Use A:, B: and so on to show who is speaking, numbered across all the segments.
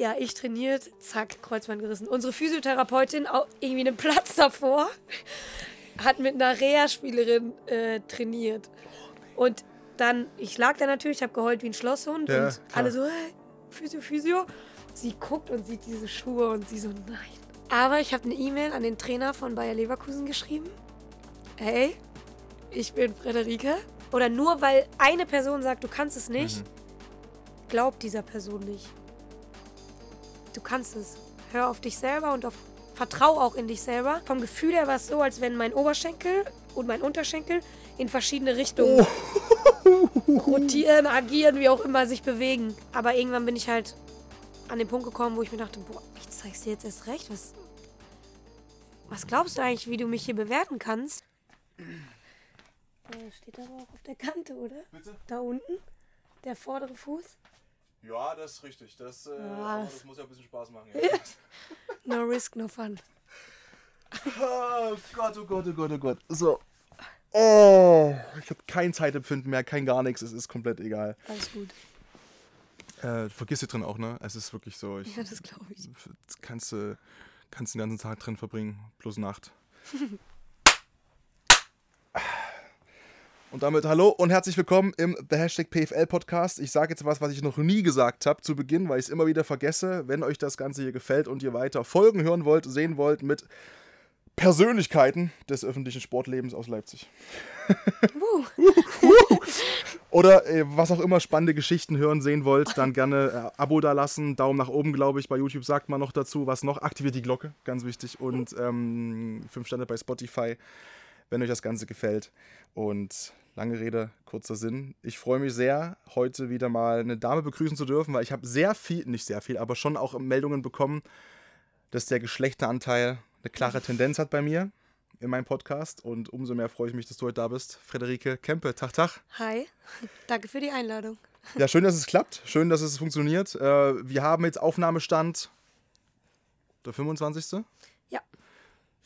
A: Ja, ich trainiert, zack, Kreuzband gerissen. Unsere Physiotherapeutin, auch irgendwie einen Platz davor, hat mit einer Reha-Spielerin äh, trainiert. Und dann, ich lag da natürlich, habe geheult wie ein Schlosshund ja, und klar. alle so, hey, Physio, Physio. Sie guckt und sieht diese Schuhe und sie so, nein. Aber ich habe eine E-Mail an den Trainer von Bayer Leverkusen geschrieben. Hey, ich bin Frederike. Oder nur weil eine Person sagt, du kannst es nicht, mhm. glaubt dieser Person nicht. Du kannst es. Hör auf dich selber und auf, vertrau auch in dich selber. Vom Gefühl her war es so, als wenn mein Oberschenkel und mein Unterschenkel in verschiedene Richtungen oh. rotieren, agieren, wie auch immer, sich bewegen. Aber irgendwann bin ich halt an den Punkt gekommen, wo ich mir dachte, boah, ich zeig's dir jetzt erst recht. Was, was glaubst du eigentlich, wie du mich hier bewerten kannst? Äh, steht aber auch auf der Kante, oder? Bitte? Da unten, der vordere Fuß.
B: Ja, das ist richtig. Das, äh, ja. Ah. das muss ja ein bisschen Spaß machen.
A: no risk, no fun. Oh
B: Gott, oh Gott, oh Gott, oh Gott. So. Oh, ich habe kein Zeitempfinden mehr, kein gar nichts. Es ist komplett egal. Alles gut. Äh, vergiss dich drin auch, ne? Es ist wirklich so. Ich, ja, das glaube ich. Kannst du kannst den ganzen Tag drin verbringen, plus Nacht. Und damit hallo und herzlich willkommen im The Hashtag PFL Podcast. Ich sage jetzt was, was ich noch nie gesagt habe zu Beginn, weil ich es immer wieder vergesse. Wenn euch das Ganze hier gefällt und ihr weiter Folgen hören wollt, sehen wollt mit Persönlichkeiten des öffentlichen Sportlebens aus Leipzig. Oder äh, was auch immer spannende Geschichten hören, sehen wollt, dann gerne äh, Abo da lassen, Daumen nach oben, glaube ich. Bei YouTube sagt man noch dazu, was noch. Aktiviert die Glocke, ganz wichtig. Und ähm, fünf Sterne bei Spotify wenn euch das Ganze gefällt. Und lange Rede, kurzer Sinn. Ich freue mich sehr, heute wieder mal eine Dame begrüßen zu dürfen, weil ich habe sehr viel, nicht sehr viel, aber schon auch Meldungen bekommen, dass der Geschlechteranteil eine klare Tendenz hat bei mir in meinem Podcast. Und umso mehr freue ich mich, dass du heute da bist. Frederike Kempe, Tag, Tag.
A: Hi, danke für die Einladung. Ja, schön, dass es
B: klappt. Schön, dass es funktioniert. Äh, wir haben jetzt Aufnahmestand der 25.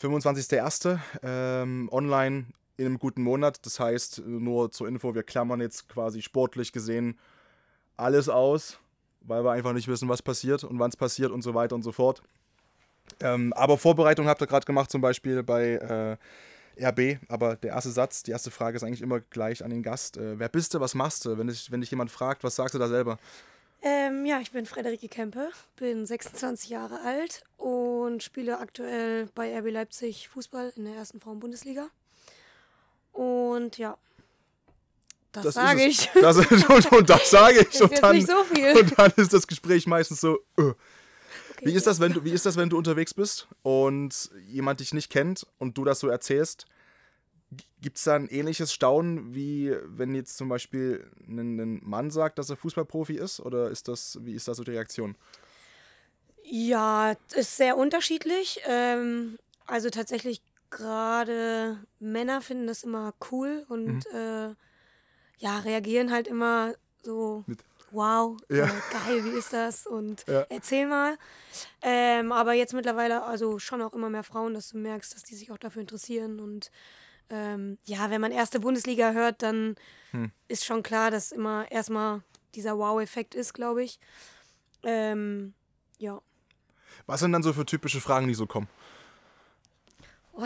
B: 25.01. Ähm, online in einem guten Monat. Das heißt, nur zur Info, wir klammern jetzt quasi sportlich gesehen alles aus, weil wir einfach nicht wissen, was passiert und wann es passiert und so weiter und so fort. Ähm, aber Vorbereitung habt ihr gerade gemacht, zum Beispiel bei äh, RB. Aber der erste Satz, die erste Frage ist eigentlich immer gleich an den Gast. Äh, wer bist du, was machst du? Wenn dich, wenn dich jemand fragt, was sagst du da selber?
A: Ähm, ja, ich bin Frederike Kempe, bin 26 Jahre alt und spiele aktuell bei RB Leipzig Fußball in der ersten Frauenbundesliga. Und ja, das, das sage ich. Das, und, und, das sage ich. Und dann, so und
B: dann, ist das Gespräch meistens so. Uh. Okay. Wie, ist das, wenn du, wie ist das, wenn du unterwegs bist und jemand dich nicht kennt und du das so erzählst? Gibt es da ein ähnliches Staunen, wie wenn jetzt zum Beispiel ein, ein, Mann sagt, dass er Fußballprofi ist? Oder ist das, wie ist da so die Reaktion?
A: Ja, ist sehr unterschiedlich. Ähm, also tatsächlich gerade Männer finden das immer cool und mhm. äh, ja, reagieren halt immer so, Mit. wow, äh, ja. äh, geil, wie ist das? Und ja. erzähl mal. Ähm, aber jetzt mittlerweile, also schon auch immer mehr Frauen, dass du merkst, dass die sich auch dafür interessieren und ähm, ja, wenn man erste Bundesliga hört, dann hm. ist schon klar, dass immer erstmal dieser Wow-Effekt ist, glaube ich. Ähm, ja.
B: Was sind dann so für typische Fragen, die so kommen?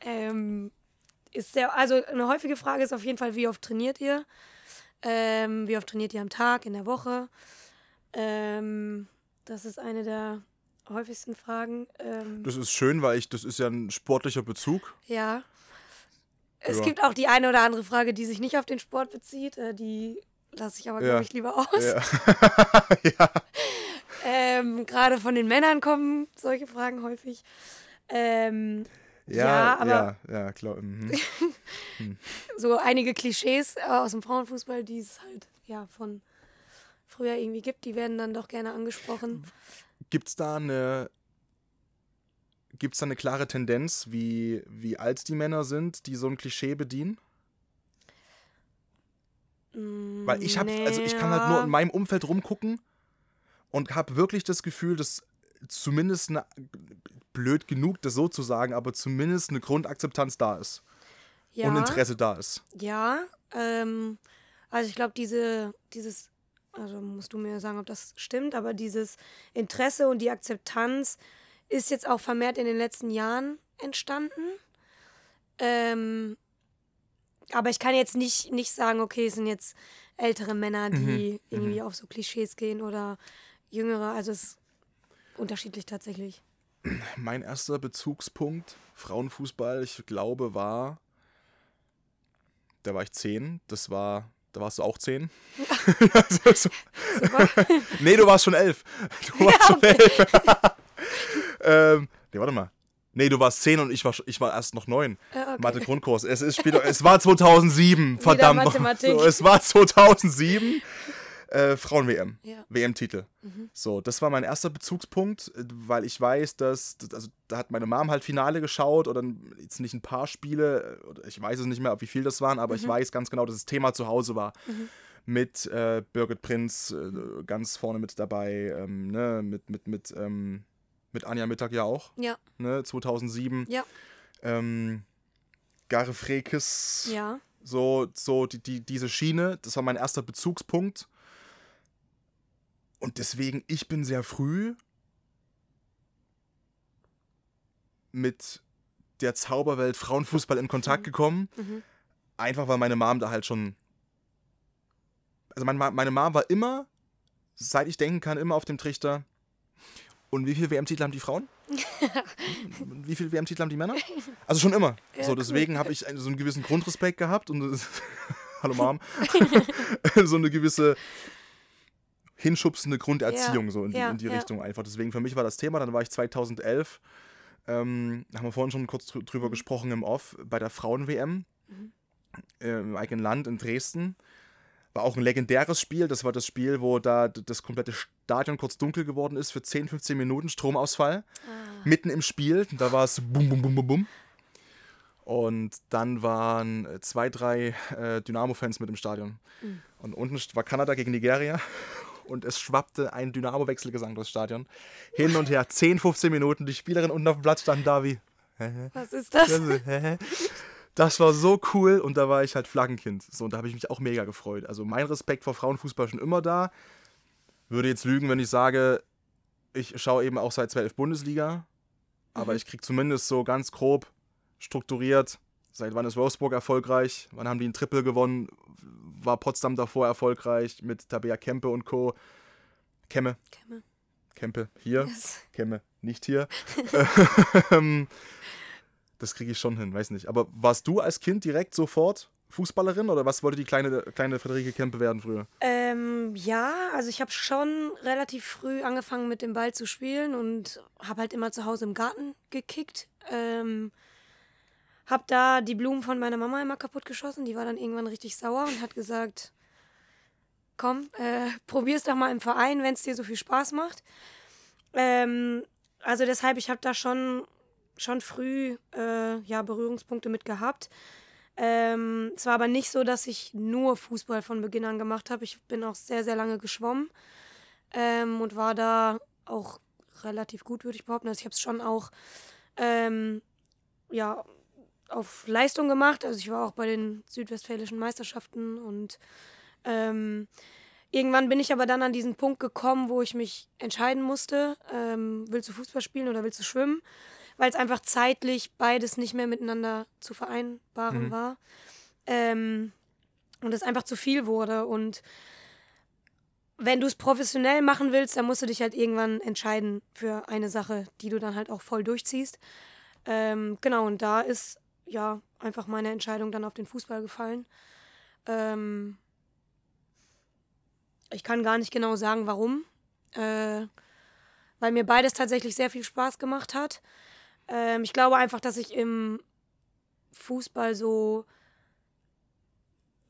A: ähm, ist sehr, also eine häufige Frage ist auf jeden Fall, wie oft trainiert ihr? Ähm, wie oft trainiert ihr am Tag, in der Woche? Ähm, das ist eine der häufigsten Fragen. Ähm, das
B: ist schön, weil ich, das ist ja ein sportlicher Bezug. Ja. Es ja. gibt
A: auch die eine oder andere Frage, die sich nicht auf den Sport bezieht. Äh, die lasse ich aber, ja. glaube ich, lieber aus. Ja. ja. Ähm, Gerade von den Männern kommen solche Fragen häufig. Ähm, ja, ja, aber
B: ja, ja klar. Mhm.
A: Hm. so einige Klischees äh, aus dem Frauenfußball, die es halt ja von früher irgendwie gibt, die werden dann doch gerne angesprochen.
B: Gibt es da eine gibt's da eine klare Tendenz, wie, wie alt die Männer sind, die so ein Klischee bedienen? Mm, Weil ich habe, nee, also ich kann halt nur in meinem Umfeld rumgucken und habe wirklich das Gefühl, dass zumindest eine, blöd genug, das so zu sagen, aber zumindest eine Grundakzeptanz da ist. Ja, und Interesse da ist.
A: Ja, ähm, also ich glaube, diese, dieses also musst du mir sagen, ob das stimmt, aber dieses Interesse und die Akzeptanz ist jetzt auch vermehrt in den letzten Jahren entstanden. Ähm, aber ich kann jetzt nicht, nicht sagen, okay, es sind jetzt ältere Männer, mhm. die mhm. irgendwie mhm. auf so Klischees gehen oder jüngere. Also es ist unterschiedlich tatsächlich.
B: Mein erster Bezugspunkt Frauenfußball, ich glaube, war, da war ich zehn. Das war da warst du auch zehn. also, nee, du warst schon elf. Du warst ja, okay. schon elf. ähm, nee, warte mal. Nee, du warst zehn und ich war, ich war erst noch neun. Äh, okay. Mathe Grundkurs. Es, ist später, es war 2007, verdammt. So, es war 2007 äh, Frauen-WM, ja. WM-Titel. Mhm. So, das war mein erster Bezugspunkt, äh, weil ich weiß, dass, also da hat meine Mom halt Finale geschaut oder jetzt nicht ein paar Spiele, äh, ich weiß es nicht mehr, wie viel das waren, aber mhm. ich weiß ganz genau, dass das Thema zu Hause war. Mhm. Mit äh, Birgit Prinz äh, ganz vorne mit dabei, ähm, ne, mit, mit, mit, ähm, mit Anja Mittag ja auch. Ja. Ne, 2007. Ja. Ähm, Gare Frekes. Ja. So, so die, die, diese Schiene, das war mein erster Bezugspunkt. Und deswegen, ich bin sehr früh mit der Zauberwelt Frauenfußball in Kontakt mhm. gekommen. Mhm. Einfach weil meine Mom da halt schon. Also meine, meine Mom war immer, seit ich denken kann, immer auf dem Trichter. Und wie viele WM-Titel haben die Frauen? wie viele WM-Titel haben die Männer? Also schon immer. So, deswegen habe ich so einen gewissen Grundrespekt gehabt und hallo Mom, so eine gewisse hinschubsende Grunderziehung ja, so in die, ja, in die Richtung einfach. Deswegen für mich war das Thema, dann war ich 2011, ähm, haben wir vorhin schon kurz drüber mhm. gesprochen im Off, bei der Frauen-WM mhm. äh, im eigenen Land in Dresden. War auch ein legendäres Spiel. Das war das Spiel, wo da das komplette Stadion kurz dunkel geworden ist für 10, 15 Minuten Stromausfall. Ah. Mitten im Spiel. Da war es bum, bum, bum, bum, bum. Und dann waren äh, zwei, drei äh, Dynamo-Fans mit im Stadion. Mhm. Und unten war Kanada gegen Nigeria und es schwappte ein Dynamo-Wechselgesang durchs Stadion. Hin und her, 10, 15 Minuten. Die Spielerin unten auf dem Platz standen da wie. Was ist das? Das war so cool und da war ich halt Flaggenkind. So, und da habe ich mich auch mega gefreut. Also mein Respekt vor Frauenfußball schon immer da. Würde jetzt lügen, wenn ich sage, ich schaue eben auch seit 12 Bundesliga. Aber mhm. ich kriege zumindest so ganz grob strukturiert Seit wann ist Wolfsburg erfolgreich? Wann haben die ein Triple gewonnen? War Potsdam davor erfolgreich mit Tabea Kempe und Co. Kemme. Kemme. Kempe hier. Yes. Kemme nicht hier. Ähm, das kriege ich schon hin, weiß nicht. Aber warst du als Kind direkt sofort Fußballerin oder was wollte die kleine, kleine Frederike Kempe werden früher?
A: Ähm, ja, also ich habe schon relativ früh angefangen mit dem Ball zu spielen und habe halt immer zu Hause im Garten gekickt. Ähm, hab da die Blumen von meiner Mama immer kaputt geschossen. Die war dann irgendwann richtig sauer und hat gesagt, komm, äh, probier's doch mal im Verein, wenn es dir so viel Spaß macht. Ähm, also deshalb, ich habe da schon, schon früh äh, ja, Berührungspunkte mit gehabt. Ähm, es war aber nicht so, dass ich nur Fußball von Beginn an gemacht habe. Ich bin auch sehr, sehr lange geschwommen ähm, und war da auch relativ gut, würde ich behaupten. Also ich habe es schon auch ähm, ja, auf Leistung gemacht. Also ich war auch bei den südwestfälischen Meisterschaften und ähm, irgendwann bin ich aber dann an diesen Punkt gekommen, wo ich mich entscheiden musste, ähm, willst du Fußball spielen oder willst du schwimmen, weil es einfach zeitlich beides nicht mehr miteinander zu vereinbaren mhm. war ähm, und es einfach zu viel wurde und wenn du es professionell machen willst, dann musst du dich halt irgendwann entscheiden für eine Sache, die du dann halt auch voll durchziehst. Ähm, genau, und da ist ja, einfach meine Entscheidung dann auf den Fußball gefallen. Ähm, ich kann gar nicht genau sagen, warum. Äh, weil mir beides tatsächlich sehr viel Spaß gemacht hat. Ähm, ich glaube einfach, dass ich im Fußball so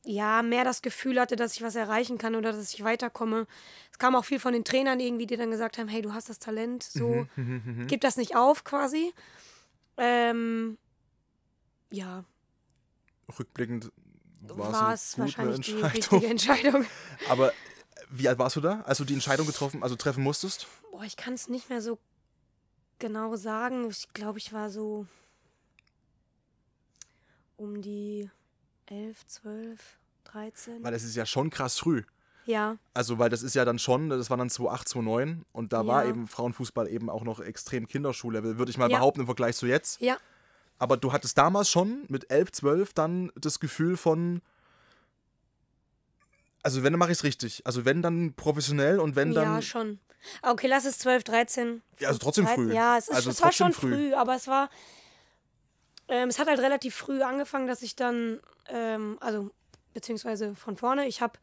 A: ja, mehr das Gefühl hatte, dass ich was erreichen kann oder dass ich weiterkomme. Es kam auch viel von den Trainern irgendwie, die dann gesagt haben, hey, du hast das Talent, so, mhm. gib das nicht auf quasi. Ähm, ja.
B: Rückblickend war es wahrscheinlich Entscheidung. die richtige Entscheidung. Aber wie alt warst du da, als du die Entscheidung getroffen, also treffen musstest?
A: Boah, ich kann es nicht mehr so genau sagen. Ich glaube, ich war so um die 11, 12, 13. Weil es ist
B: ja schon krass früh. Ja. Also, weil das ist ja dann schon, das war dann 2008, 2009 und da ja. war eben Frauenfußball eben auch noch extrem Kinderschuhlevel, würde ich mal ja. behaupten, im Vergleich zu jetzt. Ja, aber du hattest damals schon mit 11, 12 dann das Gefühl von, also wenn, dann mache ich es richtig. Also wenn, dann professionell und wenn, dann... Ja,
A: schon. Ah, okay, lass es 12, 13. ja, also trotzdem 13. früh. Ja, es, ist, also es war schon früh. früh, aber es war... Ähm, es hat halt relativ früh angefangen, dass ich dann, ähm, also beziehungsweise von vorne, ich habe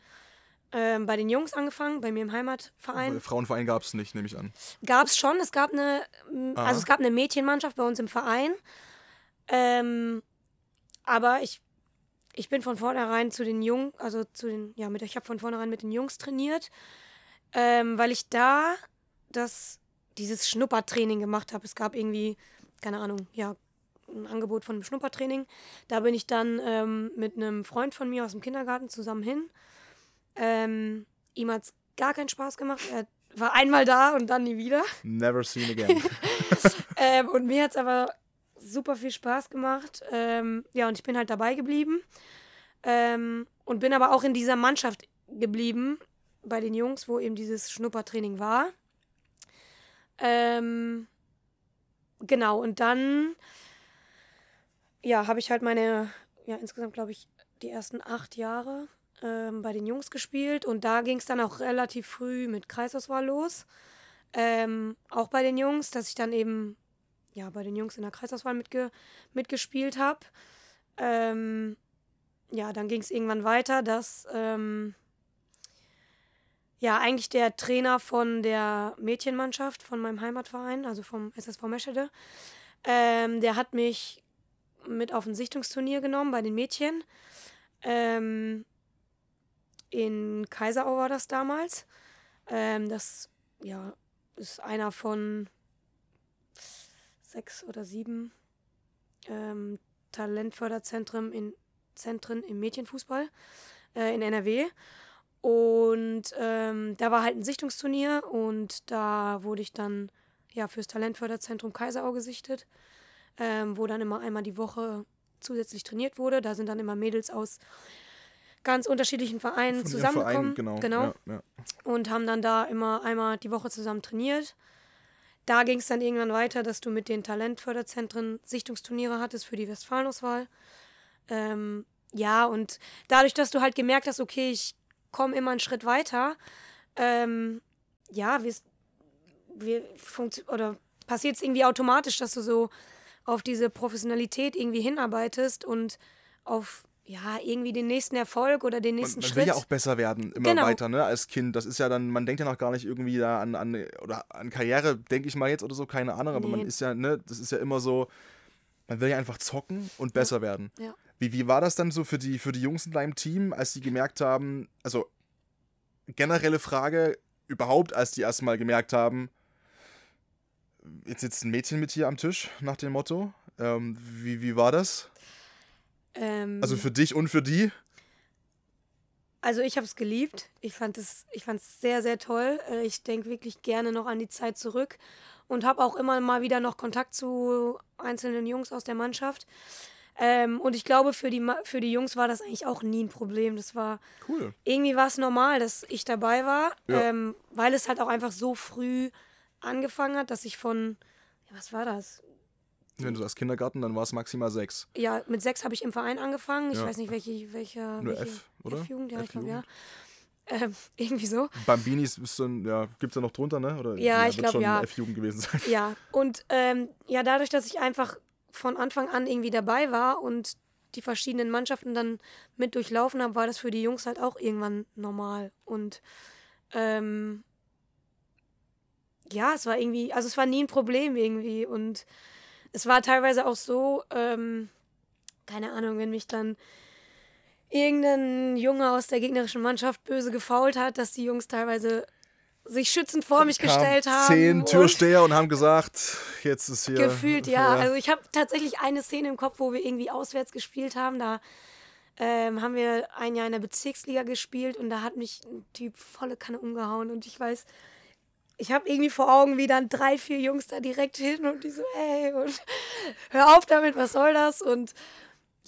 A: ähm, bei den Jungs angefangen, bei mir im Heimatverein.
B: Frauenverein gab es nicht, nehme ich an.
A: Gab es schon, es gab eine, also es gab eine Mädchenmannschaft bei uns im Verein. Ähm, aber ich, ich bin von vornherein zu den Jungs, also zu den, ja, mit, ich habe von vornherein mit den Jungs trainiert, ähm, weil ich da das, dieses Schnuppertraining gemacht habe. Es gab irgendwie, keine Ahnung, ja, ein Angebot von einem Schnuppertraining. Da bin ich dann ähm, mit einem Freund von mir aus dem Kindergarten zusammen hin. Ähm, ihm hat es gar keinen Spaß gemacht. Er war einmal da und dann nie wieder. Never seen again. ähm, und mir hat es aber super viel Spaß gemacht. Ähm, ja, und ich bin halt dabei geblieben. Ähm, und bin aber auch in dieser Mannschaft geblieben, bei den Jungs, wo eben dieses Schnuppertraining war. Ähm, genau, und dann, ja, habe ich halt meine, ja, insgesamt glaube ich, die ersten acht Jahre ähm, bei den Jungs gespielt. Und da ging es dann auch relativ früh mit Kreisauswahl los. Ähm, auch bei den Jungs, dass ich dann eben ja, bei den Jungs in der Kreisauswahl mitge mitgespielt habe. Ähm, ja, dann ging es irgendwann weiter, dass ähm, ja eigentlich der Trainer von der Mädchenmannschaft von meinem Heimatverein, also vom SSV Meschede, ähm, der hat mich mit auf ein Sichtungsturnier genommen bei den Mädchen. Ähm, in Kaiserau war das damals. Ähm, das ja, ist einer von sechs oder sieben ähm, Talentförderzentren in, Zentren im Mädchenfußball äh, in NRW. Und ähm, da war halt ein Sichtungsturnier und da wurde ich dann ja fürs Talentförderzentrum Kaiserau gesichtet, ähm, wo dann immer einmal die Woche zusätzlich trainiert wurde. Da sind dann immer Mädels aus ganz unterschiedlichen Vereinen Von zusammengekommen. Verein, genau. genau. Ja, ja. Und haben dann da immer einmal die Woche zusammen trainiert. Da ging es dann irgendwann weiter, dass du mit den Talentförderzentren Sichtungsturniere hattest für die Westfalenauswahl. Ähm, ja, und dadurch, dass du halt gemerkt hast, okay, ich komme immer einen Schritt weiter, ähm, ja, wir, wir oder passiert es irgendwie automatisch, dass du so auf diese Professionalität irgendwie hinarbeitest und auf ja, irgendwie den nächsten Erfolg oder den nächsten man, man Schritt. Man will ja auch
B: besser werden, immer genau. weiter, ne, als Kind. Das ist ja dann, man denkt ja noch gar nicht irgendwie da an, an, oder an Karriere, denke ich mal jetzt oder so, keine Ahnung, aber nee. man ist ja, ne, das ist ja immer so, man will ja einfach zocken und besser ja. werden. Ja. Wie, wie war das dann so für die, für die Jungs in deinem Team, als die gemerkt haben, also generelle Frage, überhaupt, als die erstmal gemerkt haben, jetzt sitzt ein Mädchen mit hier am Tisch, nach dem Motto, ähm, wie, wie war das?
A: Ähm, also für
B: dich und für die?
A: Also ich habe es geliebt. Ich fand es, sehr, sehr toll. Äh, ich denke wirklich gerne noch an die Zeit zurück und habe auch immer mal wieder noch Kontakt zu einzelnen Jungs aus der Mannschaft. Ähm, und ich glaube, für die, für die Jungs war das eigentlich auch nie ein Problem. Das war cool. Irgendwie war es normal, dass ich dabei war, ja. ähm, weil es halt auch einfach so früh angefangen hat, dass ich von, ja, was war das?
B: Wenn du sagst Kindergarten, dann war es maximal sechs.
A: Ja, mit sechs habe ich im Verein angefangen. Ich ja. weiß nicht, welche, welche, Nur welche F, oder? F-Jugend, ja, F ich glaube, ja. Ähm, irgendwie so.
B: Bambinis ist ja, gibt es ja noch drunter, ne? Oder, ja, ja ich glaube, ja. F-Jugend gewesen sein.
A: Ja, und ähm, ja, dadurch, dass ich einfach von Anfang an irgendwie dabei war und die verschiedenen Mannschaften dann mit durchlaufen habe, war das für die Jungs halt auch irgendwann normal. Und ähm, ja, es war irgendwie, also es war nie ein Problem irgendwie. Und es war teilweise auch so, ähm, keine Ahnung, wenn mich dann irgendein Junge aus der gegnerischen Mannschaft böse gefault hat, dass die Jungs teilweise sich schützend vor mich gestellt haben. Zehn Türsteher
B: und, und haben gesagt, jetzt ist hier. Gefühlt, ja. Also
A: ich habe tatsächlich eine Szene im Kopf, wo wir irgendwie auswärts gespielt haben. Da ähm, haben wir ein Jahr in der Bezirksliga gespielt und da hat mich ein Typ volle Kanne umgehauen und ich weiß, ich habe irgendwie vor Augen, wie dann drei, vier Jungs da direkt hin und die so, ey, und hör auf damit, was soll das? Und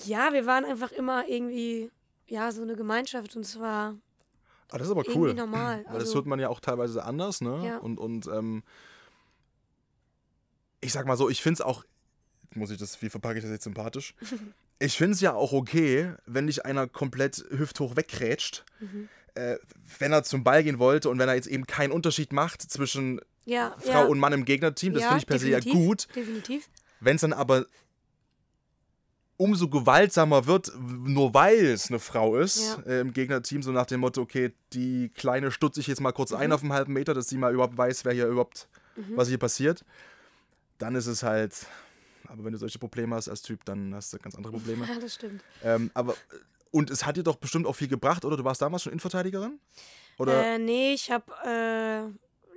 A: ja, wir waren einfach immer irgendwie, ja, so eine Gemeinschaft und zwar.
B: Ah, das ist aber cool. Normal. Weil also, das hört man ja auch teilweise anders, ne? Ja. Und, und ähm, ich sag mal so, ich finde es auch, muss ich das, wie verpacke ich das jetzt sympathisch? ich finde es ja auch okay, wenn dich einer komplett hüfthoch wegkrätscht. Mhm äh, wenn er zum Ball gehen wollte und wenn er jetzt eben keinen Unterschied macht zwischen
A: ja, Frau ja. und Mann im
B: Gegnerteam, das ja, finde ich per se ja gut. Definitiv. Wenn es dann aber umso gewaltsamer wird, nur weil es eine Frau ist äh, im Gegnerteam, so nach dem Motto, okay, die Kleine stutze ich jetzt mal kurz mhm. ein auf einen halben Meter, dass sie mal überhaupt weiß, wer hier überhaupt, mhm. was hier passiert, dann ist es halt aber wenn du solche Probleme hast als Typ, dann hast du ganz andere Probleme. Ja, das stimmt. Ähm, aber äh, und es hat dir doch bestimmt auch viel gebracht, oder? Du warst damals schon Innenverteidigerin? Oder?
A: Äh, nee, ich habe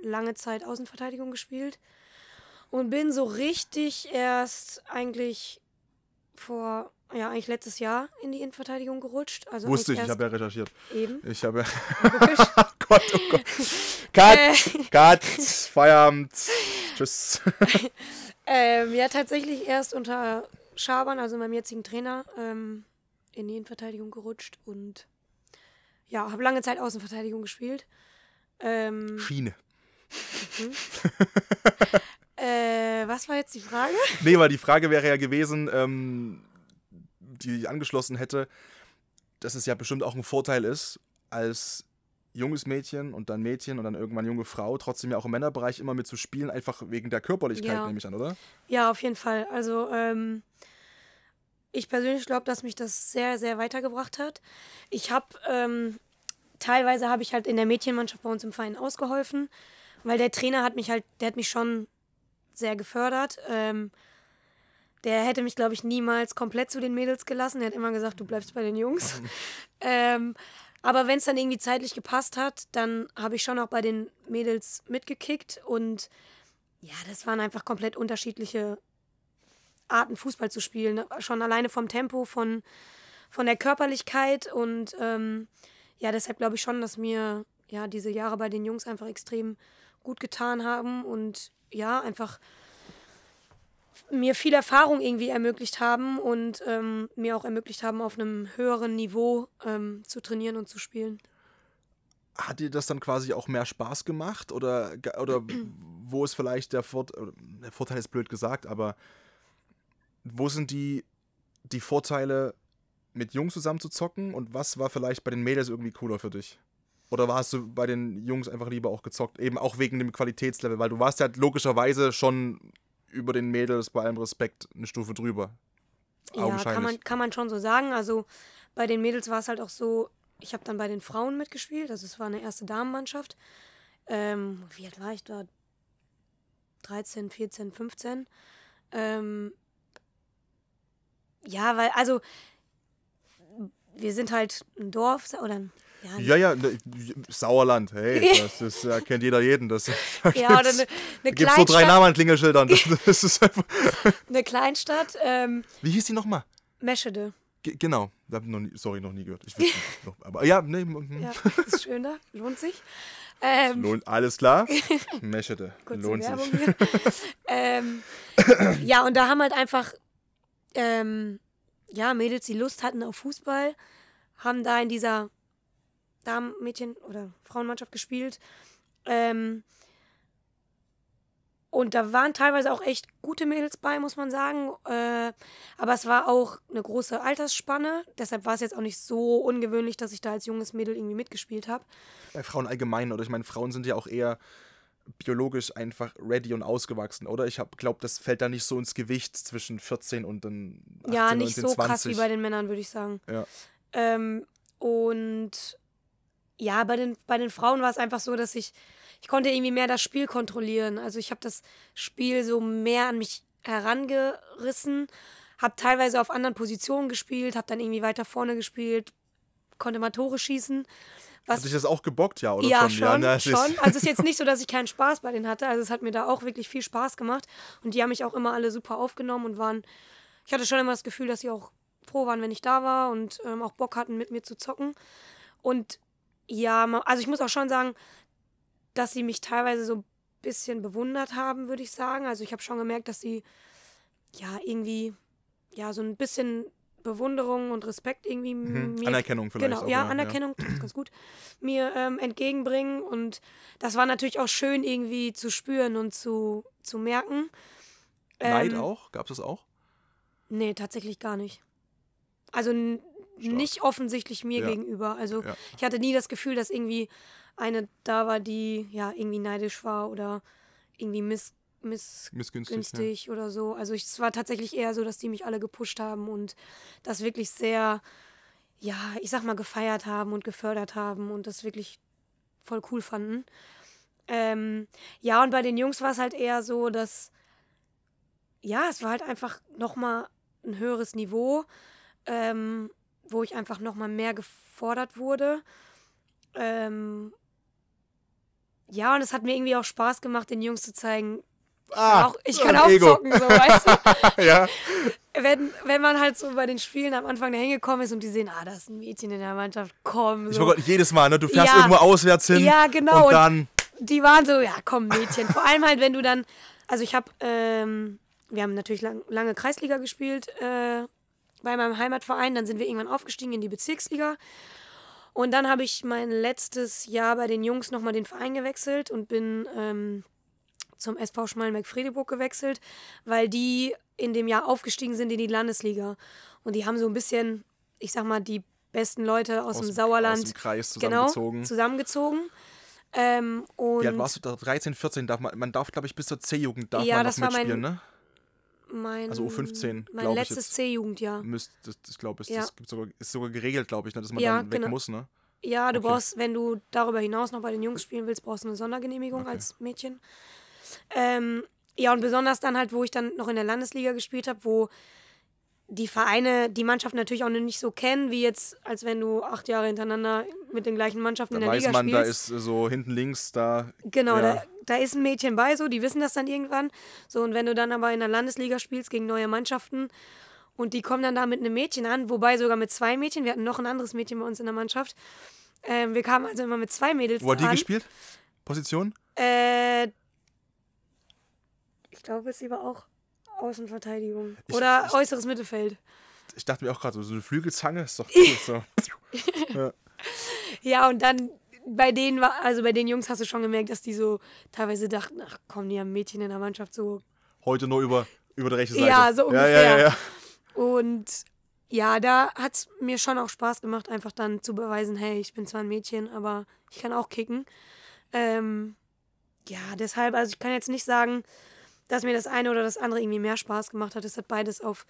A: äh, lange Zeit Außenverteidigung gespielt und bin so richtig erst eigentlich vor, ja, eigentlich letztes Jahr in die Innenverteidigung gerutscht. Also Wusste ich, ich habe ja recherchiert. Eben. Ich habe ja. Oh Gott, oh Gott. Cut, äh.
B: cut, Feierabend. Tschüss.
A: ähm, ja, tatsächlich erst unter Schabern, also meinem jetzigen Trainer, ähm, in die Innenverteidigung gerutscht und ja, habe lange Zeit Außenverteidigung gespielt. Ähm, Schiene. Mhm. äh, was war jetzt die Frage?
B: Nee, weil die Frage wäre ja gewesen, ähm, die ich angeschlossen hätte, dass es ja bestimmt auch ein Vorteil ist, als junges Mädchen und dann Mädchen und dann irgendwann junge Frau, trotzdem ja auch im Männerbereich immer mit zu spielen, einfach wegen der Körperlichkeit, ja. nehme ich an, oder?
A: Ja, auf jeden Fall. Also ähm, ich persönlich glaube, dass mich das sehr, sehr weitergebracht hat. Ich habe, ähm, teilweise habe ich halt in der Mädchenmannschaft bei uns im Verein ausgeholfen, weil der Trainer hat mich halt, der hat mich schon sehr gefördert. Ähm, der hätte mich, glaube ich, niemals komplett zu den Mädels gelassen. Er hat immer gesagt, du bleibst bei den Jungs. ähm, aber wenn es dann irgendwie zeitlich gepasst hat, dann habe ich schon auch bei den Mädels mitgekickt. Und ja, das waren einfach komplett unterschiedliche Arten Fußball zu spielen. Ne? Schon alleine vom Tempo, von, von der Körperlichkeit und ähm, ja, deshalb glaube ich schon, dass mir ja diese Jahre bei den Jungs einfach extrem gut getan haben und ja, einfach mir viel Erfahrung irgendwie ermöglicht haben und ähm, mir auch ermöglicht haben, auf einem höheren Niveau ähm, zu trainieren und zu spielen.
B: Hat dir das dann quasi auch mehr Spaß gemacht oder, oder wo ist vielleicht der, Vorteil, äh, der Vorteil, ist blöd gesagt, aber wo sind die, die Vorteile, mit Jungs zusammen zu zocken und was war vielleicht bei den Mädels irgendwie cooler für dich? Oder warst du bei den Jungs einfach lieber auch gezockt, eben auch wegen dem Qualitätslevel, weil du warst ja logischerweise schon über den Mädels bei allem Respekt eine Stufe drüber.
A: Ja, kann man, kann man schon so sagen. Also bei den Mädels war es halt auch so, ich habe dann bei den Frauen mitgespielt, also es war eine erste Damenmannschaft. Ähm, wie alt war ich da? 13, 14, 15. Ähm, ja, weil, also, wir sind halt ein Dorf oder ja, ja,
B: ja, ne, Sauerland, hey, das ist, äh, kennt jeder jeden. Das, da ja, oder eine,
A: eine gibt's so drei Namen an
B: Klingelschildern. Das, das ist
A: eine Kleinstadt. Ähm,
B: Wie hieß die nochmal? Meschede. G genau, hab noch nie, sorry, noch nie gehört. Ich nicht, noch, aber ja, nee.
A: ja, ist schön da, lohnt sich. Ähm, lohnt, alles klar. Meschede, lohnt sich. Ähm, ja, und da haben halt einfach ähm, ja, Mädels, die Lust hatten auf Fußball, haben da in dieser Damen-, Mädchen- oder Frauenmannschaft gespielt. Ähm, und da waren teilweise auch echt gute Mädels bei, muss man sagen. Äh, aber es war auch eine große Altersspanne. Deshalb war es jetzt auch nicht so ungewöhnlich, dass ich da als junges Mädel irgendwie mitgespielt habe.
B: Bei Frauen allgemein, oder ich meine, Frauen sind ja auch eher biologisch einfach ready und ausgewachsen, oder? Ich glaube, das fällt da nicht so ins Gewicht zwischen 14 und dann 18, Ja, nicht 19, so 20. krass wie bei den
A: Männern, würde ich sagen. Ja. Ähm, und ja, bei den, bei den Frauen war es einfach so, dass ich, ich konnte irgendwie mehr das Spiel kontrollieren. Also ich habe das Spiel so mehr an mich herangerissen, habe teilweise auf anderen Positionen gespielt, habe dann irgendwie weiter vorne gespielt, konnte mal Tore schießen was, Hat dich das auch gebockt, ja, oder? Ja, schon. Ja, schon. Also es ist jetzt nicht so, dass ich keinen Spaß bei denen hatte. Also es hat mir da auch wirklich viel Spaß gemacht. Und die haben mich auch immer alle super aufgenommen und waren, ich hatte schon immer das Gefühl, dass sie auch froh waren, wenn ich da war und ähm, auch Bock hatten, mit mir zu zocken. Und ja, also ich muss auch schon sagen, dass sie mich teilweise so ein bisschen bewundert haben, würde ich sagen. Also ich habe schon gemerkt, dass sie ja irgendwie ja so ein bisschen Bewunderung und Respekt irgendwie mhm. mir, Anerkennung vielleicht. Genau, auch, ja, ja, Anerkennung, ja. ganz gut, mir ähm, entgegenbringen. Und das war natürlich auch schön irgendwie zu spüren und zu, zu merken. Ähm, Neid auch? Gab es das auch? Nee, tatsächlich gar nicht. Also nicht offensichtlich mir ja. gegenüber. Also ich hatte nie das Gefühl, dass irgendwie eine da war, die ja irgendwie neidisch war oder irgendwie miss miss missgünstig ja. oder so. Also ich, es war tatsächlich eher so, dass die mich alle gepusht haben und das wirklich sehr, ja, ich sag mal, gefeiert haben und gefördert haben und das wirklich voll cool fanden. Ähm, ja, und bei den Jungs war es halt eher so, dass, ja, es war halt einfach nochmal ein höheres Niveau, ähm, wo ich einfach nochmal mehr gefordert wurde. Ähm, ja, und es hat mir irgendwie auch Spaß gemacht, den Jungs zu zeigen, Ah, auch, ich kann auch Ego. zocken, so, weißt du? ja. Wenn, wenn man halt so bei den Spielen am Anfang da hingekommen ist und die sehen, ah, da ist ein Mädchen in der Mannschaft, komm. So. Ich wollte jedes
B: Mal, ne? Du fährst ja. irgendwo auswärts hin. Ja, genau. Und dann.
A: Und die waren so, ja, komm, Mädchen. Vor allem halt, wenn du dann. Also ich habe, ähm, wir haben natürlich lang, lange Kreisliga gespielt äh, bei meinem Heimatverein. Dann sind wir irgendwann aufgestiegen in die Bezirksliga. Und dann habe ich mein letztes Jahr bei den Jungs nochmal den Verein gewechselt und bin. Ähm, zum SV Schmalenberg-Fredeburg gewechselt, weil die in dem Jahr aufgestiegen sind in die Landesliga. Und die haben so ein bisschen, ich sag mal, die besten Leute aus, aus dem Sauerland aus dem Kreis zusammengezogen. Genau, zusammengezogen. Ähm, und Wie alt warst du
B: da? 13, 14? Darf man, man darf, glaube ich, bis zur C-Jugend darf ja, man noch mitspielen, ne?
A: Mein, also U15, mein letztes C-Jugendjahr.
B: Das, das glaube ich, ja. das sogar, ist sogar geregelt, glaube ich, ne, dass man ja, dann weg genau. muss, ne? Ja, du okay. brauchst,
A: wenn du darüber hinaus noch bei den Jungs spielen willst, brauchst du eine Sondergenehmigung okay. als Mädchen. Ähm, ja, und besonders dann halt, wo ich dann noch in der Landesliga gespielt habe, wo die Vereine, die Mannschaft natürlich auch nicht so kennen, wie jetzt, als wenn du acht Jahre hintereinander mit den gleichen Mannschaften da in der Liga man, spielst. Da weiß
B: man, da ist so hinten links, da. Genau, ja. da,
A: da ist ein Mädchen bei, so, die wissen das dann irgendwann. So, und wenn du dann aber in der Landesliga spielst gegen neue Mannschaften und die kommen dann da mit einem Mädchen an, wobei sogar mit zwei Mädchen, wir hatten noch ein anderes Mädchen bei uns in der Mannschaft. Ähm, wir kamen also immer mit zwei Mädels Wo hat die an. gespielt? Position? Äh, ich glaube, sie war auch Außenverteidigung. Ich, Oder ich, äußeres Mittelfeld.
B: Ich dachte mir auch gerade, so eine Flügelzange ist doch cool. so. ja.
A: ja, und dann bei denen war, also bei den Jungs hast du schon gemerkt, dass die so teilweise dachten, ach komm, die haben Mädchen in der Mannschaft so.
B: Heute nur über, über die rechte Seite. Ja, so ungefähr. Ja, ja, ja,
A: und ja, da hat es mir schon auch Spaß gemacht, einfach dann zu beweisen, hey, ich bin zwar ein Mädchen, aber ich kann auch kicken. Ähm, ja, deshalb, also ich kann jetzt nicht sagen, dass mir das eine oder das andere irgendwie mehr Spaß gemacht hat. Es hat beides auf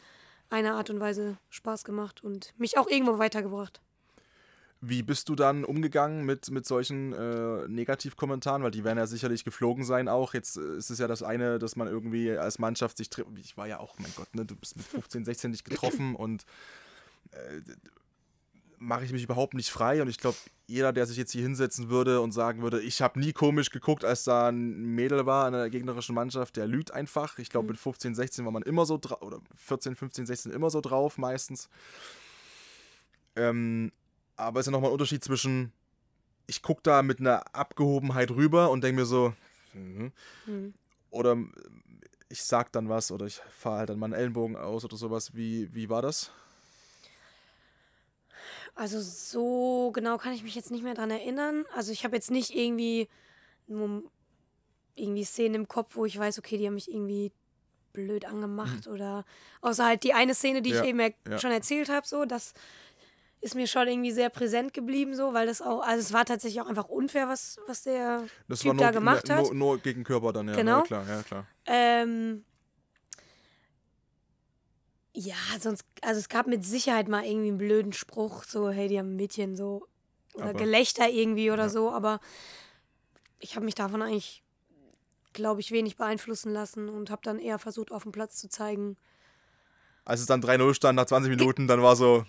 A: eine Art und Weise Spaß gemacht und mich auch irgendwo weitergebracht.
B: Wie bist du dann umgegangen mit, mit solchen äh, Negativkommentaren? Weil die werden ja sicherlich geflogen sein auch. Jetzt äh, ist es ja das eine, dass man irgendwie als Mannschaft sich trifft. Ich war ja auch, mein Gott, ne, du bist mit 15, 16 nicht getroffen und äh, mache ich mich überhaupt nicht frei. Und ich glaube, jeder, der sich jetzt hier hinsetzen würde und sagen würde, ich habe nie komisch geguckt, als da ein Mädel war in einer gegnerischen Mannschaft, der lügt einfach. Ich glaube, mhm. mit 15, 16 war man immer so drauf, oder 14, 15, 16 immer so drauf meistens. Ähm, aber es ist ja nochmal ein Unterschied zwischen, ich gucke da mit einer Abgehobenheit rüber und denke mir so, Mhm. mhm. oder ähm, ich sag dann was oder ich fahre halt dann meinen Ellenbogen aus oder sowas. Wie, wie war das?
A: Also so genau kann ich mich jetzt nicht mehr dran erinnern. Also ich habe jetzt nicht irgendwie nur irgendwie Szenen im Kopf, wo ich weiß, okay, die haben mich irgendwie blöd angemacht mhm. oder außer halt die eine Szene, die ja, ich eben er ja. schon erzählt habe, so, das ist mir schon irgendwie sehr präsent geblieben, so, weil das auch, also es war tatsächlich auch einfach unfair, was, was der das typ da gemacht ne, hat. Nur,
B: nur gegen Körper dann, ja, genau. Ja, klar, ja, klar.
A: Ähm, ja, sonst, also es gab mit Sicherheit mal irgendwie einen blöden Spruch, so, hey, die haben ein Mädchen, so, oder aber, Gelächter irgendwie oder ja. so, aber ich habe mich davon eigentlich, glaube ich, wenig beeinflussen lassen und habe dann eher versucht, auf dem Platz zu zeigen.
B: Als es dann 3-0 stand nach 20 Minuten, dann war so.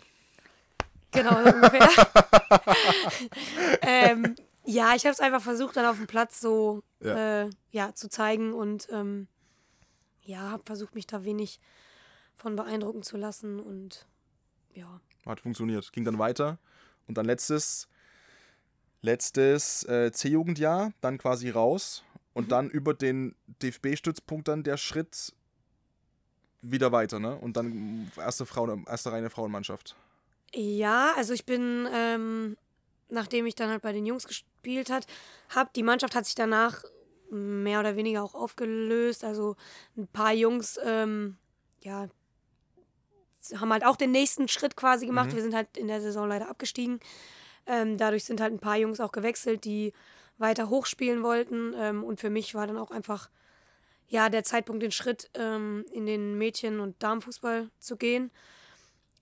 A: Genau, ungefähr. ähm, ja, ich habe es einfach versucht, dann auf dem Platz so ja. Äh, ja zu zeigen und ähm, ja, habe versucht, mich da wenig von beeindrucken zu lassen und ja.
B: Hat funktioniert. Ging dann weiter. Und dann letztes, letztes äh, C-Jugendjahr, dann quasi raus und mhm. dann über den DFB-Stützpunkt dann der Schritt wieder weiter, ne? Und dann erste, Frau, erste reine Frauenmannschaft.
A: Ja, also ich bin, ähm, nachdem ich dann halt bei den Jungs gespielt hat, hab, die Mannschaft hat sich danach mehr oder weniger auch aufgelöst. Also ein paar Jungs, ähm, ja, haben halt auch den nächsten Schritt quasi gemacht. Mhm. Wir sind halt in der Saison leider abgestiegen. Ähm, dadurch sind halt ein paar Jungs auch gewechselt, die weiter hochspielen wollten. Ähm, und für mich war dann auch einfach ja der Zeitpunkt, den Schritt ähm, in den Mädchen- und Damenfußball zu gehen.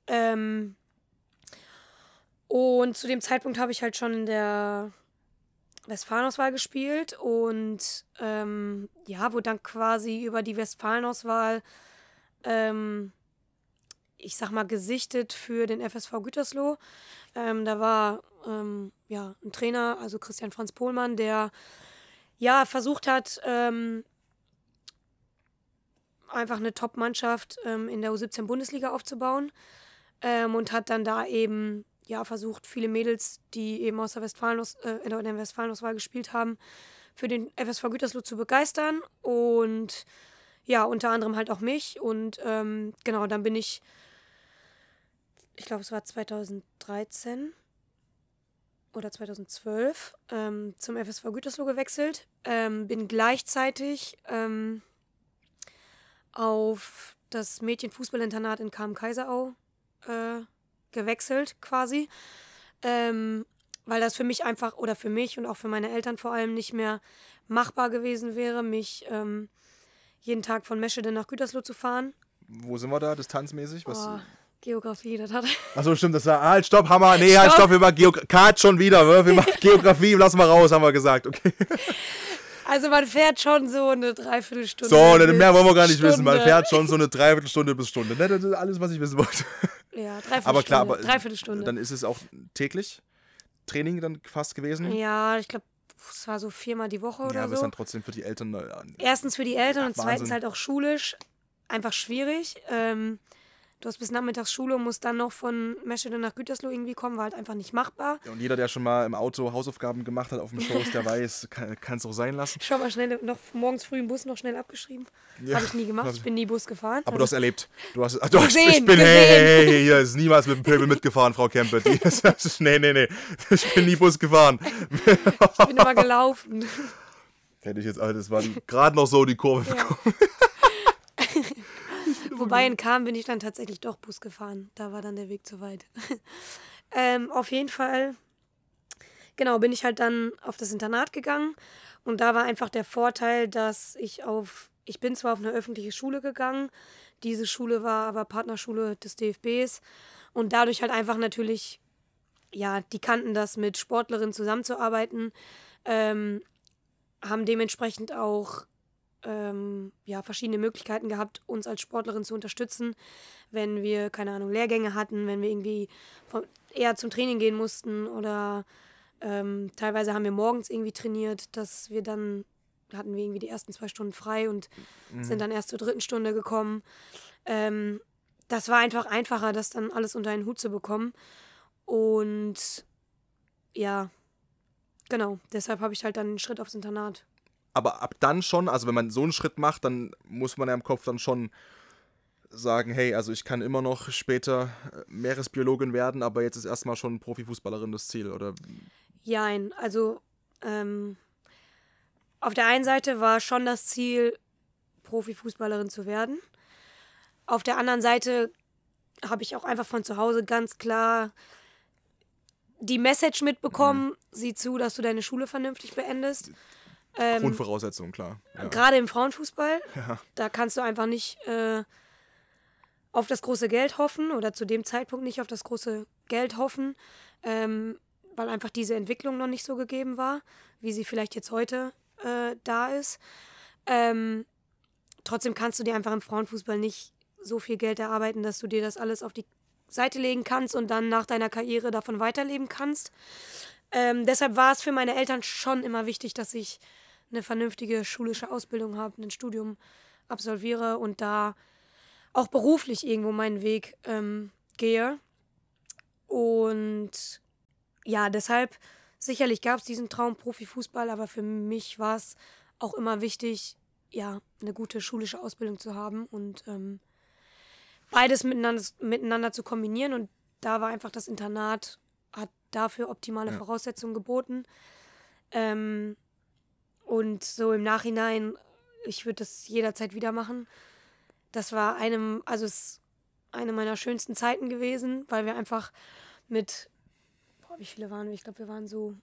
A: Ähm, und zu dem Zeitpunkt habe ich halt schon in der Westfalenauswahl gespielt und ähm, ja, wo dann quasi über die Westfalenauswahl ähm, ich sag mal, gesichtet für den FSV Gütersloh. Ähm, da war ähm, ja, ein Trainer, also Christian Franz Pohlmann, der ja versucht hat, ähm, einfach eine Top-Mannschaft ähm, in der U17 Bundesliga aufzubauen ähm, und hat dann da eben ja versucht, viele Mädels, die eben aus der Westfalen äh, in der Westfalenauswahl gespielt haben, für den FSV Gütersloh zu begeistern und ja, unter anderem halt auch mich. Und ähm, genau, dann bin ich ich glaube, es war 2013 oder 2012 ähm, zum FSV Gütersloh gewechselt. Ähm, bin gleichzeitig ähm, auf das Mädchenfußballinternat in Karm-Kaiserau äh, gewechselt, quasi. Ähm, weil das für mich einfach oder für mich und auch für meine Eltern vor allem nicht mehr machbar gewesen wäre, mich ähm, jeden Tag von Meschede nach Gütersloh zu fahren.
B: Wo sind wir da distanzmäßig? Was? Oh
A: Geografie, das hat.
B: Achso, stimmt, das war. Ah, halt, stopp, Hammer. Nee, halt, stopp. halt, stopp, wir machen Geografie. schon wieder, ne? wir machen Geografie, lass mal raus, haben wir gesagt. Okay.
A: Also, man fährt schon so eine Dreiviertelstunde. So, ne, mehr wollen wir gar nicht Stunde. wissen. Man fährt schon
B: so eine Dreiviertelstunde bis Stunde. Ne? Das ist alles, was ich wissen wollte.
A: Ja, Dreiviertelstunde. Aber klar, aber Dreiviertelstunde. dann
B: ist es auch täglich Training dann fast gewesen.
A: Ja, ich glaube, es war so viermal die Woche ja, oder so. Ja, aber ist dann
B: trotzdem für die Eltern. Äh,
A: Erstens für die Eltern ja, und zweitens halt auch schulisch einfach schwierig. Ähm, du hast bis nachmittags Schule und musst dann noch von Meschede nach Gütersloh irgendwie kommen, war halt einfach nicht machbar.
B: Ja, und jeder, der schon mal im Auto Hausaufgaben gemacht hat auf dem Schoß, der weiß, kann es auch sein lassen.
A: Schon mal schnell noch morgens früh im Bus noch schnell abgeschrieben. Ja. Habe ich nie gemacht, ich bin nie Bus gefahren. Aber also du hast also erlebt. Du hast, ach, du gesehen, hast, ich bin, gesehen. hey, hey, hey,
B: hier ist niemals mit dem Pöbel mitgefahren, Frau Kempe. nee, nee, nee, ich bin nie Bus gefahren.
A: ich bin immer gelaufen.
B: Hätte ich jetzt, also das war gerade noch so die Kurve ja. bekommen.
A: Wobei mhm. in Kam bin ich dann tatsächlich doch Bus gefahren. Da war dann der Weg zu weit. ähm, auf jeden Fall, genau, bin ich halt dann auf das Internat gegangen. Und da war einfach der Vorteil, dass ich auf, ich bin zwar auf eine öffentliche Schule gegangen, diese Schule war aber Partnerschule des DFBs. Und dadurch halt einfach natürlich, ja, die kannten das mit Sportlerinnen zusammenzuarbeiten, ähm, haben dementsprechend auch ähm, ja, verschiedene Möglichkeiten gehabt, uns als Sportlerin zu unterstützen. Wenn wir, keine Ahnung, Lehrgänge hatten, wenn wir irgendwie vom, eher zum Training gehen mussten oder ähm, teilweise haben wir morgens irgendwie trainiert, dass wir dann hatten wir irgendwie die ersten zwei Stunden frei und mhm. sind dann erst zur dritten Stunde gekommen. Ähm, das war einfach einfacher, das dann alles unter einen Hut zu bekommen. Und ja, genau, deshalb habe ich halt dann einen Schritt aufs Internat
B: aber ab dann schon, also wenn man so einen Schritt macht, dann muss man ja im Kopf dann schon sagen, hey, also ich kann immer noch später äh, Meeresbiologin werden, aber jetzt ist erstmal schon Profifußballerin das Ziel, oder?
A: Jein, also ähm, auf der einen Seite war schon das Ziel, Profifußballerin zu werden. Auf der anderen Seite habe ich auch einfach von zu Hause ganz klar die Message mitbekommen, mhm. sieh zu, dass du deine Schule vernünftig beendest. Ähm, Grundvoraussetzung,
B: klar. Ja. Gerade
A: im Frauenfußball, ja. da kannst du einfach nicht äh, auf das große Geld hoffen oder zu dem Zeitpunkt nicht auf das große Geld hoffen, ähm, weil einfach diese Entwicklung noch nicht so gegeben war, wie sie vielleicht jetzt heute äh, da ist. Ähm, trotzdem kannst du dir einfach im Frauenfußball nicht so viel Geld erarbeiten, dass du dir das alles auf die Seite legen kannst und dann nach deiner Karriere davon weiterleben kannst. Ähm, deshalb war es für meine Eltern schon immer wichtig, dass ich eine vernünftige schulische Ausbildung habe, ein Studium absolviere und da auch beruflich irgendwo meinen Weg ähm, gehe. Und ja, deshalb sicherlich gab es diesen Traum Profifußball, aber für mich war es auch immer wichtig, ja, eine gute schulische Ausbildung zu haben und ähm, beides miteinander, miteinander zu kombinieren. Und da war einfach das Internat, hat dafür optimale ja. Voraussetzungen geboten. Ähm, und so im Nachhinein, ich würde das jederzeit wieder machen. Das war einem, also es eine meiner schönsten Zeiten gewesen, weil wir einfach mit, boah, wie viele waren wir? Ich glaube, wir waren so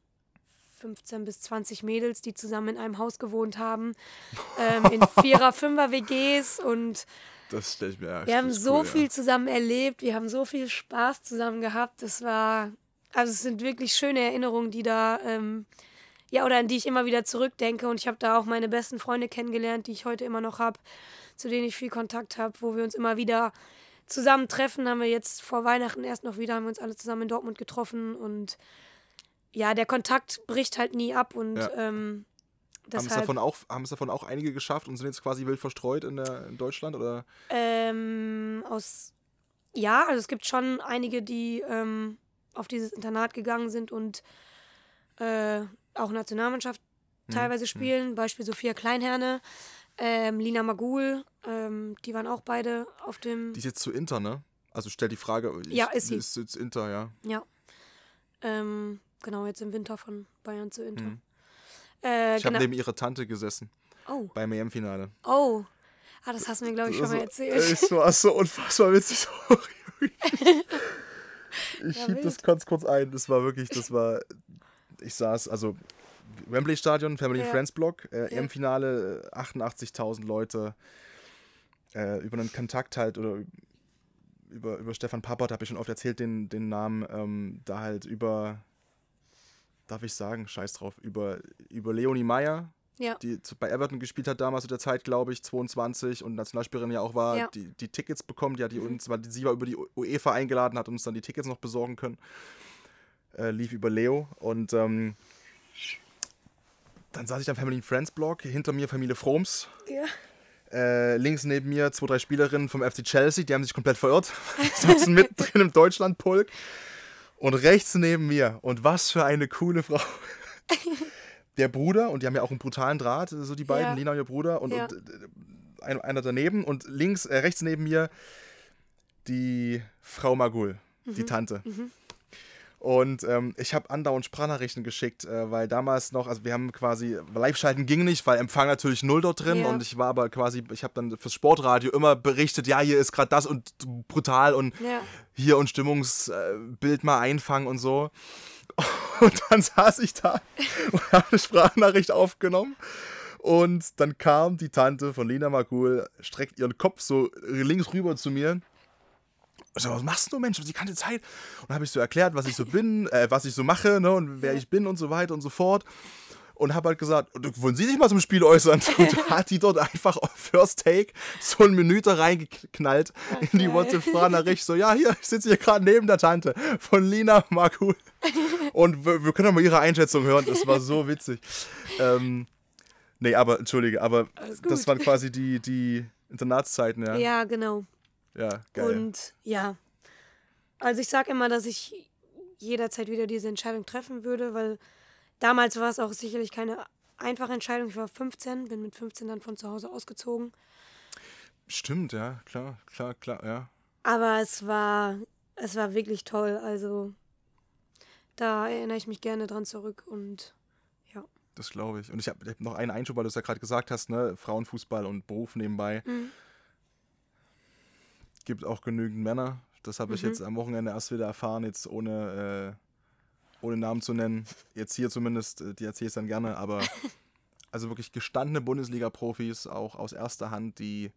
A: 15 bis 20 Mädels, die zusammen in einem Haus gewohnt haben, ähm, in Vierer, Fünfer WGs und
B: das stelle ich mir ja, Wir haben so cool, viel ja.
A: zusammen erlebt, wir haben so viel Spaß zusammen gehabt. Das war, also es sind wirklich schöne Erinnerungen, die da ähm, ja, oder an die ich immer wieder zurückdenke. Und ich habe da auch meine besten Freunde kennengelernt, die ich heute immer noch habe, zu denen ich viel Kontakt habe, wo wir uns immer wieder zusammentreffen. Haben wir jetzt vor Weihnachten erst noch wieder, haben wir uns alle zusammen in Dortmund getroffen. Und ja, der Kontakt bricht halt nie ab. Und ja. ähm, haben es davon
B: auch haben es davon auch einige geschafft und sind jetzt quasi wild verstreut in, der, in Deutschland oder?
A: Ähm, aus ja, also es gibt schon einige, die ähm, auf dieses Internat gegangen sind und äh, auch Nationalmannschaft mhm. teilweise mhm. spielen. Beispiel Sophia Kleinherne, ähm, Lina Magul, ähm, die waren auch beide auf dem. Die ist
B: jetzt zu Inter, ne? Also stell die Frage. Ich, ja, ist sie. Ist jetzt Inter, ja.
A: Ja. Ähm, genau, jetzt im Winter von Bayern zu Inter. Mhm. Äh, ich habe genau. neben
B: ihrer Tante gesessen. Oh. Beim EM-Finale.
A: Oh. Ah, das hast du mir, glaube ich, schon mal erzählt. Ist so, ach
B: so unfassbar witzig. Sorry. ich ja, schieb wild. das ganz kurz ein. Das war wirklich, das war ich saß, also Wembley Stadion, Family ja. Friends Block, äh, ja. im Finale 88.000 Leute. Äh, über einen Kontakt halt oder über, über Stefan Papert, habe ich schon oft erzählt, den, den Namen, ähm, da halt über, darf ich sagen, scheiß drauf, über, über Leonie Meyer, ja. die bei Everton gespielt hat damals in der Zeit, glaube ich, 22 und Nationalspielerin ja auch war, ja. Die, die Tickets bekommen, die hat die uns, weil sie war über die UEFA eingeladen, hat uns dann die Tickets noch besorgen können äh, lief über Leo und ähm, dann saß ich am Family Friends Blog, hinter mir Familie Froms. Ja. Äh, links neben mir zwei, drei Spielerinnen vom FC Chelsea, die haben sich komplett verirrt. Sitzen mit drin im Deutschlandpolk. Und rechts neben mir, und was für eine coole Frau. Der Bruder, und die haben ja auch einen brutalen Draht, so die beiden, ja. Lina und ihr Bruder, und, ja. und äh, einer daneben. Und links, äh, rechts neben mir die Frau Magul, mhm. die Tante. Mhm. Und ähm, ich habe andauernd Sprachnachrichten geschickt, äh, weil damals noch, also wir haben quasi, Live-Schalten ging nicht, weil Empfang natürlich null dort drin. Yeah. Und ich war aber quasi, ich habe dann fürs Sportradio immer berichtet, ja, hier ist gerade das und brutal und yeah. hier und Stimmungsbild äh, mal einfangen und so. Und dann saß ich da und habe eine Sprachnachricht aufgenommen. Und dann kam die Tante von Lena Makul, streckt ihren Kopf so links rüber zu mir so, also, was machst du, Mensch, die ganze Zeit? Und dann habe ich so erklärt, was ich so bin, äh, was ich so mache ne, und wer ich bin und so weiter und so fort. Und habe halt gesagt, wollen Sie sich mal zum Spiel äußern? Und hat die dort einfach auf First Take so ein Menü da reingeknallt okay. in die WhatsApp-Nachricht. So, ja, hier, ich sitze hier gerade neben der Tante von Lina Markul. Und wir, können doch mal ihre Einschätzung hören. Das war so witzig. Ähm, nee, aber, entschuldige, aber das waren quasi die, die Internatszeiten, ja.
A: Ja, genau. Ja, geil. Und ja, also ich sage immer, dass ich jederzeit wieder diese Entscheidung treffen würde, weil damals war es auch sicherlich keine einfache Entscheidung. Ich war 15, bin mit 15 dann von zu Hause ausgezogen.
B: Stimmt, ja, klar, klar, klar, ja.
A: Aber es war, es war wirklich toll. Also da erinnere ich mich gerne dran zurück und ja.
B: Das glaube ich. Und ich habe hab noch einen Einschub, weil du es ja gerade gesagt hast, ne? Frauenfußball und Beruf nebenbei. Mhm gibt auch genügend Männer. Das habe ich mhm. jetzt am Wochenende erst wieder erfahren, jetzt ohne, äh, ohne Namen zu nennen. Jetzt hier zumindest, äh, die erzähle ich dann gerne, aber also wirklich gestandene Bundesliga-Profis, auch aus erster Hand, die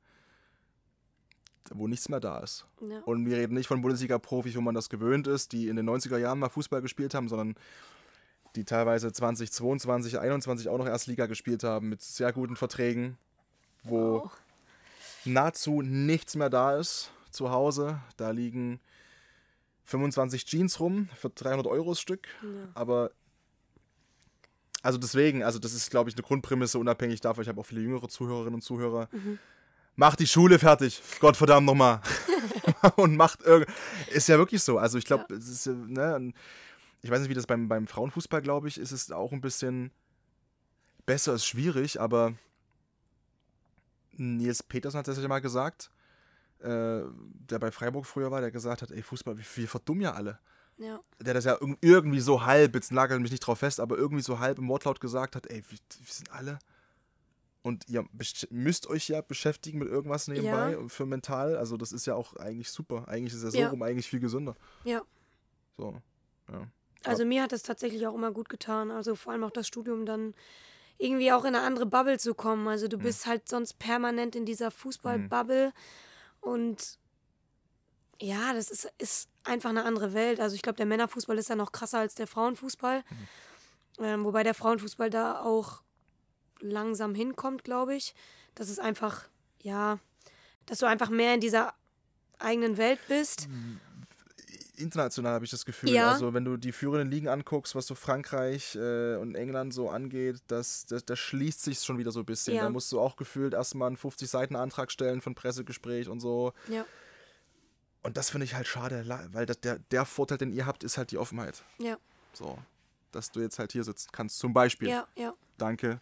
B: wo nichts mehr da ist. Ja. Und wir reden nicht von Bundesliga-Profis, wo man das gewöhnt ist, die in den 90er Jahren mal Fußball gespielt haben, sondern die teilweise 2022, 2021 auch noch Erstliga gespielt haben mit sehr guten Verträgen, wo wow. Oh. nahezu nichts mehr da ist zu Hause. Da liegen 25 Jeans rum für 300 Euro das Stück. Ja. Aber also deswegen, also das ist, glaube ich, eine Grundprämisse, unabhängig davon. Ich habe auch viele jüngere Zuhörerinnen und Zuhörer. Mhm. Macht die Schule fertig, Gottverdammt nochmal. und macht irgend. Ist ja wirklich so. Also ich glaube, ja. ist, ne, ich weiß nicht, wie das beim, beim Frauenfußball, glaube ich, ist es auch ein bisschen besser, ist schwierig, aber Nils Petersen hat das ja mal gesagt. Äh, der bei Freiburg früher war, der gesagt hat, ey, Fußball, wir, verdumm ja alle. Ja. Der das ja irgendwie so halb, jetzt nagelt mich nicht drauf fest, aber irgendwie so halb im Wortlaut gesagt hat, ey, wir, wir sind alle. Und ihr müsst euch ja beschäftigen mit irgendwas nebenbei ja. für mental. Also das ist ja auch eigentlich super. Eigentlich ist ja so ja. rum eigentlich viel gesünder. Ja. So, ja.
A: Also mir hat das tatsächlich auch immer gut getan. Also vor allem auch das Studium dann irgendwie auch in eine andere Bubble zu kommen. Also du hm. bist mhm. halt sonst permanent in dieser Fußballbubble. Mhm und ja, das ist, ist einfach eine andere Welt. Also ich glaube, der Männerfußball ist ja noch krasser als der Frauenfußball. Mhm. Ähm, wobei der Frauenfußball da auch langsam hinkommt, glaube ich. Das ist einfach, ja, dass du einfach mehr in dieser eigenen Welt bist. Mhm
B: international, habe ich das Gefühl. Ja. Also, wenn du die führenden Ligen anguckst, was so Frankreich äh, und England so angeht, das, das, das schließt sich schon wieder so ein bisschen. Ja. Da musst du auch gefühlt erstmal einen 50-Seiten-Antrag stellen von Pressegespräch und so. Ja. Und das finde ich halt schade, weil das, der, der Vorteil, den ihr habt, ist halt die Offenheit. Ja. So, dass du jetzt halt hier sitzen kannst, zum Beispiel. Ja, ja. Danke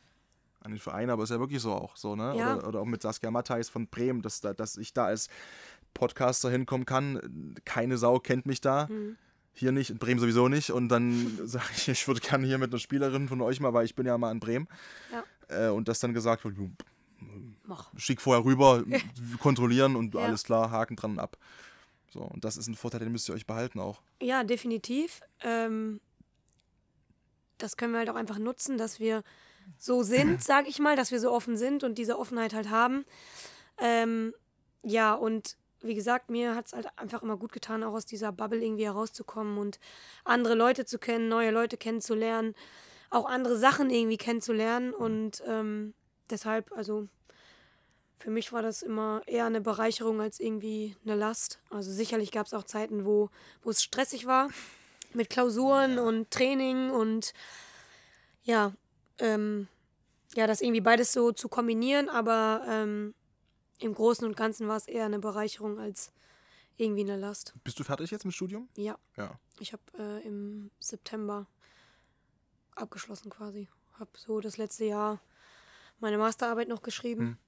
B: an den Verein, aber ist ja wirklich so auch so, ne? Ja. Oder, oder auch mit Saskia Matthijs von Bremen, dass, dass ich da als Podcaster hinkommen kann. Keine Sau kennt mich da. Mhm. Hier nicht, in Bremen sowieso nicht. Und dann sage ich, ich würde gerne hier mit einer Spielerin von euch mal, weil ich bin ja mal in Bremen. Ja. Äh, und das dann gesagt wird, Mach. schick vorher rüber, kontrollieren und ja. alles klar, Haken dran und ab. So, und das ist ein Vorteil, den müsst ihr euch behalten auch.
A: Ja, definitiv. Ähm, das können wir halt auch einfach nutzen, dass wir so sind, sage ich mal, dass wir so offen sind und diese Offenheit halt haben. Ähm, ja, und wie gesagt, mir hat es halt einfach immer gut getan, auch aus dieser Bubble irgendwie herauszukommen und andere Leute zu kennen, neue Leute kennenzulernen, auch andere Sachen irgendwie kennenzulernen. Mhm. Und ähm, deshalb, also für mich war das immer eher eine Bereicherung als irgendwie eine Last. Also sicherlich gab es auch Zeiten, wo, es stressig war mit Klausuren und Training und ja, ähm, ja, das irgendwie beides so zu kombinieren, aber ähm, im Großen und Ganzen war es eher eine Bereicherung als irgendwie eine Last.
B: Bist du fertig jetzt mit Studium? Ja.
A: Ja. Ich habe äh, im September abgeschlossen quasi. Habe so das letzte Jahr meine Masterarbeit noch geschrieben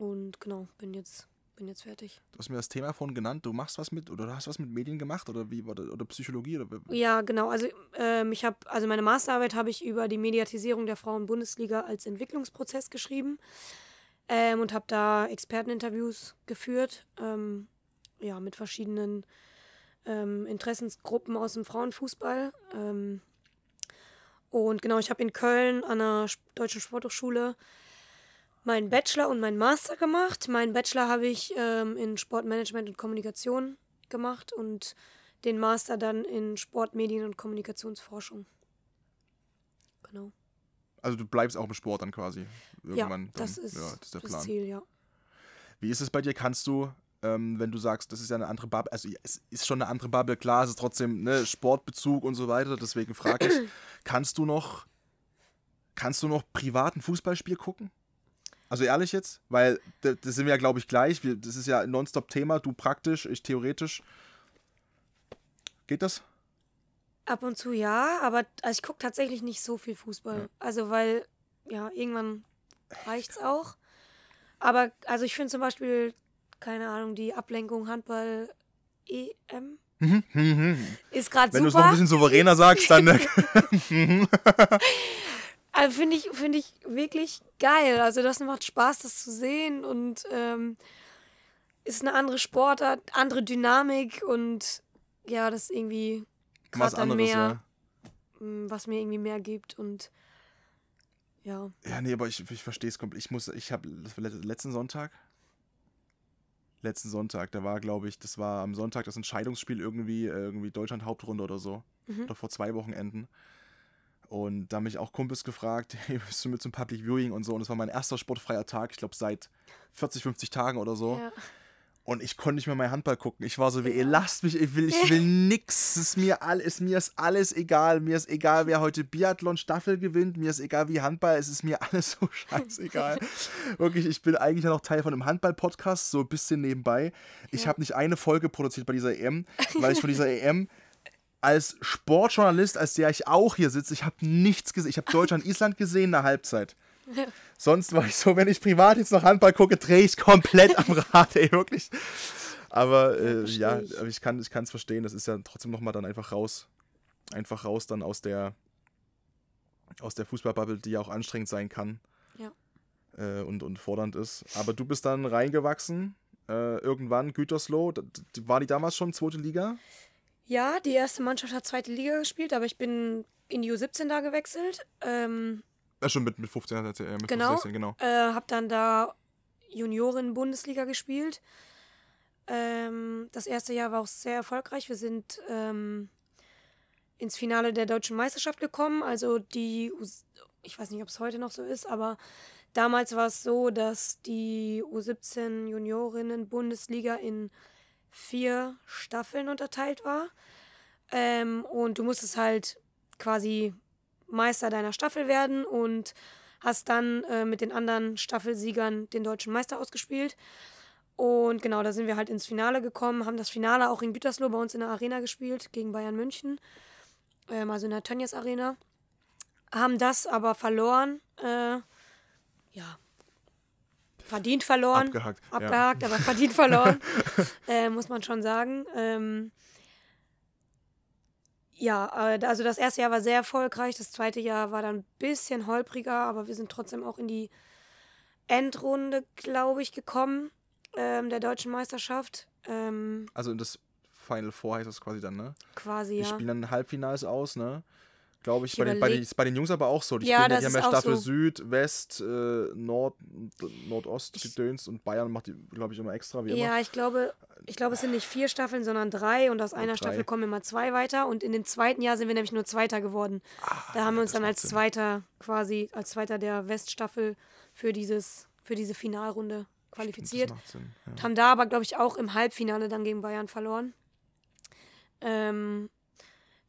A: hm. und genau, bin jetzt bin jetzt fertig.
B: Du hast mir das Thema vorhin genannt, du machst was mit oder hast was mit Medien gemacht oder wie oder, oder Psychologie oder
A: Ja, genau. Also ähm, ich habe also meine Masterarbeit habe ich über die Mediatisierung der Frauen Bundesliga als Entwicklungsprozess geschrieben ähm, und habe da Experteninterviews geführt, ähm, ja, mit verschiedenen ähm, Interessensgruppen aus dem Frauenfußball. Ähm, und genau, ich habe in Köln an der Deutschen Sporthochschule meinen Bachelor und meinen Master gemacht. Meinen Bachelor habe ich ähm, in Sportmanagement und Kommunikation gemacht und den Master dann in Sportmedien und Kommunikationsforschung. Genau.
B: Also du bleibst auch im Sport dann quasi. Irgendwann. Ja, das, ist, ja, das ist der Plan. Ziel, ja. Wie ist es bei dir? Kannst du, ähm, wenn du sagst, das ist ja eine andere Bubble, also es ist schon eine andere Bubble, klar, es ist trotzdem ne, Sportbezug und so weiter, deswegen frage ich, kannst du noch, kannst du noch privaten Fußballspiel gucken? Also ehrlich jetzt, weil das sind wir ja, glaube ich, gleich. Wir, das ist ja ein Nonstop-Thema, du praktisch, ich theoretisch. Geht das?
A: Ab und zu ja, aber also ich gucke tatsächlich nicht so viel Fußball. Ja. Also weil, ja, irgendwann reicht's auch. Aber also ich finde zum Beispiel, keine Ahnung, die Ablenkung Handball EM
B: mhm, mhm, mhm. ist gerade super. Wenn du es noch ein bisschen souveräner sagst, dann. Äh,
A: also finde ich, find ich wirklich geil. Also das macht Spaß, das zu sehen und ähm, ist eine andere Sportart, andere Dynamik und ja, das ist irgendwie was anderes, mehr, ja. Mm, was mir irgendwie mehr gibt und ja.
B: Ja, nee, aber ich, ich verstehe es komplett. Ich muss, ich habe letzten Sonntag, letzten Sonntag, da war, glaube ich, das war am Sonntag das Entscheidungsspiel irgendwie, irgendwie Deutschland Hauptrunde oder so, mhm. doch vor zwei Wochenenden. Und da haben mich auch Kumpels gefragt, hey, bist du mit zum Public Viewing und so. Und es war mein erster sportfreier Tag, ich glaube seit 40, 50 Tagen oder so. Ja. Und ich konnte nicht mehr meinen Handball gucken. Ich war so wie, ja. lasst mich, ich will, ich will nix. ist mir, all, ist mir ist alles egal. Mir ist egal, wer heute Biathlon-Staffel gewinnt. Mir ist egal, wie Handball. Es ist mir alles so scheißegal. Wirklich, ich bin eigentlich noch Teil von einem Handball-Podcast, so ein bisschen nebenbei. Ich ja. habe nicht eine Folge produziert bei dieser EM, weil ich von dieser EM als Sportjournalist, als der ich auch hier sitze, ich habe nichts gesehen. Ich habe Deutschland, Island gesehen, in der Halbzeit. Sonst war ich so, wenn ich privat jetzt noch Handball gucke, drehe ich komplett am Rad, ey, wirklich. Aber äh, ja, ich. aber ich kann es verstehen. Das ist ja trotzdem nochmal dann einfach raus. Einfach raus dann aus der, aus der Fußballbubble, die ja auch anstrengend sein kann. Ja. Äh, und, und fordernd ist. Aber du bist dann reingewachsen. Äh, irgendwann Gütersloh. War die damals schon zweite Liga?
A: Ja, die erste Mannschaft hat zweite Liga gespielt, aber ich bin in die U17 da gewechselt. Ähm,
B: äh, schon mit, mit 15 hat er mit genau, 16, genau.
A: Äh, hab dann da Junioren-Bundesliga gespielt. Ähm, das erste Jahr war auch sehr erfolgreich. Wir sind ähm, ins Finale der deutschen Meisterschaft gekommen. Also die, ich weiß nicht, ob es heute noch so ist, aber damals war es so, dass die U17 Juniorinnen Bundesliga in vier Staffeln unterteilt war. Ähm, und du musstest halt quasi Meister deiner Staffel werden und hast dann äh, mit den anderen Staffelsiegern den deutschen Meister ausgespielt. Und genau, da sind wir halt ins Finale gekommen, haben das Finale auch in Gütersloh bei uns in der Arena gespielt, gegen Bayern München, ähm, also in der Tönnies Arena. Haben das aber verloren, äh, ja, verdient verloren. Abgehakt. Abgehakt, ja. aber verdient verloren, äh, muss man schon sagen. Ähm, ja, äh, also das erste Jahr war sehr erfolgreich, das zweite Jahr war dann ein bisschen holpriger, aber wir sind trotzdem auch in die Endrunde, glaube ich, gekommen ähm, der deutschen Meisterschaft. Ähm,
B: also in das Final Four heißt das quasi dann, ne? Quasi, Die ja. Wir spielen dann Halbfinals aus, ne? Glaube ich, ich bei, den, bei, den, ist bei den Jungs aber auch so. Die, ja, spielen, die haben ja Staffel so. Süd, West, äh, Nord, Nordost gedöns und Bayern macht die, glaube ich, immer extra. Wie ja, immer.
A: ich glaube, ich glaube, es sind nicht vier Staffeln, sondern drei und aus und oh, einer drei. Staffel kommen immer zwei weiter und in dem zweiten Jahr sind wir nämlich nur Zweiter geworden. Ah, da haben wir uns dann als Zweiter quasi, als Zweiter der Weststaffel für dieses, für diese Finalrunde qualifiziert. Sinn, ja. Haben da aber, glaube ich, auch im Halbfinale dann gegen Bayern verloren. Ähm,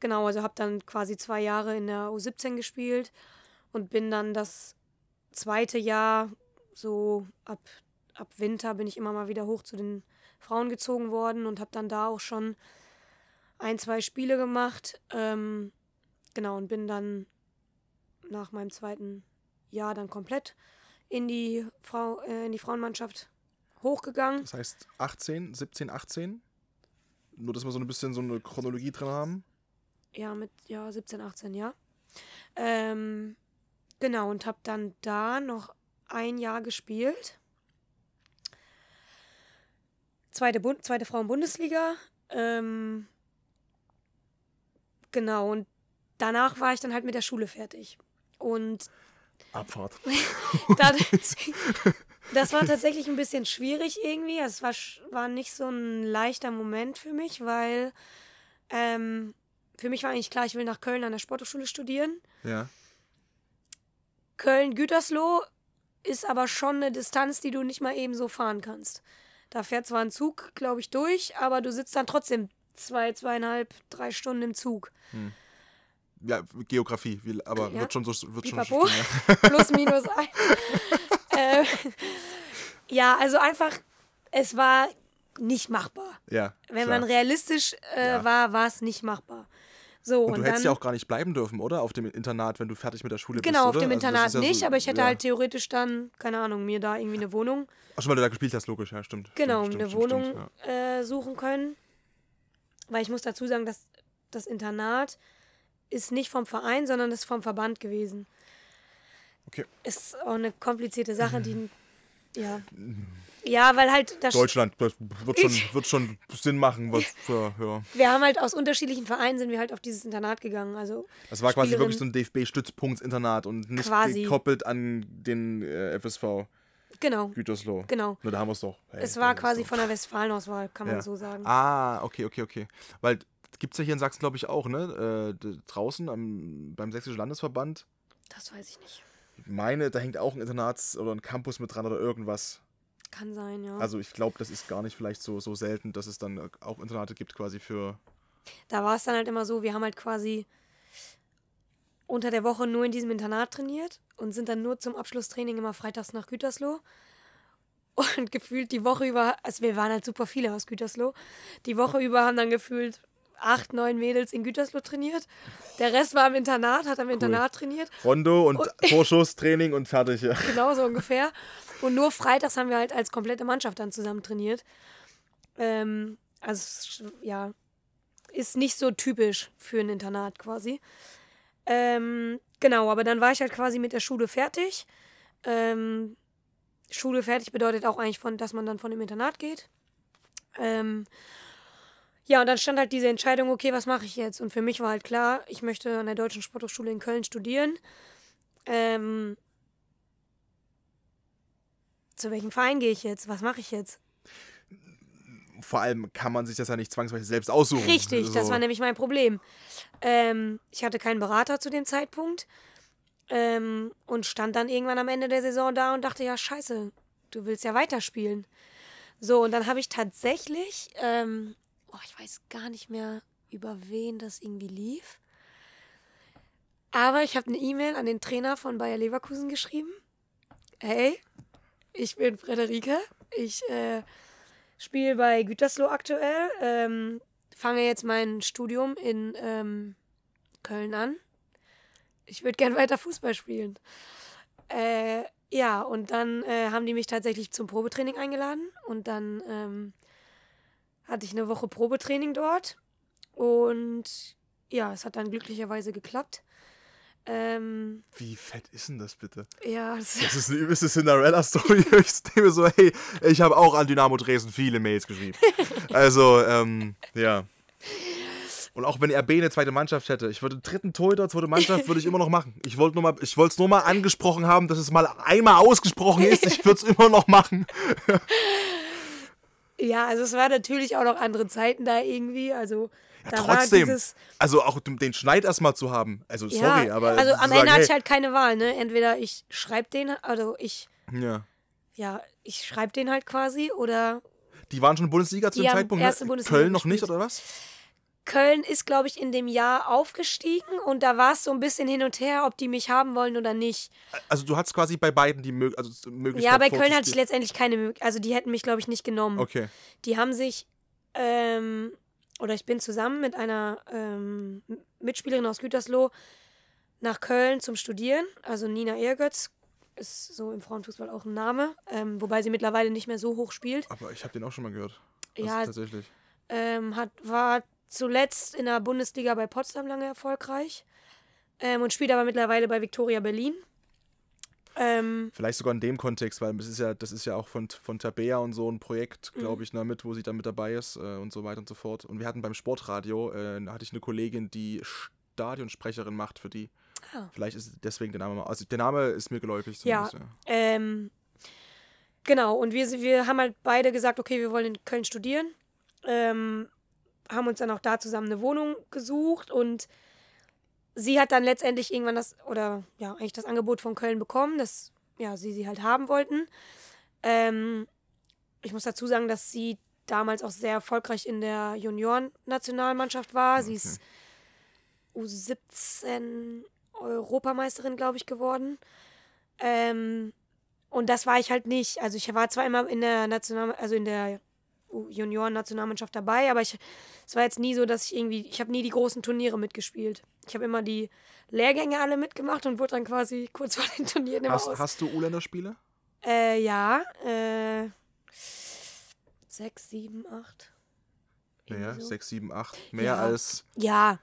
A: Genau, also habe dann quasi zwei Jahre in der U17 gespielt und bin dann das zweite Jahr so ab, ab Winter bin ich immer mal wieder hoch zu den Frauen gezogen worden und habe dann da auch schon ein, zwei Spiele gemacht. Ähm, genau, und bin dann nach meinem zweiten Jahr dann komplett in die, Frau, äh, in die Frauenmannschaft hochgegangen. Das
B: heißt 18, 17, 18? Nur, dass wir so ein bisschen so eine Chronologie drin haben
A: ja, mit ja, 17, 18, ja. Ähm, genau, und habe dann da noch ein Jahr gespielt. Zweite, Bund zweite Frauen-Bundesliga. Ähm, genau, und danach war ich dann halt mit der Schule fertig. Und. Abfahrt. das war tatsächlich ein bisschen schwierig irgendwie. Es war, war nicht so ein leichter Moment für mich, weil. Ähm, für mich war eigentlich klar, ich will nach Köln an der Sporthochschule studieren. Ja. Köln-Gütersloh ist aber schon eine Distanz, die du nicht mal eben so fahren kannst. Da fährt zwar ein Zug, glaube ich, durch, aber du sitzt dann trotzdem zwei, zweieinhalb, drei Stunden im Zug.
B: Hm. Ja, Geografie, aber ja. wird schon so. Wird schon so ja. Plus, minus ein.
A: äh, ja, also einfach, es war nicht machbar. Ja. Wenn klar. man realistisch äh, ja. war, war es nicht machbar. So, und du und hättest dann, ja auch
B: gar nicht bleiben dürfen, oder? Auf dem Internat, wenn du fertig mit der Schule genau, bist. Genau, auf dem also Internat ja nicht, so, aber ich hätte ja. halt
A: theoretisch dann, keine Ahnung, mir da irgendwie eine Wohnung.
B: Ach, schon weil du da gespielt hast, logisch, ja, stimmt. Genau, stimmt, eine stimmt, Wohnung stimmt,
A: ja. äh, suchen können. Weil ich muss dazu sagen, dass das Internat ist nicht vom Verein, sondern ist vom Verband gewesen. Okay. Ist auch eine komplizierte Sache, die. ja. Ja, weil halt. Das Deutschland, das wird schon,
B: wird schon Sinn machen. Was, ja, ja.
A: Wir haben halt aus unterschiedlichen Vereinen sind wir halt auf dieses Internat gegangen. Also das war quasi wirklich so
B: ein DFB-Stützpunkt-Internat und nicht quasi. gekoppelt an den äh, FSV. Genau. Gütersloh. Genau. Nur da haben wir es doch. Hey, es war quasi
A: von der Westfalenauswahl, kann ja. man so sagen.
B: Ah, okay, okay, okay. Weil gibt es ja hier in Sachsen, glaube ich, auch, ne? Äh, draußen am, beim Sächsischen Landesverband.
A: Das weiß ich nicht.
B: Ich meine, da hängt auch ein Internats- oder ein Campus mit dran oder irgendwas
A: kann sein, ja. Also
B: ich glaube, das ist gar nicht vielleicht so, so selten, dass es dann äh, auch Internate gibt quasi für...
A: Da war es dann halt immer so, wir haben halt quasi unter der Woche nur in diesem Internat trainiert und sind dann nur zum Abschlusstraining immer freitags nach Gütersloh. Und gefühlt die Woche über, also wir waren halt super viele aus Gütersloh, die Woche über haben dann gefühlt acht, neun Mädels in Gütersloh trainiert. Der Rest war im Internat, hat am cool. Internat trainiert.
B: Rondo und, und Vorschusstraining und fertig. Ja.
A: Genau, so ungefähr. Und nur freitags haben wir halt als komplette Mannschaft dann zusammen trainiert. Ähm, also, ja, ist nicht so typisch für ein Internat quasi. Ähm, genau, aber dann war ich halt quasi mit der Schule fertig. Ähm, Schule fertig bedeutet auch eigentlich, von, dass man dann von dem Internat geht. Ähm, ja, und dann stand halt diese Entscheidung, okay, was mache ich jetzt? Und für mich war halt klar, ich möchte an der Deutschen Sporthochschule in Köln studieren. Ähm, zu welchem Verein gehe ich jetzt? Was mache ich jetzt?
B: Vor allem kann man sich das ja nicht zwangsweise selbst aussuchen. Richtig, so. das war nämlich
A: mein Problem. Ähm, ich hatte keinen Berater zu dem Zeitpunkt ähm, und stand dann irgendwann am Ende der Saison da und dachte, ja, scheiße, du willst ja weiterspielen. So, und dann habe ich tatsächlich ähm, oh, ich weiß gar nicht mehr, über wen das irgendwie lief. Aber ich habe eine E-Mail an den Trainer von Bayer Leverkusen geschrieben. Hey, ich bin Frederike. Ich äh, spiele bei Gütersloh aktuell. Ähm, fange jetzt mein Studium in ähm, Köln an. Ich würde gern weiter Fußball spielen. Äh, ja, und dann äh, haben die mich tatsächlich zum Probetraining eingeladen und dann ähm, hatte ich eine Woche Probetraining dort und ja, es hat dann glücklicherweise geklappt. Ähm, Wie
B: fett ist denn das bitte? Ja, das, das ist eine übelste Cinderella-Story. ich denke so, hey, ich habe auch an Dynamo Dresden viele Mails geschrieben. also, ähm, ja. Und auch wenn RB eine zweite Mannschaft hätte, ich würde den dritten Torhüter, zweite Mannschaft, würde ich immer noch machen. Ich wollte nur es nur mal angesprochen haben, dass es mal einmal ausgesprochen ist. Ich würde es immer noch machen.
A: Ja, also es war natürlich auch noch andere Zeiten da irgendwie. Also ja, da trotzdem.
B: also auch den Schneid erstmal zu haben. Also sorry, ja, aber. Also am Ende hey. hatte ich
A: halt keine Wahl, ne? Entweder ich schreibe den, also ich. Ja. Ja, ich schreibe den halt quasi oder.
B: Die waren schon Bundesliga zu dem Zeitpunkt, ne? Bundesliga Köln noch gespielt. nicht, oder
A: was? Köln ist, glaube ich, in dem Jahr aufgestiegen und da war es so ein bisschen hin und her, ob die mich haben wollen oder nicht.
B: Also du hattest quasi bei beiden die Mö also Möglichkeit. Ja, bei Köln hatte ich
A: letztendlich keine Möglichkeit. Also die hätten mich, glaube ich, nicht genommen. Okay. Die haben sich, ähm, oder ich bin zusammen mit einer ähm, Mitspielerin aus Gütersloh nach Köln zum Studieren. Also Nina Ehrgötz ist so im Frauenfußball auch ein Name, ähm, wobei sie mittlerweile nicht mehr so hoch spielt.
B: Aber ich habe den auch schon mal gehört. Das also ja, tatsächlich.
A: Ähm, hat, war zuletzt in der Bundesliga bei Potsdam lange erfolgreich ähm, und spielt aber mittlerweile bei Viktoria Berlin. Ähm,
B: Vielleicht sogar in dem Kontext, weil das ist ja, das ist ja auch von, von Tabea und so ein Projekt, mhm. glaube ich, ne, wo sie dann mit dabei ist äh, und so weiter und so fort. Und wir hatten beim Sportradio, äh, hatte ich eine Kollegin, die Stadionsprecherin macht für die. Ah. Vielleicht ist deswegen der Name mal. Also der Name ist mir geläufig. Ja. ja.
A: Ähm, genau, und wir, wir haben halt beide gesagt, okay, wir wollen in Köln studieren. Ähm, haben uns dann auch da zusammen eine Wohnung gesucht und sie hat dann letztendlich irgendwann das, oder ja, eigentlich das Angebot von Köln bekommen, dass ja, sie sie halt haben wollten. Ähm, ich muss dazu sagen, dass sie damals auch sehr erfolgreich in der Juniorennationalmannschaft war. Okay. Sie ist U17 Europameisterin, glaube ich, geworden. Ähm, und das war ich halt nicht. Also ich war zwar immer in der National, also in der Junioren-Nationalmannschaft dabei, aber ich, es war jetzt nie so, dass ich irgendwie, ich habe nie die großen Turniere mitgespielt. Ich habe immer die Lehrgänge alle mitgemacht und wurde dann quasi kurz vor den Turnieren immer hast, aus. Hast du
B: U-Länderspiele?
A: Äh, ja. Äh, sechs, sieben, acht.
B: Naja, so. sechs, sieben, acht. Mehr ja. als. Ja,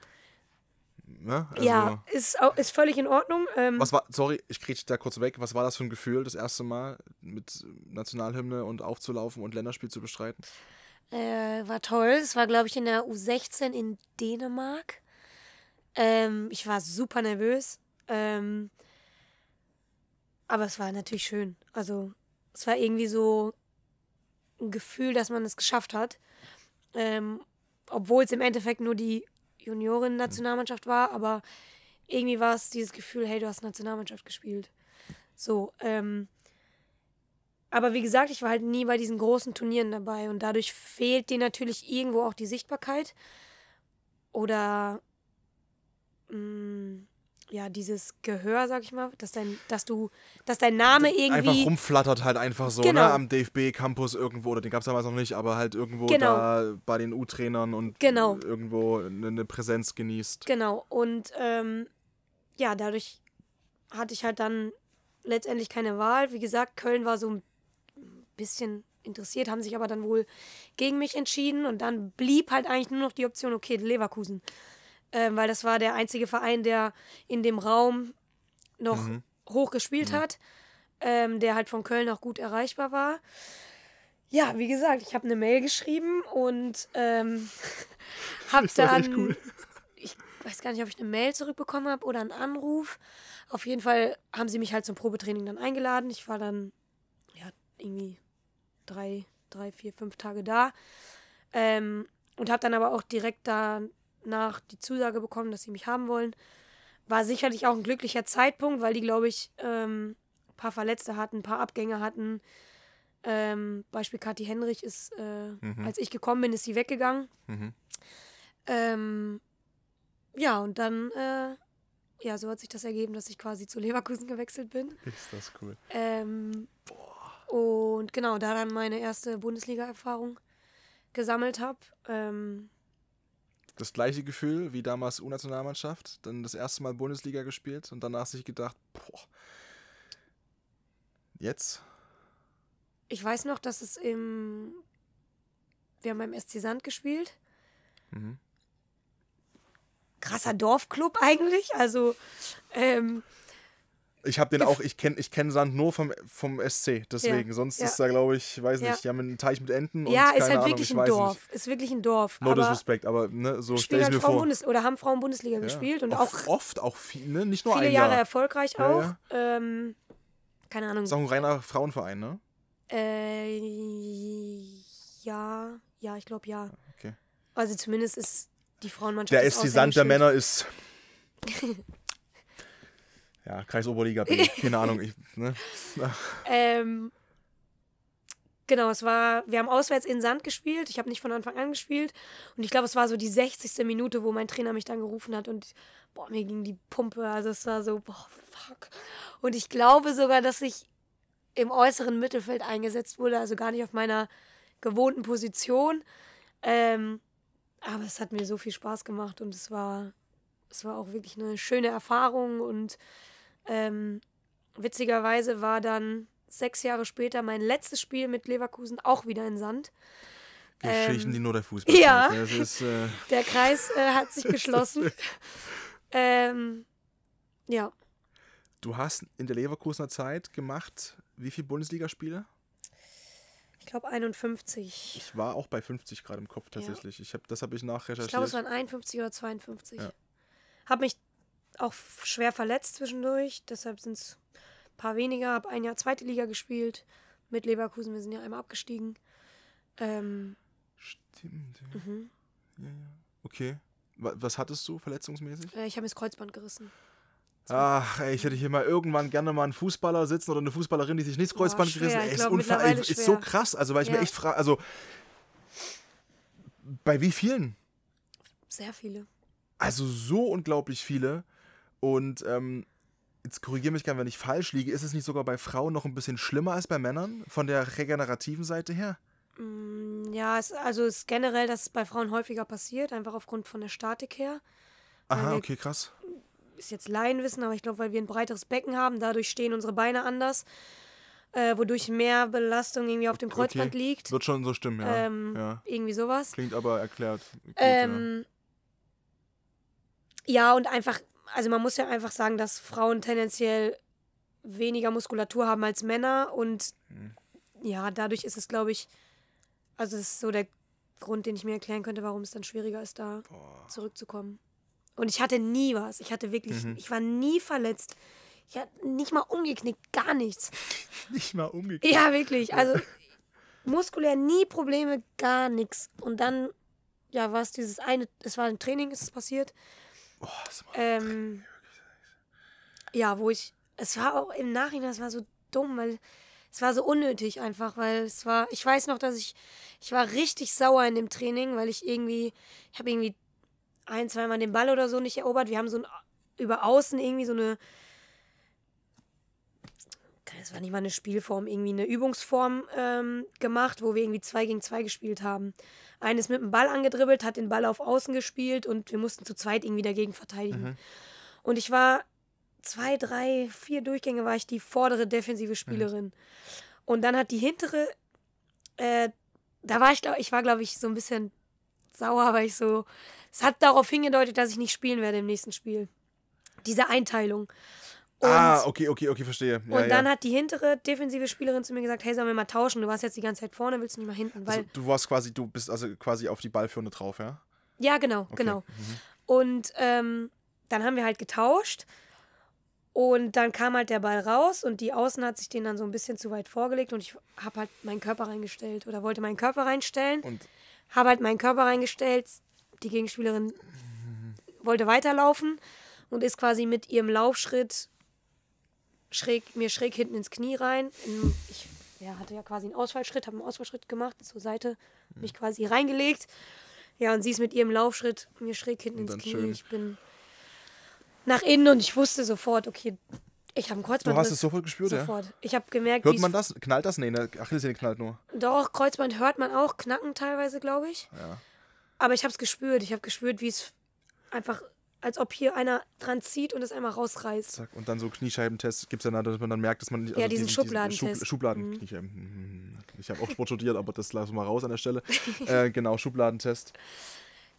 B: Ne? Also, ja,
A: ist, ist völlig in Ordnung. Ähm, was war,
B: sorry, ich kriege da kurz weg. Was war das für ein Gefühl, das erste Mal mit Nationalhymne und aufzulaufen und Länderspiel zu bestreiten?
A: Äh, war toll. Es war, glaube ich, in der U16 in Dänemark. Ähm, ich war super nervös. Ähm, aber es war natürlich schön. Also, es war irgendwie so ein Gefühl, dass man es geschafft hat. Ähm, obwohl es im Endeffekt nur die juniorinnen nationalmannschaft war, aber irgendwie war es dieses Gefühl, hey, du hast Nationalmannschaft gespielt. So, ähm, aber wie gesagt, ich war halt nie bei diesen großen Turnieren dabei und dadurch fehlt dir natürlich irgendwo auch die Sichtbarkeit. Oder mh, mm, ja, dieses Gehör, sag ich mal, dass dein, dass du, dass dein Name irgendwie. Einfach rumflattert halt
B: einfach so, ne? genau. ne? Am DFB-Campus irgendwo, oder den gab es damals noch nicht, aber halt irgendwo genau. da bei den U-Trainern und genau. irgendwo eine Präsenz genießt.
A: Genau, und ähm, ja, dadurch hatte ich halt dann letztendlich keine Wahl. Wie gesagt, Köln war so ein bisschen interessiert, haben sich aber dann wohl gegen mich entschieden und dann blieb halt eigentlich nur noch die Option, okay, Leverkusen ähm, weil das war der einzige Verein, der in dem Raum noch mhm. hoch gespielt mhm. hat, ähm, der halt von Köln auch gut erreichbar war. Ja, wie gesagt, ich habe eine Mail geschrieben und ähm, habe dann, cool. ich weiß gar nicht, ob ich eine Mail zurückbekommen habe oder einen Anruf. Auf jeden Fall haben sie mich halt zum Probetraining dann eingeladen. Ich war dann ja irgendwie drei, drei, vier, fünf Tage da ähm, und habe dann aber auch direkt da nach die Zusage bekommen, dass sie mich haben wollen. War sicherlich auch ein glücklicher Zeitpunkt, weil die, glaube ich, ähm, ein paar Verletzte hatten, ein paar Abgänge hatten. Ähm, Beispiel Kathi Henrich ist, äh, mhm. als ich gekommen bin, ist sie weggegangen. Mhm. Ähm, ja, und dann, äh, ja, so hat sich das ergeben, dass ich quasi zu Leverkusen gewechselt bin. Ist das cool. Ähm, und genau, da dann meine erste Bundesliga-Erfahrung gesammelt habe. Ähm,
B: das gleiche Gefühl wie damals U-Nationalmannschaft, dann das erste Mal Bundesliga gespielt und danach sich gedacht, boah, jetzt?
A: Ich weiß noch, dass es im. Wir haben beim SC Sand gespielt. Mhm. Krasser Dorfclub eigentlich. Also, ähm,
B: ich habe den auch, ich kenne ich kenn Sand nur vom, vom SC, deswegen. Ja, Sonst ja. ist da, glaube ich, weiß nicht, ja. die haben einen Teich mit Enten und Ja, ist halt Ahnung, wirklich ein Dorf.
A: Nicht. Ist wirklich ein Dorf. No disrespect,
B: aber ne, so stelle ich halt mir vor. Bundes
A: oder haben Frauen Bundesliga gespielt und auch, auch.
B: Oft, auch viel, ne? Nicht nur viele ein Jahr. Jahre erfolgreich auch.
A: Ähm, keine Ahnung. Ist auch ein
B: reiner Frauenverein, ne?
A: Äh, ja, ja, ich glaube ja. Okay. Also zumindest ist die Frauenmannschaft. Der die Sand der Männer ist.
B: ja, Kreisoberliga B, keine Ahnung. Ich, ne?
A: ähm, genau, es war, wir haben auswärts in Sand gespielt. Ich habe nicht von Anfang an gespielt. Und ich glaube, es war so die 60. Minute, wo mein Trainer mich dann gerufen hat und boah, mir ging die Pumpe. Also es war so, boah, fuck. Und ich glaube sogar, dass ich im äußeren Mittelfeld eingesetzt wurde, also gar nicht auf meiner gewohnten Position. Ähm, aber es hat mir so viel Spaß gemacht und es war, es war auch wirklich eine schöne Erfahrung und ähm, witzigerweise war dann sechs Jahre später mein letztes Spiel mit Leverkusen auch wieder in Sand. Geschichten, ähm, die nur der Fußball Ja, ist, äh der Kreis äh, hat sich geschlossen. ähm, ja.
B: Du hast in der Leverkusener Zeit gemacht, wie viele Bundesligaspiele?
A: Ich glaube 51. Ich
B: war auch bei 50 gerade im Kopf tatsächlich. Ja. Ich hab, das habe ich nachrecherchiert. Ich glaube, es waren
A: 51 oder 52. Ja. Habe mich auch schwer verletzt zwischendurch, deshalb sind es ein paar weniger. Habe ein Jahr zweite Liga gespielt mit Leverkusen, wir sind ja einmal abgestiegen. Ähm, Stimmt. Ja. Mhm.
B: ja, ja. Okay. Was hattest du verletzungsmäßig?
A: Äh, ich habe mir das Kreuzband gerissen.
B: Ach, ey, ich hätte hier mal irgendwann gerne mal einen Fußballer sitzen oder eine Fußballerin, die sich nicht das Kreuzband Boah, gerissen hat. Ist, unfair, ist so krass. Also, weil ich ja. mir echt frage, also bei wie vielen? Sehr viele. Also so unglaublich viele. Und ähm, jetzt korrigiere mich gerne, wenn ich falsch liege, ist es nicht sogar bei Frauen noch ein bisschen schlimmer als bei Männern von der regenerativen Seite her?
A: Mm, ja, es, also es ist generell, dass es bei Frauen häufiger passiert, einfach aufgrund von der Statik her. Aha, okay, krass. Ist jetzt Laienwissen, aber ich glaube, weil wir ein breiteres Becken haben, dadurch stehen unsere Beine anders, äh, wodurch mehr Belastung irgendwie auf dem Kreuzband okay. liegt. Wird schon so stimmen, ja. Ähm, ja. Irgendwie sowas. Klingt
B: aber erklärt. Gut, ähm,
A: ja. ja, und einfach also man muss ja einfach sagen, dass Frauen tendenziell weniger Muskulatur haben als Männer und mhm. ja, dadurch ist es, glaube ich, also es ist so der Grund, den ich mir erklären könnte, warum es dann schwieriger ist, da Boah. zurückzukommen. Und ich hatte nie was. Ich hatte wirklich, mhm. ich war nie verletzt. Ich hatte nicht mal umgeknickt, gar nichts.
B: nicht mal umgeknickt. Ja, wirklich. Also
A: muskulär nie Probleme, gar nichts. Und dann, ja, war es dieses eine, es war im Training, ist es passiert. Oh, ähm, ja, wo ich, es war auch im Nachhinein, das war so dumm, weil es war so unnötig einfach, weil es war, ich weiß noch, dass ich, ich war richtig sauer in dem Training, weil ich irgendwie, ich habe irgendwie ein, zweimal den Ball oder so nicht erobert. Wir haben so ein, über außen irgendwie so eine, Es war nicht mal eine Spielform, irgendwie eine Übungsform ähm, gemacht, wo wir irgendwie zwei gegen zwei gespielt haben eines mit dem Ball angedribbelt, hat den Ball auf Außen gespielt und wir mussten zu zweit irgendwie dagegen verteidigen. Mhm. Und ich war zwei, drei, vier Durchgänge war ich die vordere defensive mhm. Spielerin. Mhm. Und dann hat die hintere, äh, da war ich, ich, war, glaube ich, so ein bisschen sauer, weil ich so, es hat darauf hingedeutet, dass ich nicht spielen werde im nächsten Spiel. Diese Einteilung. Ah, und ah, okay,
B: okay, okay, verstehe. Ja, und dann ja.
A: hat die hintere defensive Spielerin zu mir gesagt, hey, sollen wir mal tauschen? Du warst jetzt die ganze Zeit vorne, willst du nicht mal hinten? Also Weil also,
B: du warst quasi, du bist also quasi auf die Ballführende drauf, ja?
A: Ja, genau, okay. genau. Mhm. Und ähm, dann haben wir halt getauscht und dann kam halt der Ball raus und die Außen hat sich den dann so ein bisschen zu weit vorgelegt und ich habe halt meinen Körper reingestellt oder wollte meinen Körper reinstellen. Und habe halt meinen Körper reingestellt. Die Gegenspielerin mhm. wollte weiterlaufen und ist quasi mit ihrem Laufschritt schräg, mir schräg hinten ins Knie rein. Ich ja, hatte ja quasi einen Ausfallschritt, habe einen Ausfallschritt gemacht, zur Seite, mhm. mich quasi reingelegt. Ja, und sie ist mit ihrem Laufschritt mir schräg hinten ins Knie. Schön. Ich bin nach innen und ich wusste sofort, okay, ich habe einen Kreuzband. Du hast es sofort gespürt, sofort. ja? Ich habe gemerkt, Hört man
B: das? Knallt das? Nee, ne, Achillessehne knallt nur.
A: Doch, Kreuzband hört man auch, knacken teilweise, glaube ich. Ja. Aber ich habe es gespürt. Ich habe gespürt, wie es einfach als ob hier einer dran zieht und es einmal rausreißt. Zack.
B: Und dann so Kniescheibentest gibt es ja, dass man dann merkt, dass man nicht. Also ja, diesen, diesen Schubladentest. Schubladen. Mhm. Hm, hm, hm, ich habe auch Sport studiert, aber das lassen wir mal raus an der Stelle. äh, genau, Schubladentest.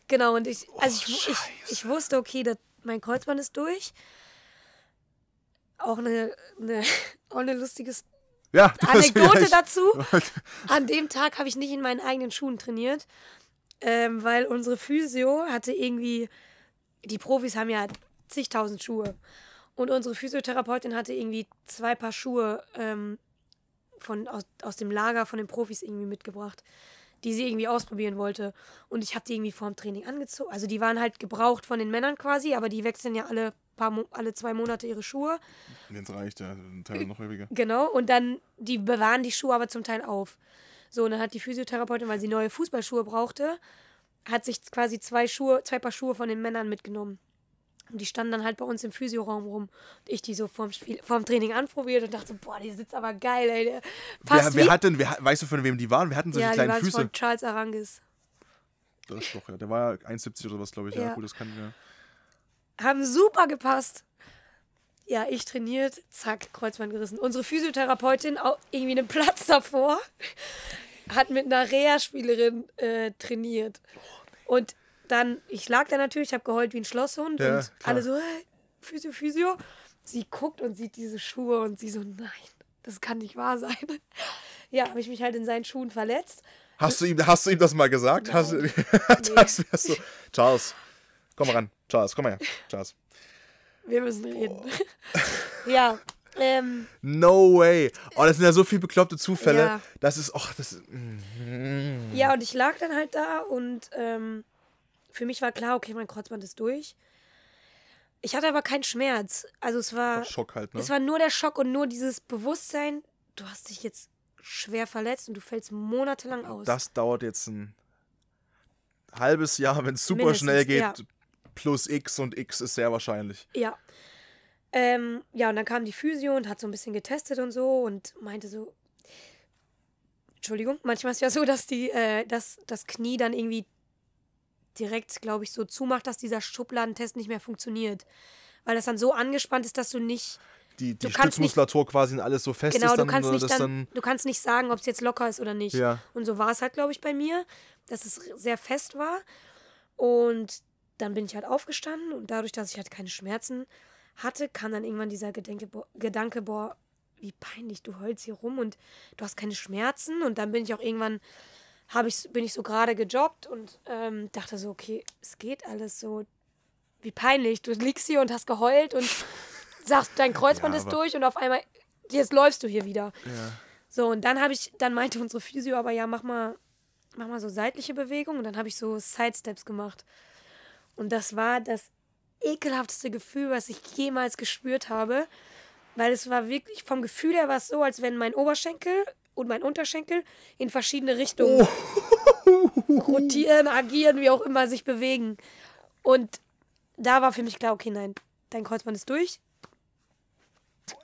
A: Genau, und ich, oh, also oh, ich, ich, wusste, okay, das, mein Kreuzband ist durch. Auch eine, eine, auch eine lustige ja, Anekdote dazu. An dem Tag habe ich nicht in meinen eigenen Schuhen trainiert, ähm, weil unsere Physio hatte irgendwie die Profis haben ja zigtausend Schuhe. Und unsere Physiotherapeutin hatte irgendwie zwei Paar Schuhe ähm, von, aus, aus dem Lager von den Profis irgendwie mitgebracht, die sie irgendwie ausprobieren wollte. Und ich habe die irgendwie vor dem Training angezogen. Also die waren halt gebraucht von den Männern quasi, aber die wechseln ja alle paar alle zwei Monate ihre Schuhe.
B: Wenn es reicht, ja, ein Teil noch häufiger. Genau,
A: und dann, die bewahren die Schuhe aber zum Teil auf. So, und dann hat die Physiotherapeutin, weil sie neue Fußballschuhe brauchte, hat sich quasi zwei Schuhe, zwei Paar Schuhe von den Männern mitgenommen. Und die standen dann halt bei uns im Physioraum rum. Und ich die so vorm, Spiel, vorm Training anprobiert und dachte, so, boah, die sitzt aber geil, ey. Passt wer, wer hat
B: denn, wer, weißt du, von wem die waren? Wir hatten solche ja, kleinen die waren Füße. von
A: Charles Arangis.
B: Das ist doch, ja. Der war ja 1,70 oder was, glaube ich. Ja. ja, gut, das kann ja.
A: Haben super gepasst. Ja, ich trainiert, zack, Kreuzband gerissen. Unsere Physiotherapeutin auch irgendwie einen Platz davor hat mit einer Reha-Spielerin äh, trainiert. Und dann, ich lag da natürlich, habe geheult wie ein Schlosshund ja, und klar. alle so, hey, Physio, Physio. Sie guckt und sieht diese Schuhe und sie so, nein, das kann nicht wahr sein. Ja, habe ich mich halt in seinen Schuhen verletzt.
B: Hast du ihm, hast du ihm das mal gesagt? Nein. Hast du, das wärst du. Charles, komm mal ran. Charles, komm mal her. Charles.
A: Wir müssen reden. ja, ähm,
B: no way. Oh, das sind ja so viele bekloppte Zufälle. Ja. Das ist, ach, das ist, mm.
A: Ja, und ich lag dann halt da und ähm, für mich war klar, okay, mein Kreuzband ist durch. Ich hatte aber keinen Schmerz. Also es war. Schock halt, ne? Es war nur der Schock und nur dieses Bewusstsein, du hast dich jetzt schwer verletzt und du fällst monatelang aus.
B: Das dauert jetzt ein halbes Jahr, wenn es super Mindestens, schnell geht. Ja. Plus X und X ist sehr wahrscheinlich.
A: Ja. Ähm, ja, und dann kam die Physio und hat so ein bisschen getestet und so und meinte so, Entschuldigung, manchmal ist ja so, dass die, äh, dass das Knie dann irgendwie direkt, glaube ich, so zumacht, dass dieser Schubladentest nicht mehr funktioniert. Weil das dann so angespannt ist, dass du nicht. Die, die Stützmuskulatur
B: nicht, quasi alles so fest genau, ist. Genau, du, kannst nicht dann, dann,
A: du kannst nicht sagen, ob es jetzt locker ist oder nicht. Ja. Und so war es halt, glaube ich, bei mir, dass es sehr fest war. Und dann bin ich halt aufgestanden und dadurch, dass ich halt keine Schmerzen hatte, kam dann irgendwann dieser Gedenke, bo Gedanke, boah, wie peinlich, du heulst hier rum und du hast keine Schmerzen. Und dann bin ich auch irgendwann, hab ich, bin ich so gerade gejobbt und ähm, dachte so, okay, es geht alles so. Wie peinlich, du liegst hier und hast geheult und sagst, dein Kreuzband ja, ist durch und auf einmal, jetzt läufst du hier wieder. Ja. So, und dann habe ich, dann meinte unsere Physio, aber ja, mach mal, mach mal so seitliche Bewegungen. Und dann habe ich so Sidesteps gemacht. Und das war das ekelhafteste Gefühl, was ich jemals gespürt habe. Weil es war wirklich, vom Gefühl her war es so, als wenn mein Oberschenkel und mein Unterschenkel in verschiedene Richtungen oh. rotieren, agieren, wie auch immer sich bewegen. Und da war für mich klar, okay, nein, dein Kreuzband ist durch,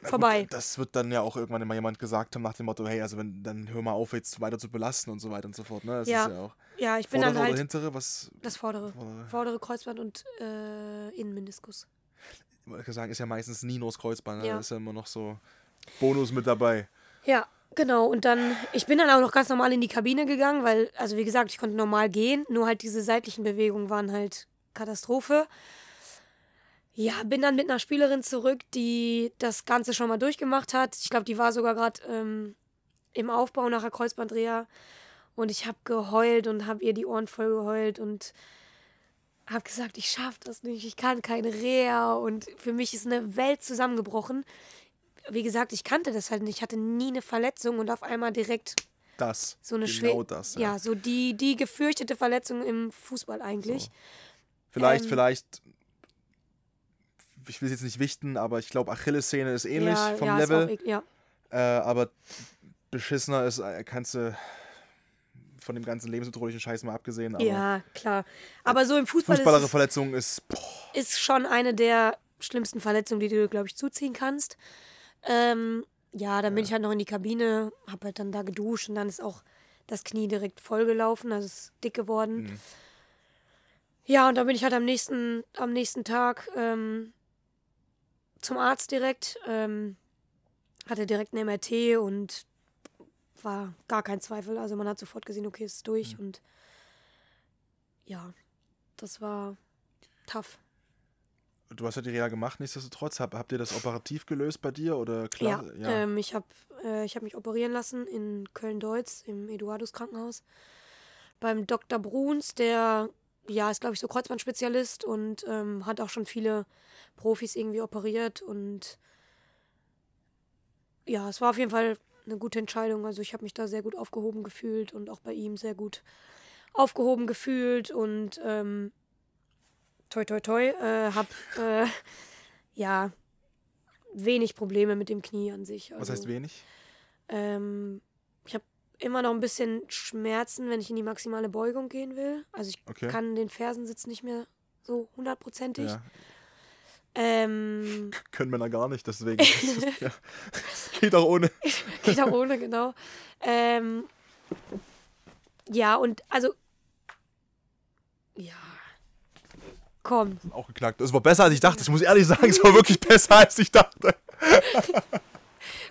A: vorbei. Gut,
B: das wird dann ja auch irgendwann immer jemand gesagt haben nach dem Motto, hey, also wenn, dann hör mal auf, jetzt weiter zu belasten und so weiter und so fort. Ne? Das ja. ja, ja ich bin dann halt. hintere, was? Das vordere. Vordere,
A: vordere Kreuzband und äh, Innenmeniskus.
B: Ich kann sagen, ist ja meistens Ninos Kreuzband, ne? ja. da ist ja immer noch so Bonus mit dabei.
A: Ja, genau. Und dann, ich bin dann auch noch ganz normal in die Kabine gegangen, weil, also wie gesagt, ich konnte normal gehen, nur halt diese seitlichen Bewegungen waren halt Katastrophe. Ja, bin dann mit einer Spielerin zurück, die das Ganze schon mal durchgemacht hat. Ich glaube, die war sogar gerade ähm, im Aufbau nach der Kreuzbandreha. Und ich habe geheult und habe ihr die Ohren voll geheult und habe gesagt, ich schaffe das nicht, ich kann keine Reha. Und für mich ist eine Welt zusammengebrochen. Wie gesagt, ich kannte das halt nicht. Ich hatte nie eine Verletzung und auf einmal direkt
B: das. So eine genau das. Ja. ja,
A: so die, die gefürchtete Verletzung im Fußball eigentlich. So. Vielleicht, ähm,
B: vielleicht ich will es jetzt nicht wichten, aber ich glaube, Achilles-Szene ist ähnlich ja, vom ja, Level. Ist auch, e- ja. Äh, aber beschissener ist, äh, kannst du von dem ganzen lebensbedrohlichen Scheiß mal abgesehen. Aber ja,
A: klar. Aber so im Fußball. Fußballere ist, Verletzung ist. Ist schon eine der schlimmsten Verletzungen, die du, glaube ich, zuziehen kannst. Ähm, ja, dann bin ich halt noch in die Kabine, habe halt dann da geduscht und dann ist auch das Knie direkt vollgelaufen, also ist dick geworden. Mhm. Ja, und dann bin ich halt am nächsten, am nächsten Tag ähm, zum Arzt direkt, ähm, hatte direkt eine MRT und war gar kein Zweifel. Also man hat sofort gesehen, okay, ist durch mhm. und ja, das war tough.
B: Du hast ja die Reha gemacht, nichtsdestotrotz. Hab, habt ihr das operativ gelöst bei dir oder
A: klar? Ja, ja. Ähm, ich habe äh, hab mich operieren lassen in Köln-Deutz im Eduardus Krankenhaus beim Dr. Bruns, der ja, ist, glaube ich, so Kreuzbandspezialist und ähm, hat auch schon viele Profis irgendwie operiert. Und ja, es war auf jeden Fall eine gute Entscheidung. Also ich habe mich da sehr gut aufgehoben gefühlt und auch bei ihm sehr gut aufgehoben gefühlt. Und ähm, toi, toi, toi, äh, habe äh, ja wenig Probleme mit dem Knie an sich. Also, Was heißt also, wenig? Ähm, immer noch ein bisschen Schmerzen, wenn ich in die maximale Beugung gehen will. Also ich okay. kann den Fersensitz nicht mehr so hundertprozentig. Ja. Ähm,
B: Können Männer gar nicht, deswegen. ja.
A: Geht auch ohne. Geht auch ohne, genau. Ähm, ja, und also. Ja. Komm.
B: Auch geknackt. Es war besser, als ich dachte. Ich muss ehrlich sagen, es war wirklich besser, als ich dachte.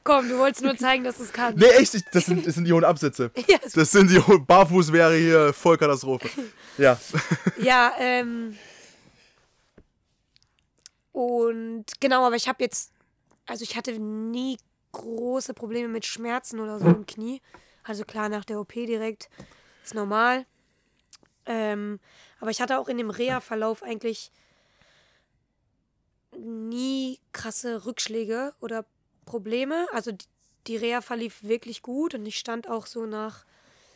A: Komm, du wolltest nur zeigen, dass du es kannst. Nee, echt,
B: das sind, das sind die hohen Absätze. Ja, das sind die hohen. Barfuß wäre hier Vollkatastrophe. Ja.
A: Ja, ähm. Und genau, aber ich habe jetzt. Also, ich hatte nie große Probleme mit Schmerzen oder so im Knie. Also, klar, nach der OP direkt. Ist normal. Ähm, aber ich hatte auch in dem Reha-Verlauf eigentlich nie krasse Rückschläge oder Probleme. Also die, die Reha verlief wirklich gut und ich stand auch so nach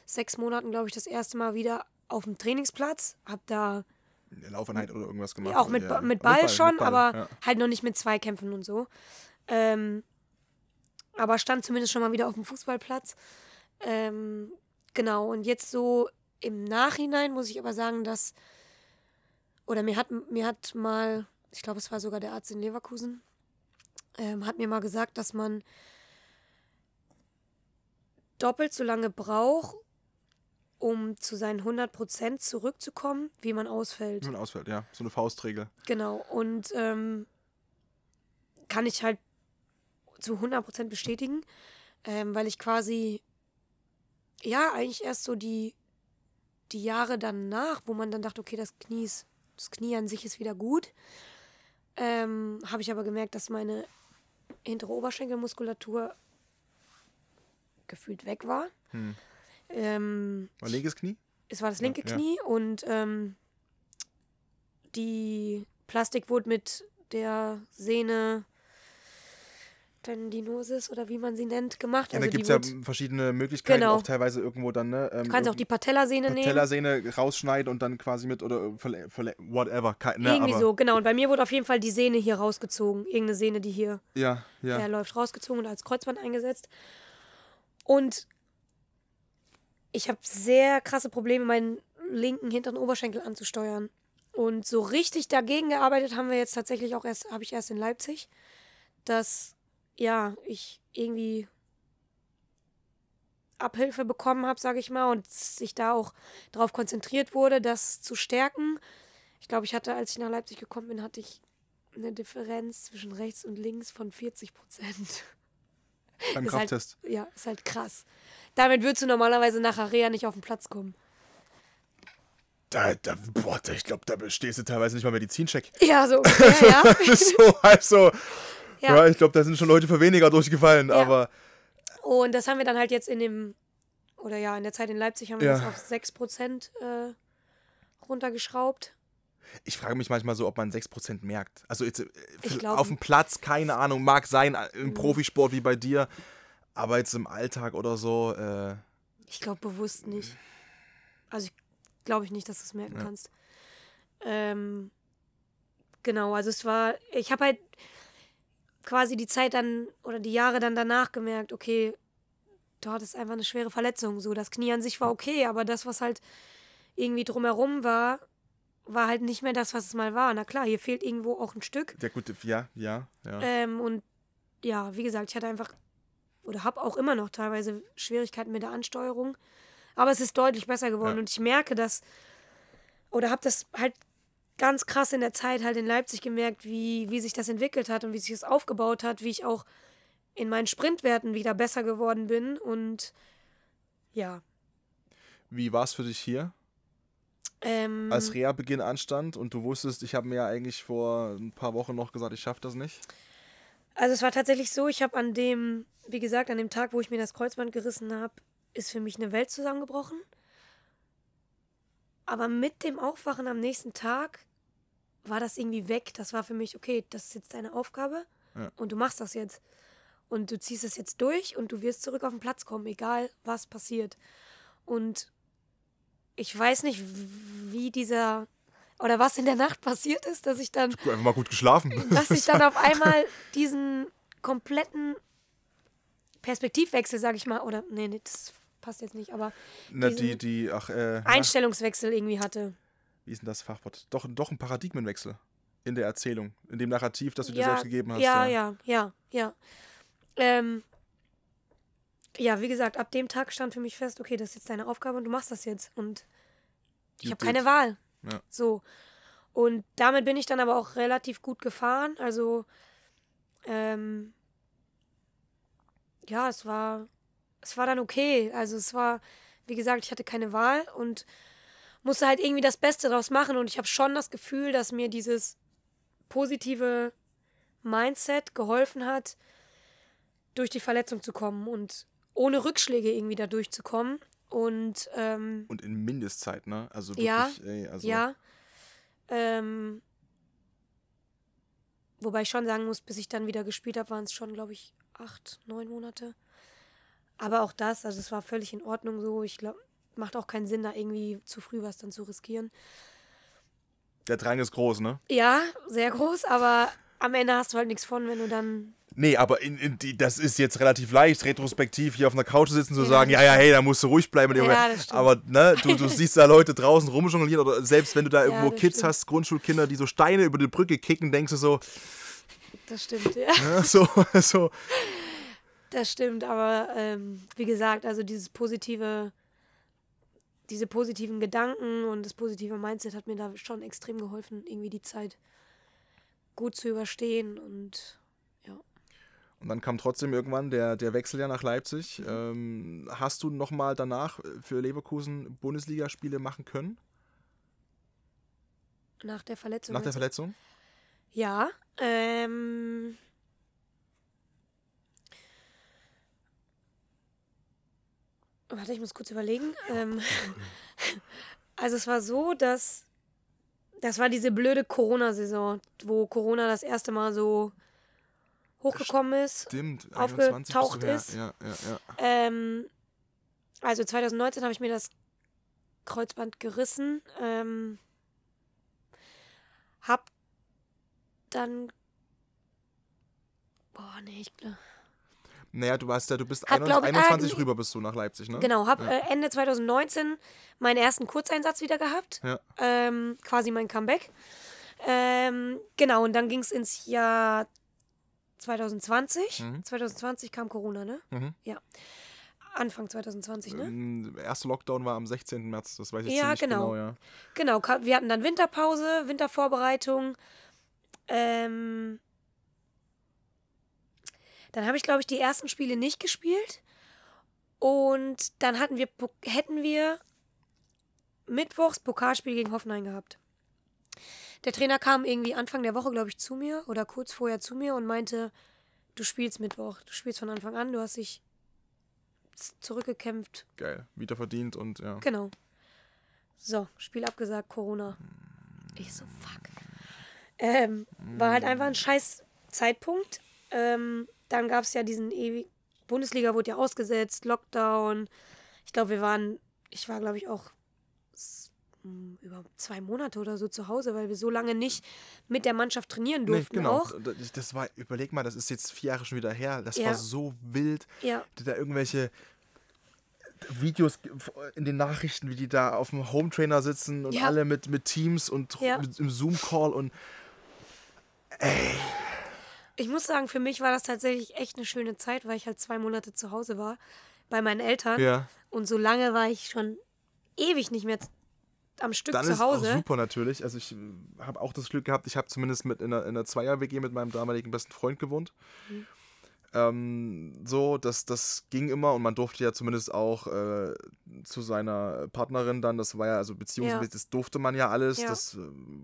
A: sechs Monaten, glaube ich, das erste Mal wieder auf dem Trainingsplatz. Hab da.
B: Eine Laufeinheit oder irgendwas gemacht. Auch mit, ja. mit, Ball, mit Ball schon, mit Ball, aber ja.
A: halt noch nicht mit Zweikämpfen und so. Ähm, aber stand zumindest schon mal wieder auf dem Fußballplatz. Ähm, genau, und jetzt so im Nachhinein muss ich aber sagen, dass. Oder mir hat, mir hat mal, ich glaube, es war sogar der Arzt in Leverkusen, ähm, hat mir mal gesagt, dass man doppelt so lange braucht, um zu seinen 100% zurückzukommen, wie man ausfällt. Wie
B: man ausfällt, ja. So eine Faustregel.
A: Genau. Und ähm, kann ich halt zu 100% bestätigen, ähm, weil ich quasi, ja, eigentlich erst so die, die Jahre danach, wo man dann dachte, okay, das Knie, ist, das Knie an sich ist wieder gut, ähm, habe ich aber gemerkt, dass meine hintere Oberschenkelmuskulatur gefühlt weg war. Hm. Ähm, war linkes Knie? Es war das linke ja, Knie ja. und ähm, die Plastik wurde mit der Sehne die Tendinosis oder wie man sie nennt, gemacht. Ja, also da gibt es ja verschiedene Möglichkeiten, genau. auch
B: teilweise irgendwo dann, ne? Ähm, du kannst auch die
A: Patellasehne nehmen.
B: Patellasehne rausschneiden und dann quasi mit oder äh, whatever. ne, Irgendwie so,
A: genau. Und bei mir wurde auf jeden Fall die Sehne hier rausgezogen. Irgendeine Sehne, die hier ja, ja. läuft, rausgezogen und als Kreuzband eingesetzt. Und ich habe sehr krasse Probleme, meinen linken hinteren Oberschenkel anzusteuern. Und so richtig dagegen gearbeitet haben wir jetzt tatsächlich auch erst, habe ich erst in Leipzig. Das ja, ich irgendwie Abhilfe bekommen habe, sage ich mal, und sich da auch darauf konzentriert wurde, das zu stärken. Ich glaube, ich hatte, als ich nach Leipzig gekommen bin, hatte ich eine Differenz zwischen rechts und links von 40 Prozent. Beim halt Krafttest. Halt, ja, ist halt krass. Damit würdest du normalerweise nach Area nicht auf den Platz kommen.
B: Da, da, boah, ich glaube, da bestehst du teilweise nicht mal Medizincheck.
A: Ja, so. Ja, ja. so, also, ja. ja ich
B: glaube, da sind schon Leute für weniger durchgefallen, ja. aber.
A: Und das haben wir dann halt jetzt in dem, oder ja, in der Zeit in Leipzig haben wir ja. das auf 6% äh, runtergeschraubt.
B: Ich frage mich manchmal so, ob man 6% merkt. Also jetzt, äh, glaub, auf dem Platz, keine Ahnung, mag sein, äh, im mhm. Profisport wie bei dir, aber jetzt im Alltag oder so. Äh,
A: ich glaube bewusst nicht. Also ich glaube ich nicht, dass du es merken ja. kannst. Ähm, genau, also es war, ich habe halt, quasi die Zeit dann oder die Jahre dann danach gemerkt, okay, dort ist einfach eine schwere Verletzung. So, das Knie an sich war okay, aber das, was halt irgendwie drumherum war, war halt nicht mehr das, was es mal war. Na klar, hier fehlt irgendwo auch ein Stück.
B: Der gute, ja, ja, ja.
A: Ähm, und ja, wie gesagt, ich hatte einfach oder habe auch immer noch teilweise Schwierigkeiten mit der Ansteuerung. Aber es ist deutlich besser geworden ja. und ich merke das oder habe das halt ganz krass in der Zeit halt in Leipzig gemerkt, wie, wie sich das entwickelt hat und wie sich das aufgebaut hat, wie ich auch in meinen Sprintwerten wieder besser geworden bin und ja.
B: Wie war es für dich hier?
A: Ähm, Als
B: Reha-Beginn anstand und du wusstest, ich habe mir ja eigentlich vor ein paar Wochen noch gesagt, ich schaffe das nicht.
A: Also es war tatsächlich so, ich habe an dem, wie gesagt, an dem Tag, wo ich mir das Kreuzband gerissen habe, ist für mich eine Welt zusammengebrochen. Aber mit dem Aufwachen am nächsten Tag war das irgendwie weg. Das war für mich, okay, das ist jetzt deine Aufgabe ja. und du machst das jetzt. Und du ziehst es jetzt durch und du wirst zurück auf den Platz kommen, egal was passiert. Und ich weiß nicht, wie dieser oder was in der Nacht passiert ist, dass ich dann. Ich einfach mal gut geschlafen. Dass ich dann auf einmal diesen kompletten Perspektivwechsel, sag ich mal, oder nee, nee, das passt jetzt nicht, aber. Na, die, die, ach, äh, Einstellungswechsel irgendwie hatte
B: wie ist denn das Fachwort? Doch, doch ein Paradigmenwechsel in der Erzählung, in dem Narrativ, das du ja, dir selbst gegeben hast. Ja,
A: ja, ja, ja. Ja. Ähm, ja, wie gesagt, ab dem Tag stand für mich fest, okay, das ist jetzt deine Aufgabe und du machst das jetzt. Und ich habe keine Wahl. Ja. So. Und damit bin ich dann aber auch relativ gut gefahren. Also, ähm, ja, es war, es war dann okay. Also es war, wie gesagt, ich hatte keine Wahl und musste halt irgendwie das Beste draus machen. Und ich habe schon das Gefühl, dass mir dieses positive Mindset geholfen hat, durch die Verletzung zu kommen und ohne Rückschläge irgendwie da durchzukommen. Und, ähm,
B: und in Mindestzeit, ne? Also wirklich, ja, ey, also. ja.
A: Ähm, wobei ich schon sagen muss, bis ich dann wieder gespielt habe, waren es schon, glaube ich, acht, neun Monate. Aber auch das, also es war völlig in Ordnung so. Ich glaube, macht auch keinen Sinn, da irgendwie zu früh was dann zu riskieren.
B: Der Drang ist groß, ne?
A: Ja, sehr groß, aber am Ende hast du halt nichts von, wenn du dann.
B: Nee, aber in, in die, das ist jetzt relativ leicht, retrospektiv hier auf einer Couch sitzen zu ja, sagen, ja, ja, hey, da musst du ruhig bleiben. Ja, aber ne, du, du siehst da Leute draußen rumjonglieren oder selbst wenn du da irgendwo ja, Kids stimmt. hast, Grundschulkinder, die so Steine über die Brücke kicken, denkst du so.
A: Das stimmt, ja. ja ne, so, so. Das stimmt, aber ähm, wie gesagt, also dieses positive diese positiven Gedanken und das positive Mindset hat mir da schon extrem geholfen, irgendwie die Zeit gut zu überstehen und
B: ja. Und dann kam trotzdem irgendwann der, der Wechsel ja nach Leipzig. Mhm. Ähm, hast du nochmal danach für Leverkusen Bundesligaspiele machen können?
A: Nach der Verletzung? Nach der Verletzung? Ja. Ähm, Warte, ich muss kurz überlegen. Ähm, also es war so, dass das war diese blöde Corona-Saison, wo Corona das erste Mal so hochgekommen ist, Stimmt, aufgetaucht ist. Ja, ja, ja. Ähm, also 2019 habe ich mir das Kreuzband gerissen, ähm, hab dann, boah, nee, ich glaube
B: naja, du warst ja, du bist hat, 21, ich, 21 äh, ah, rüber bist du nach Leipzig, ne? Genau, habe ja. äh,
A: Ende 2019 meinen ersten Kurzeinsatz wieder gehabt. Ja. Ähm, quasi mein Comeback. Ähm, genau, und dann ging es ins Jahr 2020. Mhm. 2020 kam Corona, ne? Mhm. Ja. Anfang 2020, ne?
B: Ähm, der erste Lockdown war am 16. März, das weiß ich ja, nicht genau. genau. Ja,
A: genau. Wir hatten dann Winterpause, Wintervorbereitung. Ähm, dann habe ich, glaube ich, die ersten Spiele nicht gespielt. Und dann hatten wir, hätten wir Mittwochs Pokalspiel gegen Hoffenheim gehabt. Der Trainer kam irgendwie Anfang der Woche, glaube ich, zu mir oder kurz vorher zu mir und meinte, du spielst Mittwoch, du spielst von Anfang an, du hast dich zurückgekämpft. Geil,
B: wieder verdient und ja.
A: Genau. So, Spiel abgesagt, Corona. Mm. Ich so, fuck. Ähm, war halt einfach ein scheiß Zeitpunkt. Ähm, dann gab es ja diesen ewig. Bundesliga wurde ja ausgesetzt, Lockdown. Ich glaube, wir waren, ich war, glaube ich, auch hm, über zwei Monate oder so zu Hause, weil wir so lange nicht mit der Mannschaft trainieren durften. Nee, genau. Auch.
B: Das war, überleg mal, das ist jetzt vier Jahre schon wieder her. Das ja. war so wild. Ja. Da irgendwelche Videos in den Nachrichten, wie die da auf dem Home Trainer sitzen und ja. alle mit, mit Teams und mit, im Zoom-Call und
A: ey ich muss sagen, für mich war das tatsächlich echt eine schöne Zeit, weil ich halt zwei Monate zu Hause war bei meinen Eltern. Ja. Und so lange war ich schon ewig nicht mehr am Stück dann zu Hause. Ist auch super
B: natürlich. Also ich äh, habe auch das Glück gehabt, ich habe zumindest mit in einer, einer Zweier-WG mit meinem damaligen besten Freund gewohnt. Mhm. Ähm, so, das, das ging immer und man durfte ja zumindest auch äh, zu seiner Partnerin dann, das war ja, also beziehungsweise ja. das durfte man ja alles. Ja. Das äh,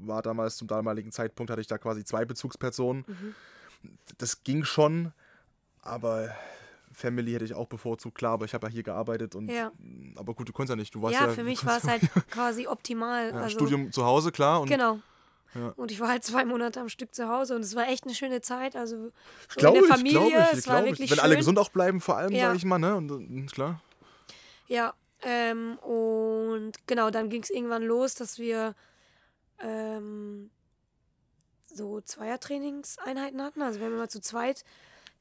B: war damals, zum damaligen Zeitpunkt hatte ich da quasi zwei Bezugspersonen. Mhm das ging schon, aber Family hätte ich auch bevorzugt, klar, aber ich habe ja hier gearbeitet und ja. Mm, aber gut, du konntest ja nicht. Du warst ja, ja für mich
A: war es halt quasi optimal. Ja, also, Studium
B: zu Hause, klar. Und genau. Ja.
A: Und ich war halt zwei Monate am Stück zu Hause und es war echt eine schöne Zeit. Also glaub in der Familie, ich, glaub ich, es war ich. wirklich Wenn schön. alle gesund auch bleiben, vor allem, ja. sage ich mal,
B: ne? Und, und klar.
A: Ja, ähm, und genau, dann ging es irgendwann los, dass wir ähm, so Zweiertrainingseinheiten hatten. Also wir haben immer zu zweit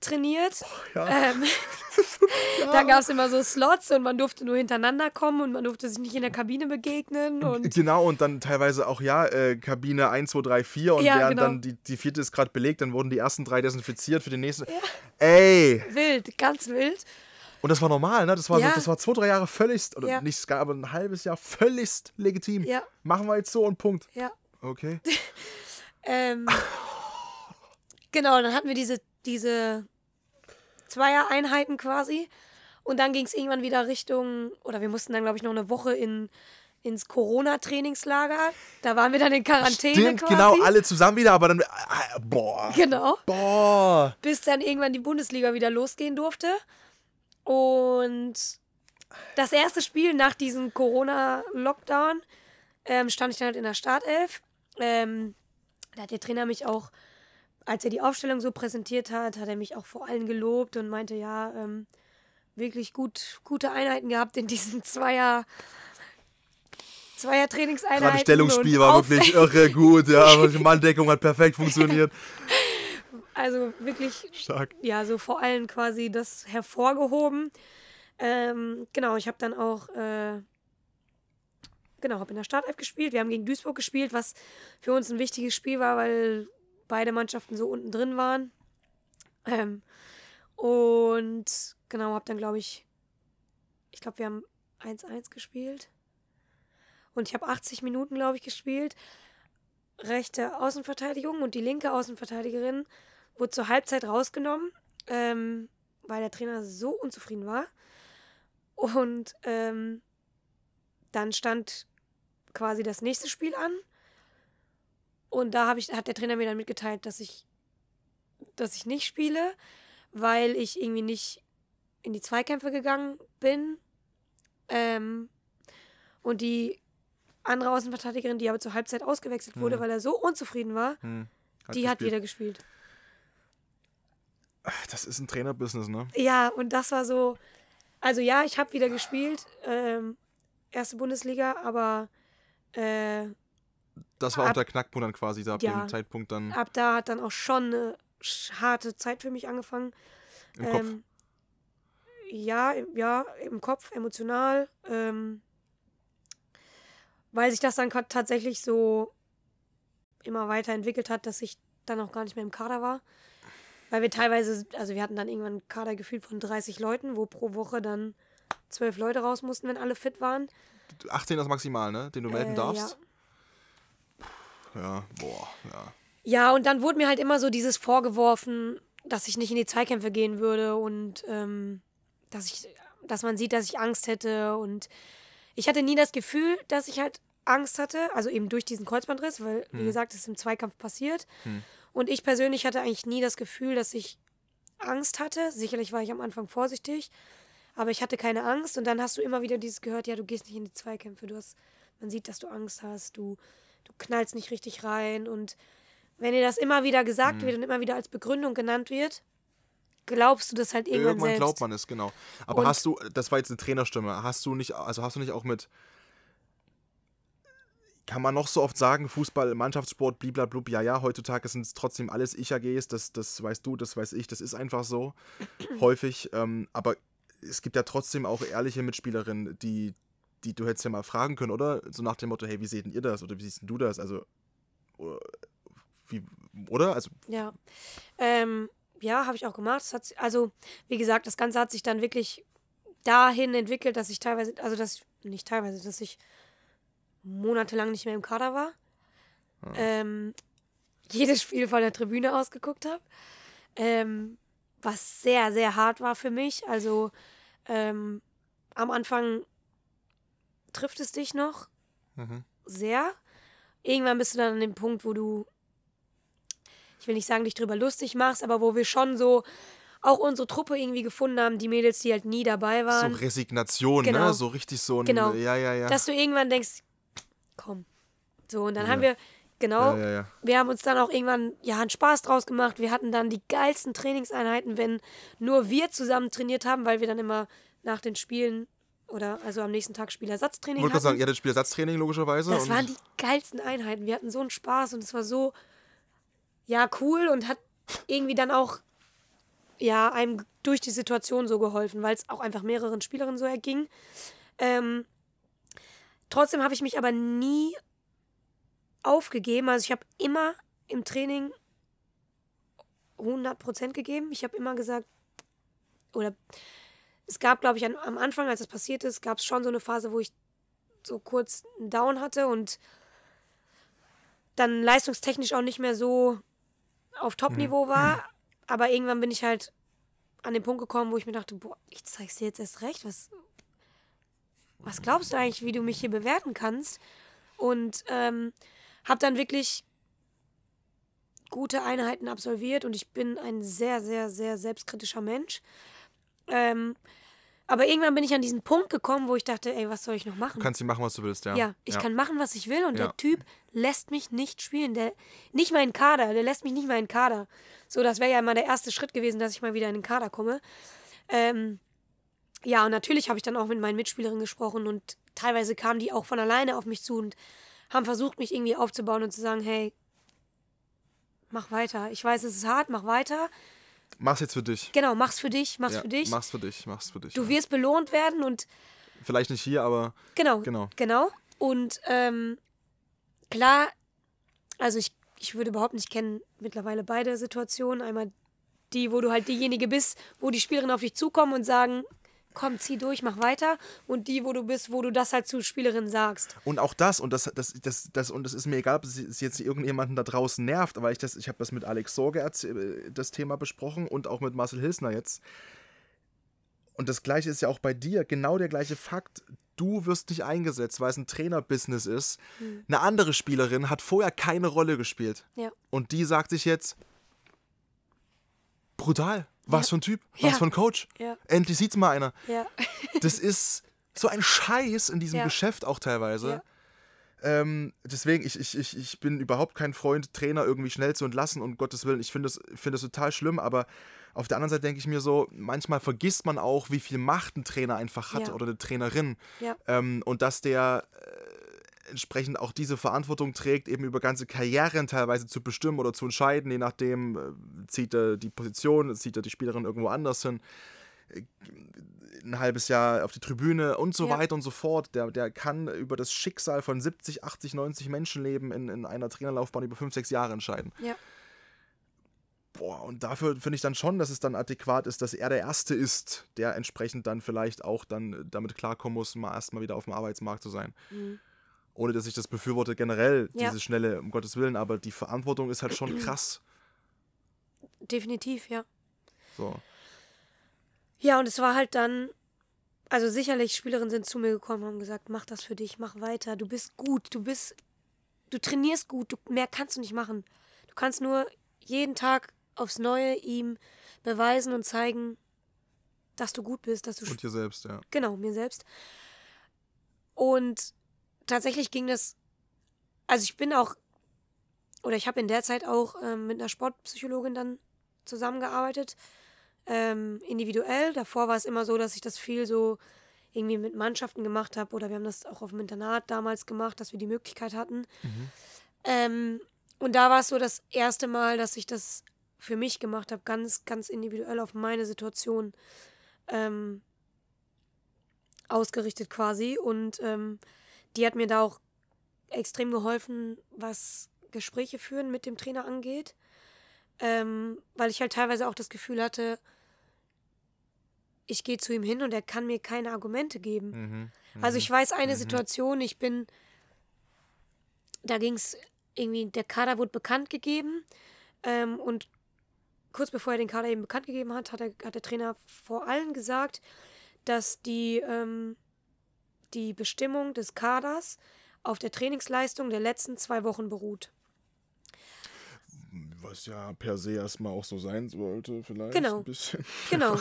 A: trainiert. Oh, ja. Ähm, ja. Da gab es immer so Slots und man durfte nur hintereinander kommen und man durfte sich nicht in der Kabine begegnen. Und
B: genau, und dann teilweise auch, ja, äh, Kabine 1, 2, 3, 4 und ja, genau. dann die, die vierte ist gerade belegt, dann wurden die ersten drei desinfiziert für den nächsten. Ja. Ey!
A: Wild, ganz wild.
B: Und das war normal, ne? Das war, so, das war zwei, drei Jahre völligst, oder nicht, aber ein halbes Jahr völligst legitim. Machen wir jetzt so und Punkt. Ja. Okay.
A: Ähm, genau, dann hatten wir diese, diese Zweier-Einheiten quasi. Und dann ging es irgendwann wieder Richtung, oder wir mussten dann, glaube ich, noch eine Woche in, ins Corona-Trainingslager. Da waren wir dann in Quarantäne. Stimmt, quasi. genau,
B: alle zusammen wieder, aber dann. Äh, boah. Genau. Boah.
A: Bis dann irgendwann die Bundesliga wieder losgehen durfte. Und das erste Spiel nach diesem Corona-Lockdown ähm, stand ich dann halt in der Startelf. Ähm, da hat der Trainer mich auch, als er die Aufstellung so präsentiert hat, hat er mich auch vor allen gelobt und meinte, ja, ähm, wirklich gut, gute Einheiten gehabt in diesen Zweier. Zweier Trainingseinheiten. Gerade Stellungsspiel war wirklich irre
B: gut, ja. Die Manndeckung hat perfekt funktioniert.
A: Also wirklich, Stark. ja, so vor allem quasi das hervorgehoben. Ähm, genau, ich habe dann auch äh, genau, habe in der Startelf gespielt. Wir haben gegen Duisburg gespielt, was für uns ein wichtiges Spiel war, weil beide Mannschaften so unten drin waren. Ähm, und genau, habe dann, glaube ich, ich glaube, wir haben 1-1 gespielt. Und ich habe 80 Minuten, glaube ich, gespielt. Rechte Außenverteidigung und die linke Außenverteidigerin wurde zur Halbzeit rausgenommen, ähm, weil der Trainer so unzufrieden war. Und ähm, dann stand quasi das nächste Spiel an. Und da ich, hat der Trainer mir dann mitgeteilt, dass ich, dass ich nicht spiele, weil ich irgendwie nicht in die Zweikämpfe gegangen bin. Ähm, und die andere Außenverteidigerin, die aber zur Halbzeit ausgewechselt wurde, hm. weil er so unzufrieden war, hm. hat die gespielt. hat wieder gespielt.
B: Das ist ein Trainerbusiness, ne?
A: Ja, und das war so. Also ja, ich habe wieder gespielt, ähm, erste Bundesliga, aber äh,
B: das war ab, auch der Knackpunkt dann quasi, da ab ja, dem Zeitpunkt dann.
A: Ab da hat dann auch schon eine harte Zeit für mich angefangen. Im ähm, Kopf. Ja, ja, im Kopf, emotional. Ähm, weil sich das dann tatsächlich so immer weiterentwickelt hat, dass ich dann auch gar nicht mehr im Kader war. Weil wir teilweise, also wir hatten dann irgendwann ein Kadergefühl von 30 Leuten, wo pro Woche dann zwölf Leute raus mussten, wenn alle fit waren.
B: 18 das maximal, ne? Den du melden äh, darfst. Ja. ja, boah, ja.
A: Ja, und dann wurde mir halt immer so dieses vorgeworfen, dass ich nicht in die Zweikämpfe gehen würde und ähm, dass ich, dass man sieht, dass ich Angst hätte. Und ich hatte nie das Gefühl, dass ich halt Angst hatte, also eben durch diesen Kreuzbandriss, weil, hm. wie gesagt, es ist im Zweikampf passiert. Hm. Und ich persönlich hatte eigentlich nie das Gefühl, dass ich Angst hatte. Sicherlich war ich am Anfang vorsichtig. Aber ich hatte keine Angst und dann hast du immer wieder dieses gehört, ja, du gehst nicht in die Zweikämpfe, du hast, man sieht, dass du Angst hast, du, du knallst nicht richtig rein und wenn dir das immer wieder gesagt mhm. wird und immer wieder als Begründung genannt wird, glaubst du das halt irgendwann, irgendwann selbst. glaubt man
B: es, genau. Aber und hast du, das war jetzt eine Trainerstimme, hast du nicht, also hast du nicht auch mit, kann man noch so oft sagen, Fußball, Mannschaftssport, bliblablub, ja, ja, heutzutage sind es trotzdem alles Ich-AGs, das, das weißt du, das weiß ich, das ist einfach so häufig. Ähm, aber es gibt ja trotzdem auch ehrliche Mitspielerinnen, die, die du hättest ja mal fragen können, oder? So nach dem Motto, hey, wie seht ihr das? Oder wie siehst du das? Also, oder? Wie, oder? Also,
A: ja. Ähm, ja, habe ich auch gemacht. Hat, also, wie gesagt, das Ganze hat sich dann wirklich dahin entwickelt, dass ich teilweise, also dass nicht teilweise, dass ich monatelang nicht mehr im Kader war. Ah. Ähm, jedes Spiel von der Tribüne ausgeguckt habe. Ähm, was sehr, sehr hart war für mich. Also ähm, am Anfang trifft es dich noch mhm. sehr. Irgendwann bist du dann an dem Punkt, wo du, ich will nicht sagen, dich drüber lustig machst, aber wo wir schon so auch unsere Truppe irgendwie gefunden haben, die Mädels, die halt nie dabei waren. So
B: Resignation, ne? genau. ne? So richtig so ein, genau. ja, ja, ja. Dass du
A: irgendwann denkst, komm. So, und dann ja. haben wir Genau. Ja, ja, wir haben uns dann auch irgendwann ja einen Spaß draus gemacht. Wir hatten dann die geilsten Trainingseinheiten, wenn nur wir zusammen trainiert haben, weil wir dann immer nach den Spielen oder also am nächsten Tag Spielersatztraining. Ich wollte sagen, ihr
B: hattet Spielersatztraining logischerweise. Das waren die
A: geilsten Einheiten. Wir hatten so einen Spaß und es war so, ja, cool und hat irgendwie dann auch, ja, einem durch die Situation so geholfen, weil es auch einfach mehreren Spielerinnen so erging. Ähm, trotzdem habe ich mich aber nie aufgegeben. Also ich habe immer im Training 100% gegeben. Ich habe immer gesagt, oder es gab, glaube ich, an, am Anfang, als das passiert ist, gab es schon so eine Phase, wo ich so kurz einen Down hatte und dann leistungstechnisch auch nicht mehr so auf Top-Niveau mhm. war. Aber irgendwann bin ich halt an den Punkt gekommen, wo ich mir dachte, boah, ich zeig's dir jetzt erst recht. Was, was glaubst du eigentlich, wie du mich hier bewerten kannst? Und ähm, habe dann wirklich gute Einheiten absolviert und ich bin ein sehr, sehr, sehr selbstkritischer Mensch. Ähm, aber irgendwann bin ich an diesen Punkt gekommen, wo ich dachte, ey, was soll ich noch machen? Du kannst du machen, was du willst, ja. Ja, ich ja. kann machen, was ich will und ja. der Typ lässt mich nicht spielen. Der, nicht meinen Kader, der lässt mich nicht meinen Kader. So, das wäre ja immer der erste Schritt gewesen, dass ich mal wieder in den Kader komme. Ähm, ja, und natürlich habe ich dann auch mit meinen Mitspielerinnen gesprochen und teilweise kamen die auch von alleine auf mich zu und haben versucht, mich irgendwie aufzubauen und zu sagen, hey, mach weiter. Ich weiß, es ist hart, mach weiter.
B: Mach's jetzt für dich.
A: Genau, mach's für dich, mach's ja, für dich.
B: Mach's für dich, mach's für dich. Du ja.
A: wirst belohnt werden und.
B: Vielleicht nicht hier, aber.
A: Genau. Genau. Genau. Und ähm, klar, also ich, ich würde überhaupt nicht kennen mittlerweile beide Situationen. Einmal die, wo du halt diejenige bist, wo die Spielerinnen auf dich zukommen und sagen, komm, zieh durch, mach weiter. Und die, wo du bist, wo du das halt zu Spielerin sagst.
B: Und auch das, und das, das, das, das, und das ist mir egal, ob es jetzt irgendjemanden da draußen nervt, aber ich, das, ich habe das mit Alex Sorge äh, das Thema besprochen und auch mit Marcel Hilsner jetzt. Und das gleiche ist ja auch bei dir, genau der gleiche Fakt. Du wirst nicht eingesetzt, weil es ein Trainerbusiness ist. Hm. Eine andere Spielerin hat vorher keine Rolle gespielt. Ja. Und die sagt sich jetzt, brutal, was für ein Typ, was für ein Coach. Endlich sieht's mal einer. Das ist so ein Scheiß in diesem Geschäft auch teilweise. Ähm, deswegen, ich, ich, ich, ich bin überhaupt kein Freund, Trainer irgendwie schnell zu entlassen und um Gottes Willen, ich finde das, find das total schlimm, aber auf der anderen Seite denke ich mir so, manchmal vergisst man auch, wie viel Macht ein Trainer einfach hat ja. oder eine Trainerin. Ja. Ähm, und dass der äh, entsprechend auch diese Verantwortung trägt, eben über ganze Karrieren teilweise zu bestimmen oder zu entscheiden, je nachdem äh, zieht er die Position, zieht er die Spielerin irgendwo anders hin, äh, ein halbes Jahr auf die Tribüne und so ja. weiter und so fort. Der, der kann über das Schicksal von 70, 80, 90 Menschenleben in, in einer Trainerlaufbahn über 5, 6 Jahre entscheiden. Ja. Boah, und dafür finde ich dann schon, dass es dann adäquat ist, dass er der Erste ist, der entsprechend dann vielleicht auch dann damit klarkommen muss, mal erstmal wieder auf dem Arbeitsmarkt zu sein. Mhm ohne dass ich das befürworte, generell ja. dieses Schnelle, um Gottes Willen, aber die Verantwortung ist halt schon krass.
A: Definitiv, ja. So. Ja, und es war halt dann, also sicherlich, Spielerinnen sind zu mir gekommen und haben gesagt, mach das für dich, mach weiter, du bist gut, du bist, du trainierst gut, du, mehr kannst du nicht machen. Du kannst nur jeden Tag aufs Neue ihm beweisen und zeigen, dass du gut bist, dass du... Und dir selbst, ja. Genau, mir selbst. Und tatsächlich ging das, also ich bin auch, oder ich habe in der Zeit auch ähm, mit einer Sportpsychologin dann zusammengearbeitet, ähm, individuell. Davor war es immer so, dass ich das viel so irgendwie mit Mannschaften gemacht habe oder wir haben das auch auf dem Internat damals gemacht, dass wir die Möglichkeit hatten. Mhm. Ähm, und da war es so das erste Mal, dass ich das für mich gemacht habe, ganz, ganz individuell auf meine Situation ähm, ausgerichtet quasi. Und ähm, die hat mir da auch extrem geholfen, was Gespräche führen mit dem Trainer angeht. Ähm, weil ich halt teilweise auch das Gefühl hatte, ich gehe zu ihm hin und er kann mir keine Argumente geben. Mhm, mhm. also ich weiß eine mhm. Situation, ich bin, da ging es irgendwie, der Kader wurde bekannt gegeben ähm, und kurz bevor er den Kader eben bekannt gegeben hat, hat, er, hat der Trainer vor allen gesagt, dass die ähm, die Bestimmung des Kaders auf der Trainingsleistung der letzten zwei Wochen beruht.
B: Was ja per se erstmal auch so sein sollte, vielleicht genau. ein bisschen.
A: Genau.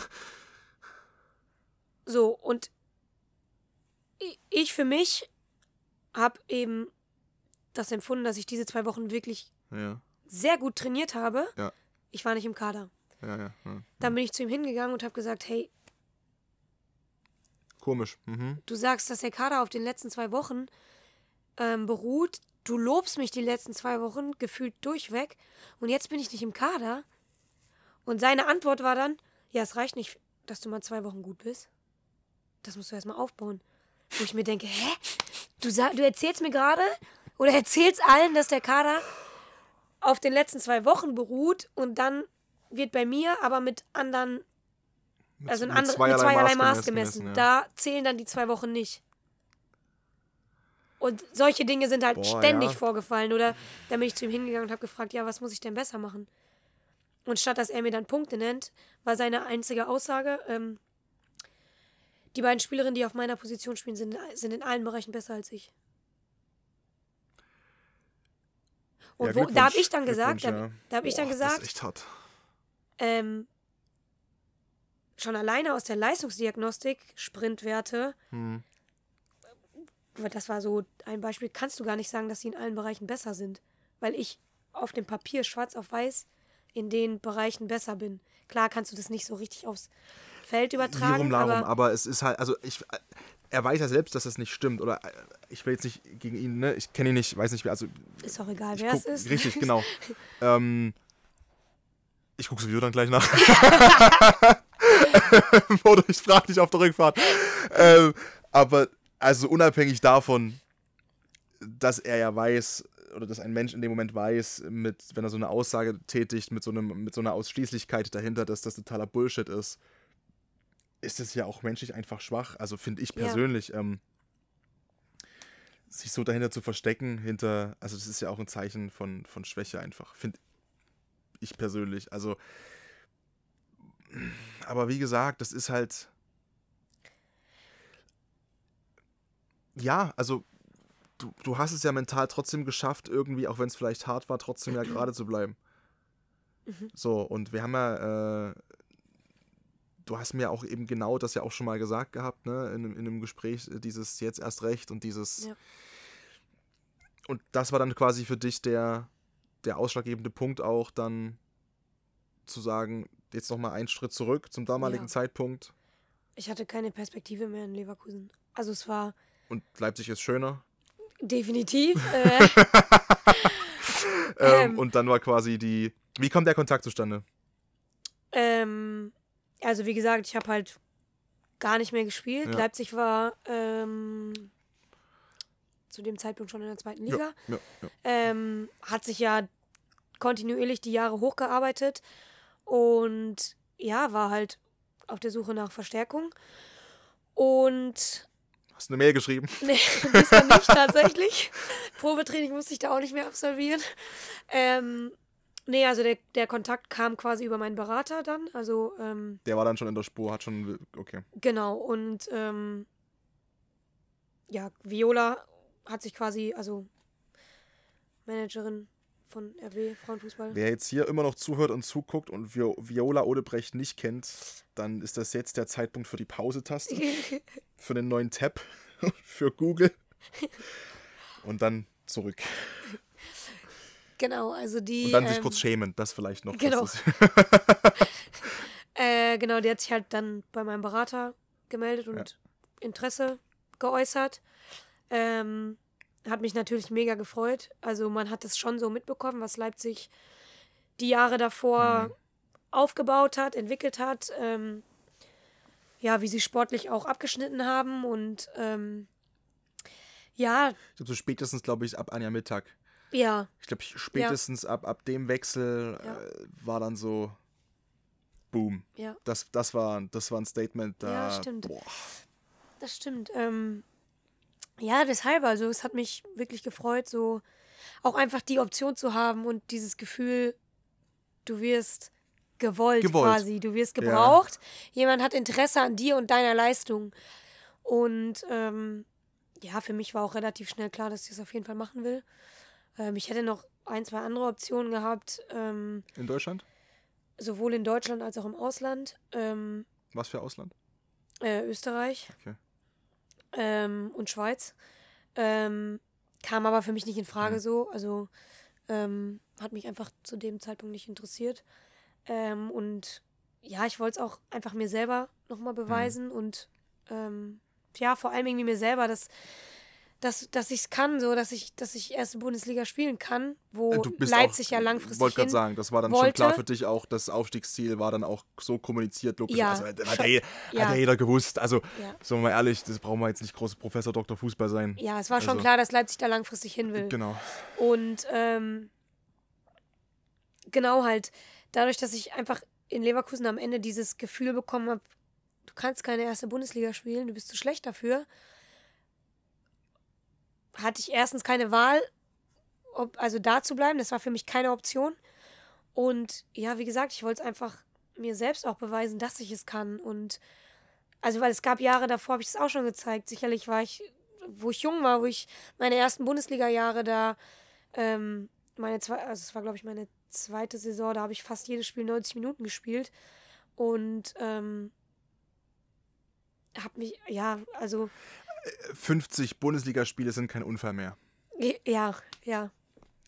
A: So, und ich für mich habe eben das empfunden, dass ich diese zwei Wochen wirklich ja. sehr gut trainiert habe. Ja. Ich war nicht im Kader. Ja, Dann bin ich zu ihm hingegangen und habe gesagt, hey,
B: Komisch. Mhm.
A: Du sagst, dass der Kader auf den letzten zwei Wochen ähm, beruht. Du lobst mich die letzten zwei Wochen gefühlt durchweg. Und jetzt bin ich nicht im Kader. Und seine Antwort war dann: Ja, es reicht nicht, dass du mal zwei Wochen gut bist. Das musst du erstmal aufbauen. Wo ich mir denke: Hä? Du, du erzählst mir gerade oder erzählst allen, dass der Kader auf den letzten zwei Wochen beruht und dann wird bei mir aber mit anderen
B: mit, also in mit, andere, zweierlei mit zweierlei Maß, Maß gemessen. gemessen ja.
A: Da zählen dann die zwei Wochen nicht. Und solche Dinge sind halt Boah, ständig ja. vorgefallen. Oder da bin ich zu ihm hingegangen und habe gefragt, ja, was muss ich denn besser machen? Und statt dass er mir dann Punkte nennt, war seine einzige Aussage, ähm, die beiden Spielerinnen, die auf meiner Position spielen, sind, sind in allen Bereichen besser als ich. Und ja, wo, da habe ich dann gesagt, da, da habe ich Boah, dann gesagt, das ist echt hart. Ähm, schon alleine aus der Leistungsdiagnostik Sprintwerte. Hm. Das war so ein Beispiel. Kannst du gar nicht sagen, dass sie in allen Bereichen besser sind, weil ich auf dem Papier schwarz auf weiß in den Bereichen besser bin. Klar kannst du das nicht so richtig aufs Feld übertragen. Hierum, darum, aber,
B: aber es ist halt, also ich, er weiß ja selbst, dass das nicht stimmt. Oder äh, ich will jetzt nicht gegen ihn, ne? Ich kenne ihn nicht, weiß nicht, wer. Also,
A: ist auch egal, wer guck, es ist. Richtig, genau.
B: ähm, ich gucke sowieso dann gleich nach. Oder ich frage dich auf der Rückfahrt. Ähm, aber also unabhängig davon, dass er ja weiß, oder dass ein Mensch in dem Moment weiß, mit, wenn er so eine Aussage tätigt, mit so, einem, mit so einer Ausschließlichkeit dahinter, dass das totaler Bullshit ist, ist es ja auch menschlich einfach schwach. Also finde ich persönlich, ja. ähm, sich so dahinter zu verstecken, hinter, also das ist ja auch ein Zeichen von, von Schwäche einfach, finde ich persönlich. Also aber wie gesagt, das ist halt. Ja, also du, du hast es ja mental trotzdem geschafft, irgendwie, auch wenn es vielleicht hart war, trotzdem ja gerade zu bleiben. Mhm. So, und wir haben ja, äh, du hast mir auch eben genau das ja auch schon mal gesagt gehabt, ne, in, in einem Gespräch, äh, dieses jetzt erst recht und dieses. Ja. Und das war dann quasi für dich der, der ausschlaggebende Punkt auch, dann zu sagen, jetzt noch mal einen Schritt zurück zum damaligen ja. Zeitpunkt.
A: Ich hatte keine Perspektive mehr in Leverkusen. Also es war.
B: Und Leipzig ist schöner?
A: Definitiv. Äh. Ähm, ähm,
B: und dann war quasi die. Wie kommt der Kontakt zustande?
A: Ähm, also wie gesagt, ich habe halt gar nicht mehr gespielt. Ja. Leipzig war ähm, zu dem Zeitpunkt schon in der zweiten Liga. Ja, ja, ja. Ähm, hat sich ja kontinuierlich die Jahre hochgearbeitet und ja, war halt auf der Suche nach Verstärkung. Und. Hast du eine Mail geschrieben? Nee, bisher nicht tatsächlich. Probetraining musste ich da auch nicht mehr absolvieren. Ähm, nee, also der, der Kontakt kam quasi über meinen Berater dann. Also, ähm,
B: der war dann schon in der Spur, hat schon.
A: Okay. Genau, und ähm, ja, Viola hat sich quasi, also Managerin, von RW Frauenfußball. Wer
B: jetzt hier immer noch zuhört und zuguckt und Vi Viola Odebrecht nicht kennt, dann ist das jetzt der Zeitpunkt für die Pause-Taste, für den neuen Tab, für Google und dann zurück.
A: Genau, also die. Und dann ähm, sich kurz schämen, das vielleicht noch. Genau. äh, genau, die hat sich halt dann bei meinem Berater gemeldet und ja. Interesse geäußert. Ähm, hat mich natürlich mega gefreut. Also man hat es schon so mitbekommen, was Leipzig die Jahre davor mhm. aufgebaut hat, entwickelt hat, ähm, ja, wie sie sportlich auch abgeschnitten haben und ähm, ja.
B: Ich glaube, so spätestens, glaube ich, ab Anja Mittag. Ja. Ich glaube, spätestens ja. ab, ab dem Wechsel ja. äh, war dann so Boom. Ja. Das, das, war, das war ein Statement da. Ja, stimmt. Boah.
A: Das stimmt. Ähm, ja, deshalb, also es hat mich wirklich gefreut, so auch einfach die Option zu haben und dieses Gefühl, du wirst gewollt, gewollt. quasi, du wirst gebraucht. Ja. Jemand hat Interesse an dir und deiner Leistung. Und ähm, ja, für mich war auch relativ schnell klar, dass ich es das auf jeden Fall machen will. Ähm, ich hätte noch ein, zwei andere Optionen gehabt. Ähm, in Deutschland? Sowohl in Deutschland als auch im Ausland. Ähm,
B: Was für Ausland?
A: Äh, Österreich. Okay ähm, und Schweiz. Ähm, kam aber für mich nicht in Frage mhm. so. Also ähm, hat mich einfach zu dem Zeitpunkt nicht interessiert. Ähm, und ja, ich wollte es auch einfach mir selber nochmal mhm. beweisen mhm. und ähm, ja, vor allem irgendwie mir selber, dass dass, dass ich es kann, so dass ich, dass ich erste Bundesliga spielen kann, wo äh, Leipzig auch, ja äh, langfristig. Ich wollte gerade sagen,
B: das war dann wollte. schon klar für dich auch, das Aufstiegsziel war dann auch so kommuniziert, logisch. Ja. Also, hat, eh, ja, ja. ja jeder gewusst. Also, ja. sagen wir mal ehrlich, das brauchen wir jetzt nicht große Professor Dr. Fußball sein. Ja, es war also. schon klar,
A: dass Leipzig da langfristig hin will. Genau. Und ähm, genau halt, dadurch, dass ich einfach in Leverkusen am Ende dieses Gefühl bekommen habe, du kannst keine erste Bundesliga spielen, du bist zu schlecht dafür hatte ich erstens keine Wahl, ob, also da zu bleiben. Das war für mich keine Option. Und ja, wie gesagt, ich wollte es einfach mir selbst auch beweisen, dass ich es kann. Und also, weil es gab Jahre davor, habe ich es auch schon gezeigt. Sicherlich war ich, wo ich jung war, wo ich meine ersten Bundesliga-Jahre da, ähm, meine zwei, also es war, glaube ich, meine zweite Saison, da habe ich fast jedes Spiel 90 Minuten gespielt. Und ähm, habe mich, ja, also
B: 50 Bundesligaspiele sind kein Unfall mehr.
A: Ja, ja.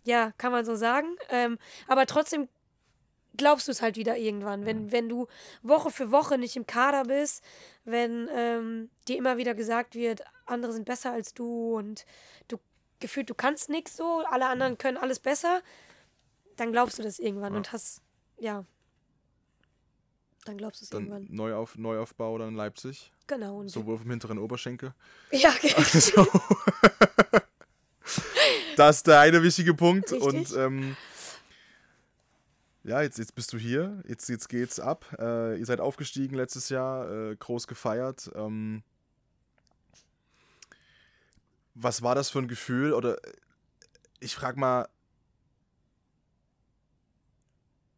A: Ja, kann man so sagen. Ähm, aber trotzdem glaubst du es halt wieder irgendwann, wenn, wenn du Woche für Woche nicht im Kader bist, wenn ähm, dir immer wieder gesagt wird, andere sind besser als du und du gefühlt, du kannst nichts so, alle anderen können alles besser, dann glaubst du das irgendwann ja. und hast, ja, dann glaubst du es irgendwann.
B: Neuauf, Neuaufbau dann Leipzig. Genau. Und so Wurf im hinteren Oberschenkel. Ja, genau. Also, das ist der eine wichtige Punkt. Richtig. Und ähm, ja, jetzt, jetzt bist du hier. Jetzt, jetzt geht's ab. Äh, ihr seid aufgestiegen letztes Jahr, äh, groß gefeiert. Ähm, was war das für ein Gefühl? Oder äh, ich frag mal,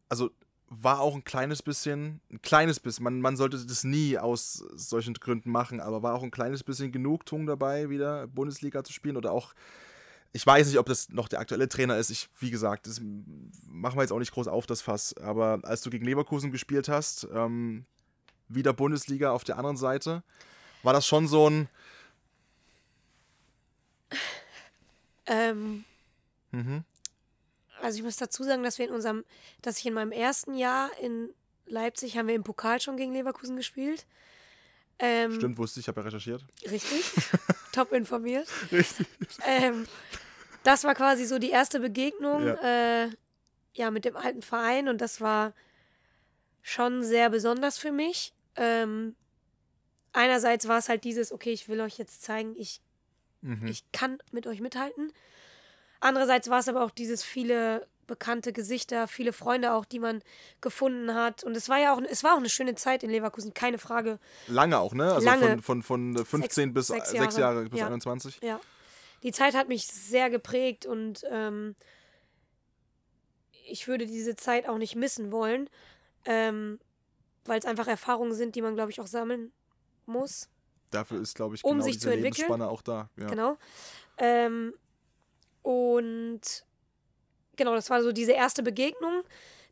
B: also war auch ein kleines bisschen, ein kleines bisschen, man, man sollte das nie aus solchen Gründen machen, aber war auch ein kleines bisschen Genugtuung dabei, wieder Bundesliga zu spielen oder auch, ich weiß nicht, ob das noch der aktuelle Trainer ist, ich, wie gesagt, das machen wir jetzt auch nicht groß auf das Fass, aber als du gegen Leverkusen gespielt hast, ähm, wieder Bundesliga auf der anderen Seite, war das schon so ein... Ähm. Mhm
A: also ich muss dazu sagen, dass wir in unserem, dass ich in meinem ersten Jahr in Leipzig haben wir im Pokal schon gegen Leverkusen gespielt. Ähm, Stimmt, wusste ich, habe ja recherchiert. Richtig, top informiert. Richtig. Ähm, das war quasi so die erste Begegnung ja. Äh, ja. mit dem alten Verein und das war schon sehr besonders für mich. Ähm, einerseits war es halt dieses, okay, ich will euch jetzt zeigen, ich, mhm. ich kann mit euch mithalten. Andererseits war es aber auch dieses viele bekannte Gesichter, viele Freunde auch, die man gefunden hat. Und es war ja auch, es war auch eine schöne Zeit in Leverkusen, keine Frage.
B: Lange auch, ne? Also Lange. Von, von, von 15 äh, sechs, bis 6 Jahre, Jahre bis ja. 21.
A: Ja. Die Zeit hat mich sehr geprägt und ähm, ich würde diese Zeit auch nicht missen wollen, ähm, weil es einfach Erfahrungen sind, die man, glaube ich, auch sammeln muss.
B: Dafür ist, glaube ich, genau um sich zu entwickeln. Lebensspanne auch da. Ja.
A: Genau. Ähm, und genau, das war so diese erste Begegnung.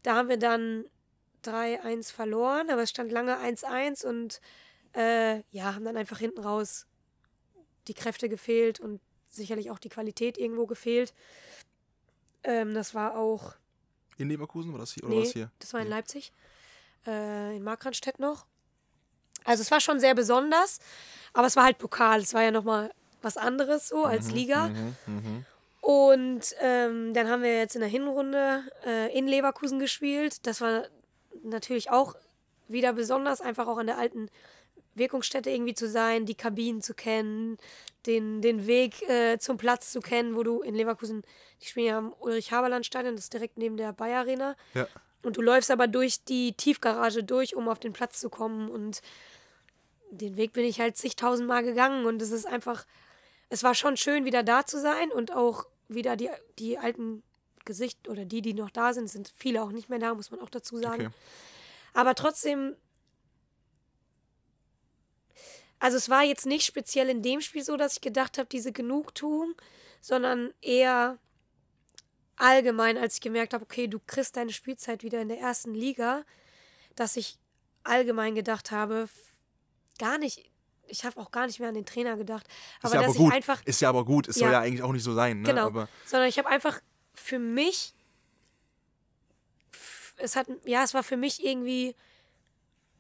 A: Da haben wir dann 3-1 verloren, aber es stand lange 1-1 und äh, ja, haben dann einfach hinten raus die Kräfte gefehlt und sicherlich auch die Qualität irgendwo gefehlt. Ähm, das war auch.
B: In Leverkusen war das hier? Oder nee, was hier?
A: Das war in nee. Leipzig. Äh, in Markranstädt noch. Also es war schon sehr besonders, aber es war halt Pokal. Es war ja nochmal was anderes so als mhm, Liga. Mhm, mh. Und ähm, dann haben wir jetzt in der Hinrunde äh, in Leverkusen gespielt. Das war natürlich auch wieder besonders, einfach auch an der alten Wirkungsstätte irgendwie zu sein, die Kabinen zu kennen, den, den Weg äh, zum Platz zu kennen, wo du in Leverkusen, die spielen ja am Ulrich-Haberland-Stadion, das ist direkt neben der Bayer-Arena. Ja. Und du läufst aber durch die Tiefgarage durch, um auf den Platz zu kommen. Und den Weg bin ich halt zigtausendmal gegangen. Und es ist einfach, es war schon schön, wieder da zu sein und auch wieder die, die alten Gesicht oder die, die noch da sind, sind viele auch nicht mehr da, muss man auch dazu sagen. Okay. Aber trotzdem, also es war jetzt nicht speziell in dem Spiel so, dass ich gedacht habe, diese Genugtuung, sondern eher allgemein, als ich gemerkt habe, okay, du kriegst deine Spielzeit wieder in der ersten Liga, dass ich allgemein gedacht habe, gar nicht, ich habe auch gar nicht mehr an den Trainer gedacht. Aber, ist ja aber gut. ich einfach. Ist ja aber gut, es ja. soll ja eigentlich
B: auch nicht so sein. Ne? Genau. Aber
A: Sondern ich habe einfach für mich. Es hat, ja, es war für mich irgendwie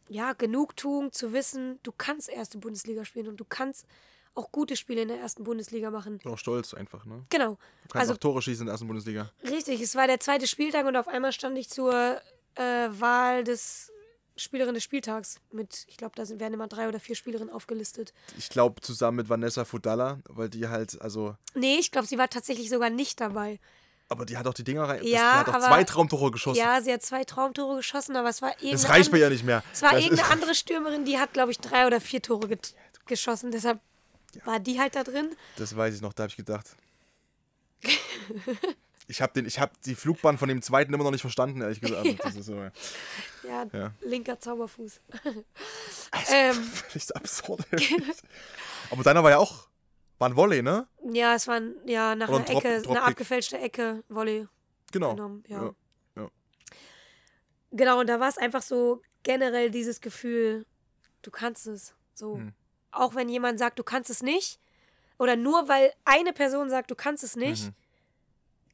A: ja, Genugtuung zu wissen, du kannst erste Bundesliga spielen und du kannst auch gute Spiele in der ersten Bundesliga machen. Du
B: auch stolz einfach, ne? Genau. Du kannst also, auch Tore schießen in der ersten Bundesliga.
A: Richtig, es war der zweite Spieltag und auf einmal stand ich zur äh, Wahl des Spielerin des Spieltags mit, ich glaube, da werden immer drei oder vier Spielerinnen aufgelistet.
B: Ich glaube, zusammen mit Vanessa Fudalla, weil die halt, also.
A: Nee, ich glaube, sie war tatsächlich sogar nicht dabei.
B: Aber die hat auch die Dinger rein. Ja, das, die hat auch zwei Traumtore geschossen. Ja,
A: sie hat zwei Traumtore geschossen, aber es war irgendeine. Das reicht mir ja nicht mehr. Es war irgendeine andere Stürmerin, die hat, glaube ich, drei oder vier Tore ge geschossen. Deshalb ja. war die halt da drin.
B: Das weiß ich noch, da habe ich gedacht. ich habe hab die Flugbahn von dem zweiten immer noch nicht verstanden, ehrlich gesagt. Also, ja. So, ja. Ja, ja.
A: linker Zauberfuß. Also, ähm. Völlig
B: absurd. Aber deiner war ja auch, war ein Volley, ne?
A: Ja, es war ja, nach einer ein Ecke, Drop, eine abgefälschte Ecke Volley. Genau. Genommen, ja. Genau, und da war es einfach so generell dieses Gefühl, du kannst es. So. Hm. Auch wenn jemand sagt, du kannst es nicht. Oder nur weil eine Person sagt, du kannst es nicht. Mhm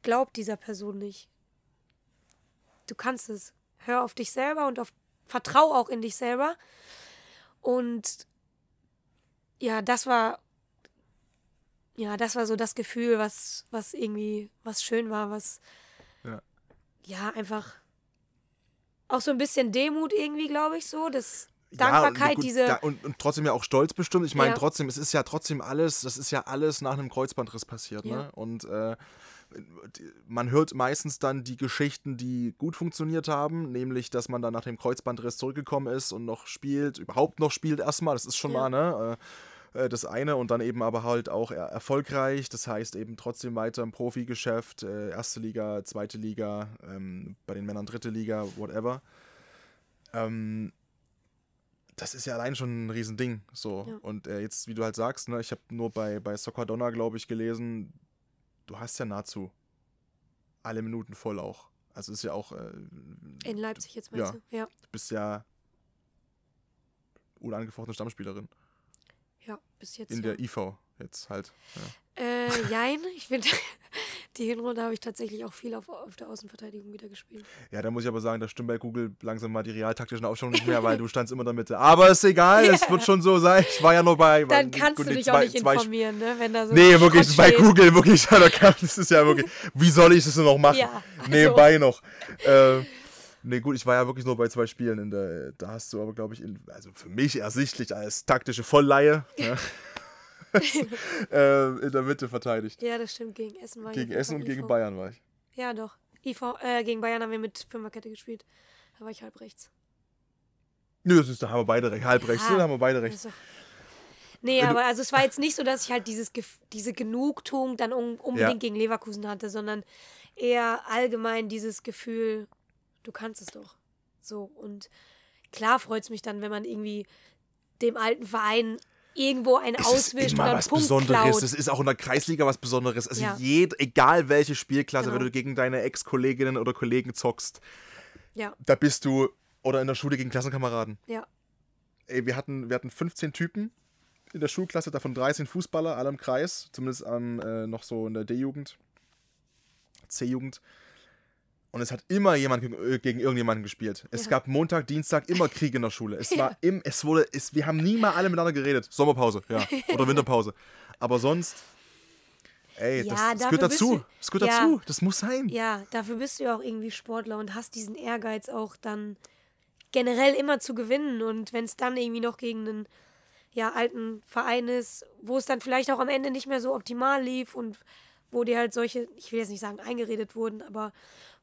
A: glaub dieser Person nicht. Du kannst es. Hör auf dich selber und auf, vertrau auch in dich selber. Und ja, das war, ja, das war so das Gefühl, was, was irgendwie, was schön war, was, ja, ja einfach auch so ein bisschen Demut irgendwie, glaube ich, so, das, Dankbarkeit, ja, gut, diese. Da, und,
B: und, trotzdem ja auch stolz bestimmt. Ich meine, ja. trotzdem, es ist ja trotzdem alles, das ist ja alles nach einem Kreuzbandriss passiert. Ja. Ne? Und äh, man hört meistens dann die Geschichten, die gut funktioniert haben, nämlich, dass man dann nach dem Kreuzbandriss zurückgekommen ist und noch spielt, überhaupt noch spielt erstmal, das ist schon ja. mal, ne? Äh, äh, das eine und dann eben aber halt auch erfolgreich, das heißt eben trotzdem weiter im Profigeschäft, äh, erste Liga, zweite Liga, ähm, bei den Männern dritte Liga, whatever. Ähm, das ist ja allein schon ein Riesending. So. Ja. Und äh, jetzt, wie du halt sagst, ne, ich habe nur bei, bei Soccer Donner, glaube ich, gelesen, du hast ja nahezu alle Minuten voll auch. Also ist ja auch. Äh, In Leipzig jetzt meinst ja, du? Ja. Du bist ja unangefochtene Stammspielerin.
A: Ja, bis jetzt. In ja. der IV
B: jetzt halt. Ja.
A: Äh, jein, ich finde, die Hinrunde habe ich tatsächlich auch viel auf, auf der Außenverteidigung wieder gespielt.
B: Ja, da muss ich aber sagen, da stimmt bei Google langsam mal die realtaktischen Aufstellungen nicht mehr, weil du standst immer in der Mitte. Aber ist egal, yeah. es wird schon so sein. Ich war ja nur bei. Dann kannst gut, du dich zwei, auch nicht informieren,
A: ne? Wenn da so nee, wirklich, bei steht. Google,
B: wirklich, das ist ja wirklich. Wie soll ich das denn noch machen? Ja, also. Nebenbei noch. Äh, Nee, gut, ich war ja wirklich nur bei zwei Spielen in der. Da hast du aber, glaube ich, in, also für mich ersichtlich als taktische Vollleihe. Ja. Ne? äh, in der Mitte verteidigt. Ja, das stimmt. Gegen Essen war Gegen Essen und IV. gegen Bayern war ich.
A: Ja, doch. IV, äh, gegen Bayern haben wir mit Fünferkette gespielt. Da war ich halb rechts.
B: Nö, das ist, da haben wir beide recht. Halb ja. rechts, ne, da haben wir beide recht. Also.
A: Nee, aber also es war jetzt nicht so, dass ich halt dieses, diese Genugtuung dann un, unbedingt ja. gegen Leverkusen hatte, sondern eher allgemein dieses Gefühl, du kannst es doch. So und klar freut es mich dann, wenn man irgendwie dem alten Verein irgendwo ein Auswischt oder was Punkt Besonderes. Es
B: ist auch in der Kreisliga was Besonderes. Also ja. jed, egal welche Spielklasse, genau. wenn du gegen deine Ex-Kolleginnen oder Kollegen zockst, ja. da bist du oder in der Schule gegen Klassenkameraden. Ja. Ey, wir hatten, wir hatten 15 Typen in der Schulklasse, davon 13 Fußballer, alle im Kreis, zumindest am, äh, noch so in der D-Jugend, C-Jugend. Und es hat immer jemand äh, gegen irgendjemanden gespielt. Es ja. gab Montag, Dienstag immer Krieg in der Schule. Es ja. war im, es wurde, es, wir haben nie mal alle miteinander geredet. Sommerpause, ja. Oder Winterpause. Aber sonst, ey, ja, das, das gehört dazu. Du, das gehört dazu.
A: Das muss sein. Ja, dafür bist du ja auch irgendwie Sportler und hast diesen Ehrgeiz auch dann generell immer zu gewinnen. Und wenn es dann irgendwie noch gegen einen ja, alten Verein ist, wo es dann vielleicht auch am Ende nicht mehr so optimal lief und wo dir halt solche, ich will jetzt nicht sagen, eingeredet wurden, aber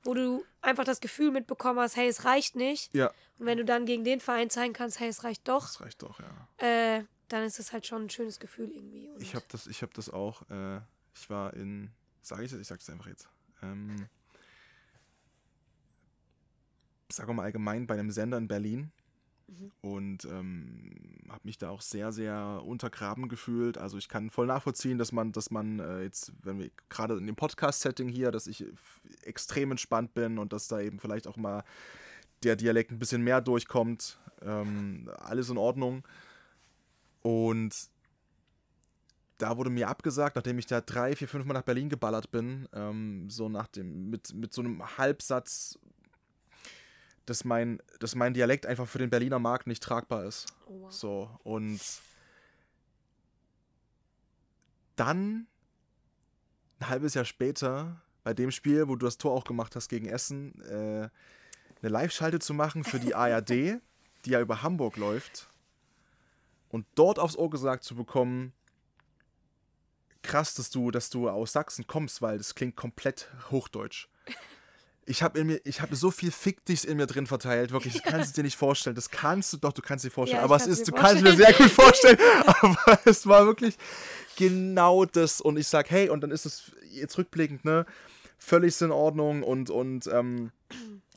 A: wo du einfach das Gefühl mitbekommen hast, hey, es reicht nicht. Ja. Und wenn du dann gegen den Verein zeigen kannst, hey, es reicht doch. Es reicht doch, ja. Äh, dann ist es halt schon ein schönes Gefühl irgendwie. Und ich habe
B: das, ich hab das auch. Äh, ich war in, sage ich das, ich sag's einfach jetzt. Ähm, sag mal allgemein bei einem Sender in Berlin Mhm. Und ähm, habe mich da auch sehr, sehr untergraben gefühlt. Also ich kann voll nachvollziehen, dass man, dass man äh, jetzt, wenn wir gerade in dem Podcast-Setting hier, dass ich extrem entspannt bin und dass da eben vielleicht auch mal der Dialekt ein bisschen mehr durchkommt. Ähm, alles in Ordnung. Und da wurde mir abgesagt, nachdem ich da drei, vier, fünf Mal nach Berlin geballert bin, ähm, so nach dem, mit, mit so einem Halbsatz dass mein, dass mein Dialekt einfach für den Berliner Markt nicht tragbar ist. Oh, wow. So, und dann ein halbes Jahr später, bei dem Spiel, wo du das Tor auch gemacht hast gegen Essen, äh, eine Live-Schalte zu machen für die ARD, die ja über Hamburg läuft, und dort aufs Ohr gesagt zu bekommen, krass, dass du, dass du aus Sachsen kommst, weil das klingt komplett hochdeutsch. Ich habe in mir, ich habe so viel Fick dichs in mir drin verteilt, wirklich. Das kannst du dir nicht vorstellen. Das kannst du, doch, du kannst dir vorstellen. Ja, aber es ist, du vorstellen. kannst mir sehr gut vorstellen. aber es war wirklich genau das. Und ich sag, hey, und dann ist es jetzt rückblickend, ne, völlig in Ordnung und und ähm,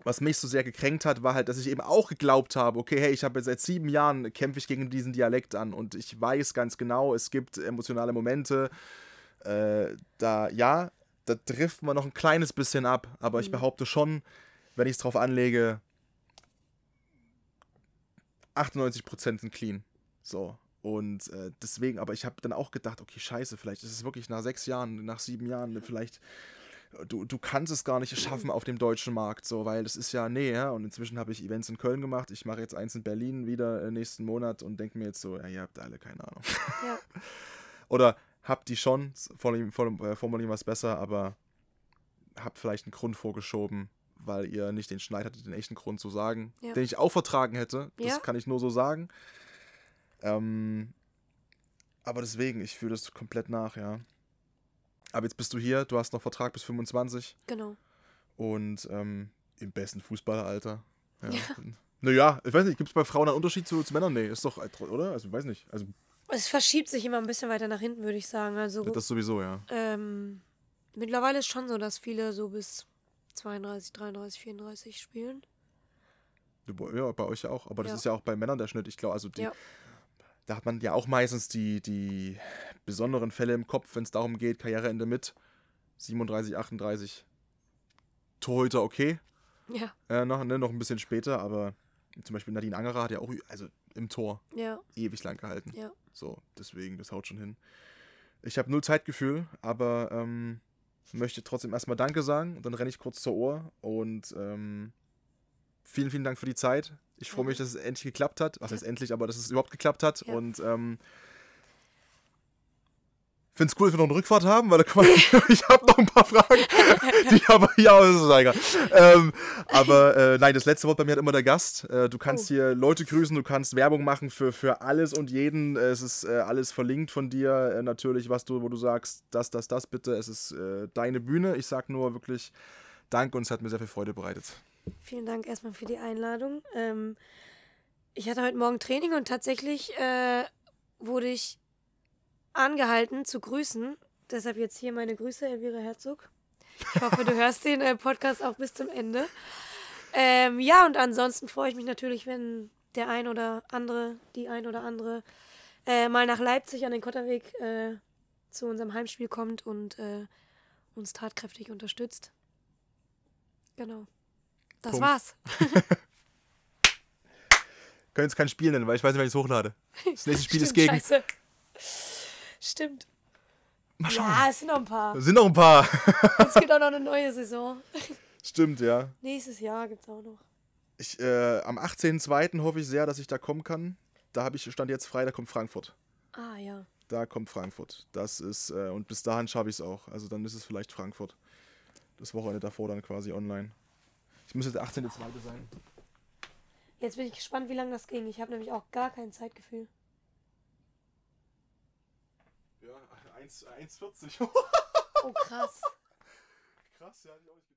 B: was mich so sehr gekränkt hat, war halt, dass ich eben auch geglaubt habe, okay, hey, ich habe jetzt seit sieben Jahren kämpfe ich gegen diesen Dialekt an und ich weiß ganz genau, es gibt emotionale Momente, äh, da ja, da trifft man noch ein kleines bisschen ab, aber ich mhm. behaupte schon, wenn ich es drauf anlege, 98% sind clean. So. Und äh, deswegen, aber ich habe dann auch gedacht, okay, scheiße, vielleicht ist es wirklich nach sechs Jahren, nach sieben Jahren, vielleicht, äh, du, du kannst es gar nicht schaffen auf dem deutschen Markt, so, weil das ist ja, nee, ja, und inzwischen habe ich Events in Köln gemacht, ich mache jetzt eins in Berlin wieder äh, nächsten Monat und denke mir jetzt so, ja, ihr habt alle keine Ahnung. Ja. Oder habt die schon, formulieren wir es besser, aber habt vielleicht einen Grund vorgeschoben, weil ihr nicht den Schneid hattet, den echten Grund zu sagen, ja. den ich auch vertragen hätte. Das ja. kann ich nur so sagen. Ähm, aber deswegen, ich fühle das komplett nach, ja. Aber jetzt bist du hier, du hast noch Vertrag bis 25. Genau. Und ähm, im besten Fußballeralter. Ja. ja. Naja, ich weiß nicht, gibt es bei Frauen einen Unterschied zu, zu Männern? Nee, ist doch, äh, oder? Also, ich weiß nicht. Also,
A: es verschiebt sich immer ein bisschen weiter nach hinten, würde ich sagen. Also, das sowieso, ja. Ähm, mittlerweile ist schon so, dass viele so bis 32, 33, 34 spielen.
B: Ja, bei euch ja auch. Aber das ja. ist ja auch bei Männern der Schnitt. Ich glaube, also die, ja. da hat man ja auch meistens die, die besonderen Fälle im Kopf, wenn es darum geht, Karriereende mit 37, 38. Torhüter okay. Ja. Äh, noch, ne, noch ein bisschen später, aber zum Beispiel Nadine Angerer hat ja auch also im Ewig lang gehalten. Ja. So, deswegen, das haut schon hin. Ich habe null Zeitgefühl, aber ähm, möchte trotzdem erstmal Danke sagen. Und dann renne ich kurz zur Uhr und ähm, vielen, vielen Dank für die Zeit. Ich freue mich, dass es endlich geklappt hat. Was heißt endlich, aber dass es überhaupt geklappt hat. Ja. Und ähm, finde es cool, dass wir noch eine Rückfahrt haben, weil da kann man, ich habe noch ein paar Fragen, die aber, ja, das ist egal. Ähm, aber äh, nein, das letzte Wort bei mir hat immer der Gast. Äh, du kannst oh. hier Leute grüßen, du kannst Werbung machen für, für alles und jeden. Äh, es ist äh, alles verlinkt von dir äh, natürlich, was du, wo du sagst, das, das, das bitte. Es ist äh, deine Bühne. Ich sag nur wirklich Dank und es hat mir sehr viel Freude bereitet.
A: Vielen Dank erstmal für die Einladung. Ähm, ich hatte heute Morgen Training und tatsächlich wurde ich angehalten zu grüßen. Deshalb jetzt hier meine Grüße, Elvira Herzog. Ich hoffe, du hörst den äh, Podcast auch bis zum Ende. Ähm, ja, und ansonsten freue ich mich natürlich, wenn der ein oder andere, die ein oder andere äh, mal nach Leipzig an den Kotterweg äh, zu unserem Heimspiel kommt und äh, uns tatkräftig unterstützt. Genau. Das Punkt. war's.
B: Können jetzt kein Spiel nennen, weil ich weiß nicht, wenn ich es hochlade. Das nächste Spiel Stimmt, ist gegen. Scheiße.
A: Stimmt. Mal schauen. Ja, es sind noch ein paar. Es sind noch ein paar. es gibt auch noch eine neue Saison.
B: Stimmt, ja.
A: Nächstes Jahr gibt es auch noch.
B: Ich, äh, am 18.02. hoffe ich sehr, dass ich da kommen kann. Da habe ich stand jetzt frei, da kommt Frankfurt. Ah, ja. Da kommt Frankfurt. Das ist, äh, und bis dahin schaffe ich es auch. Also dann ist es vielleicht Frankfurt. Das Wochenende davor dann quasi online. Ich muss jetzt der 18.02. sein.
A: Jetzt bin ich gespannt, wie lange das ging. Ich habe nämlich auch gar kein Zeitgefühl.
B: 1,40. oh krass. Krass, ja, hatte ich auch nicht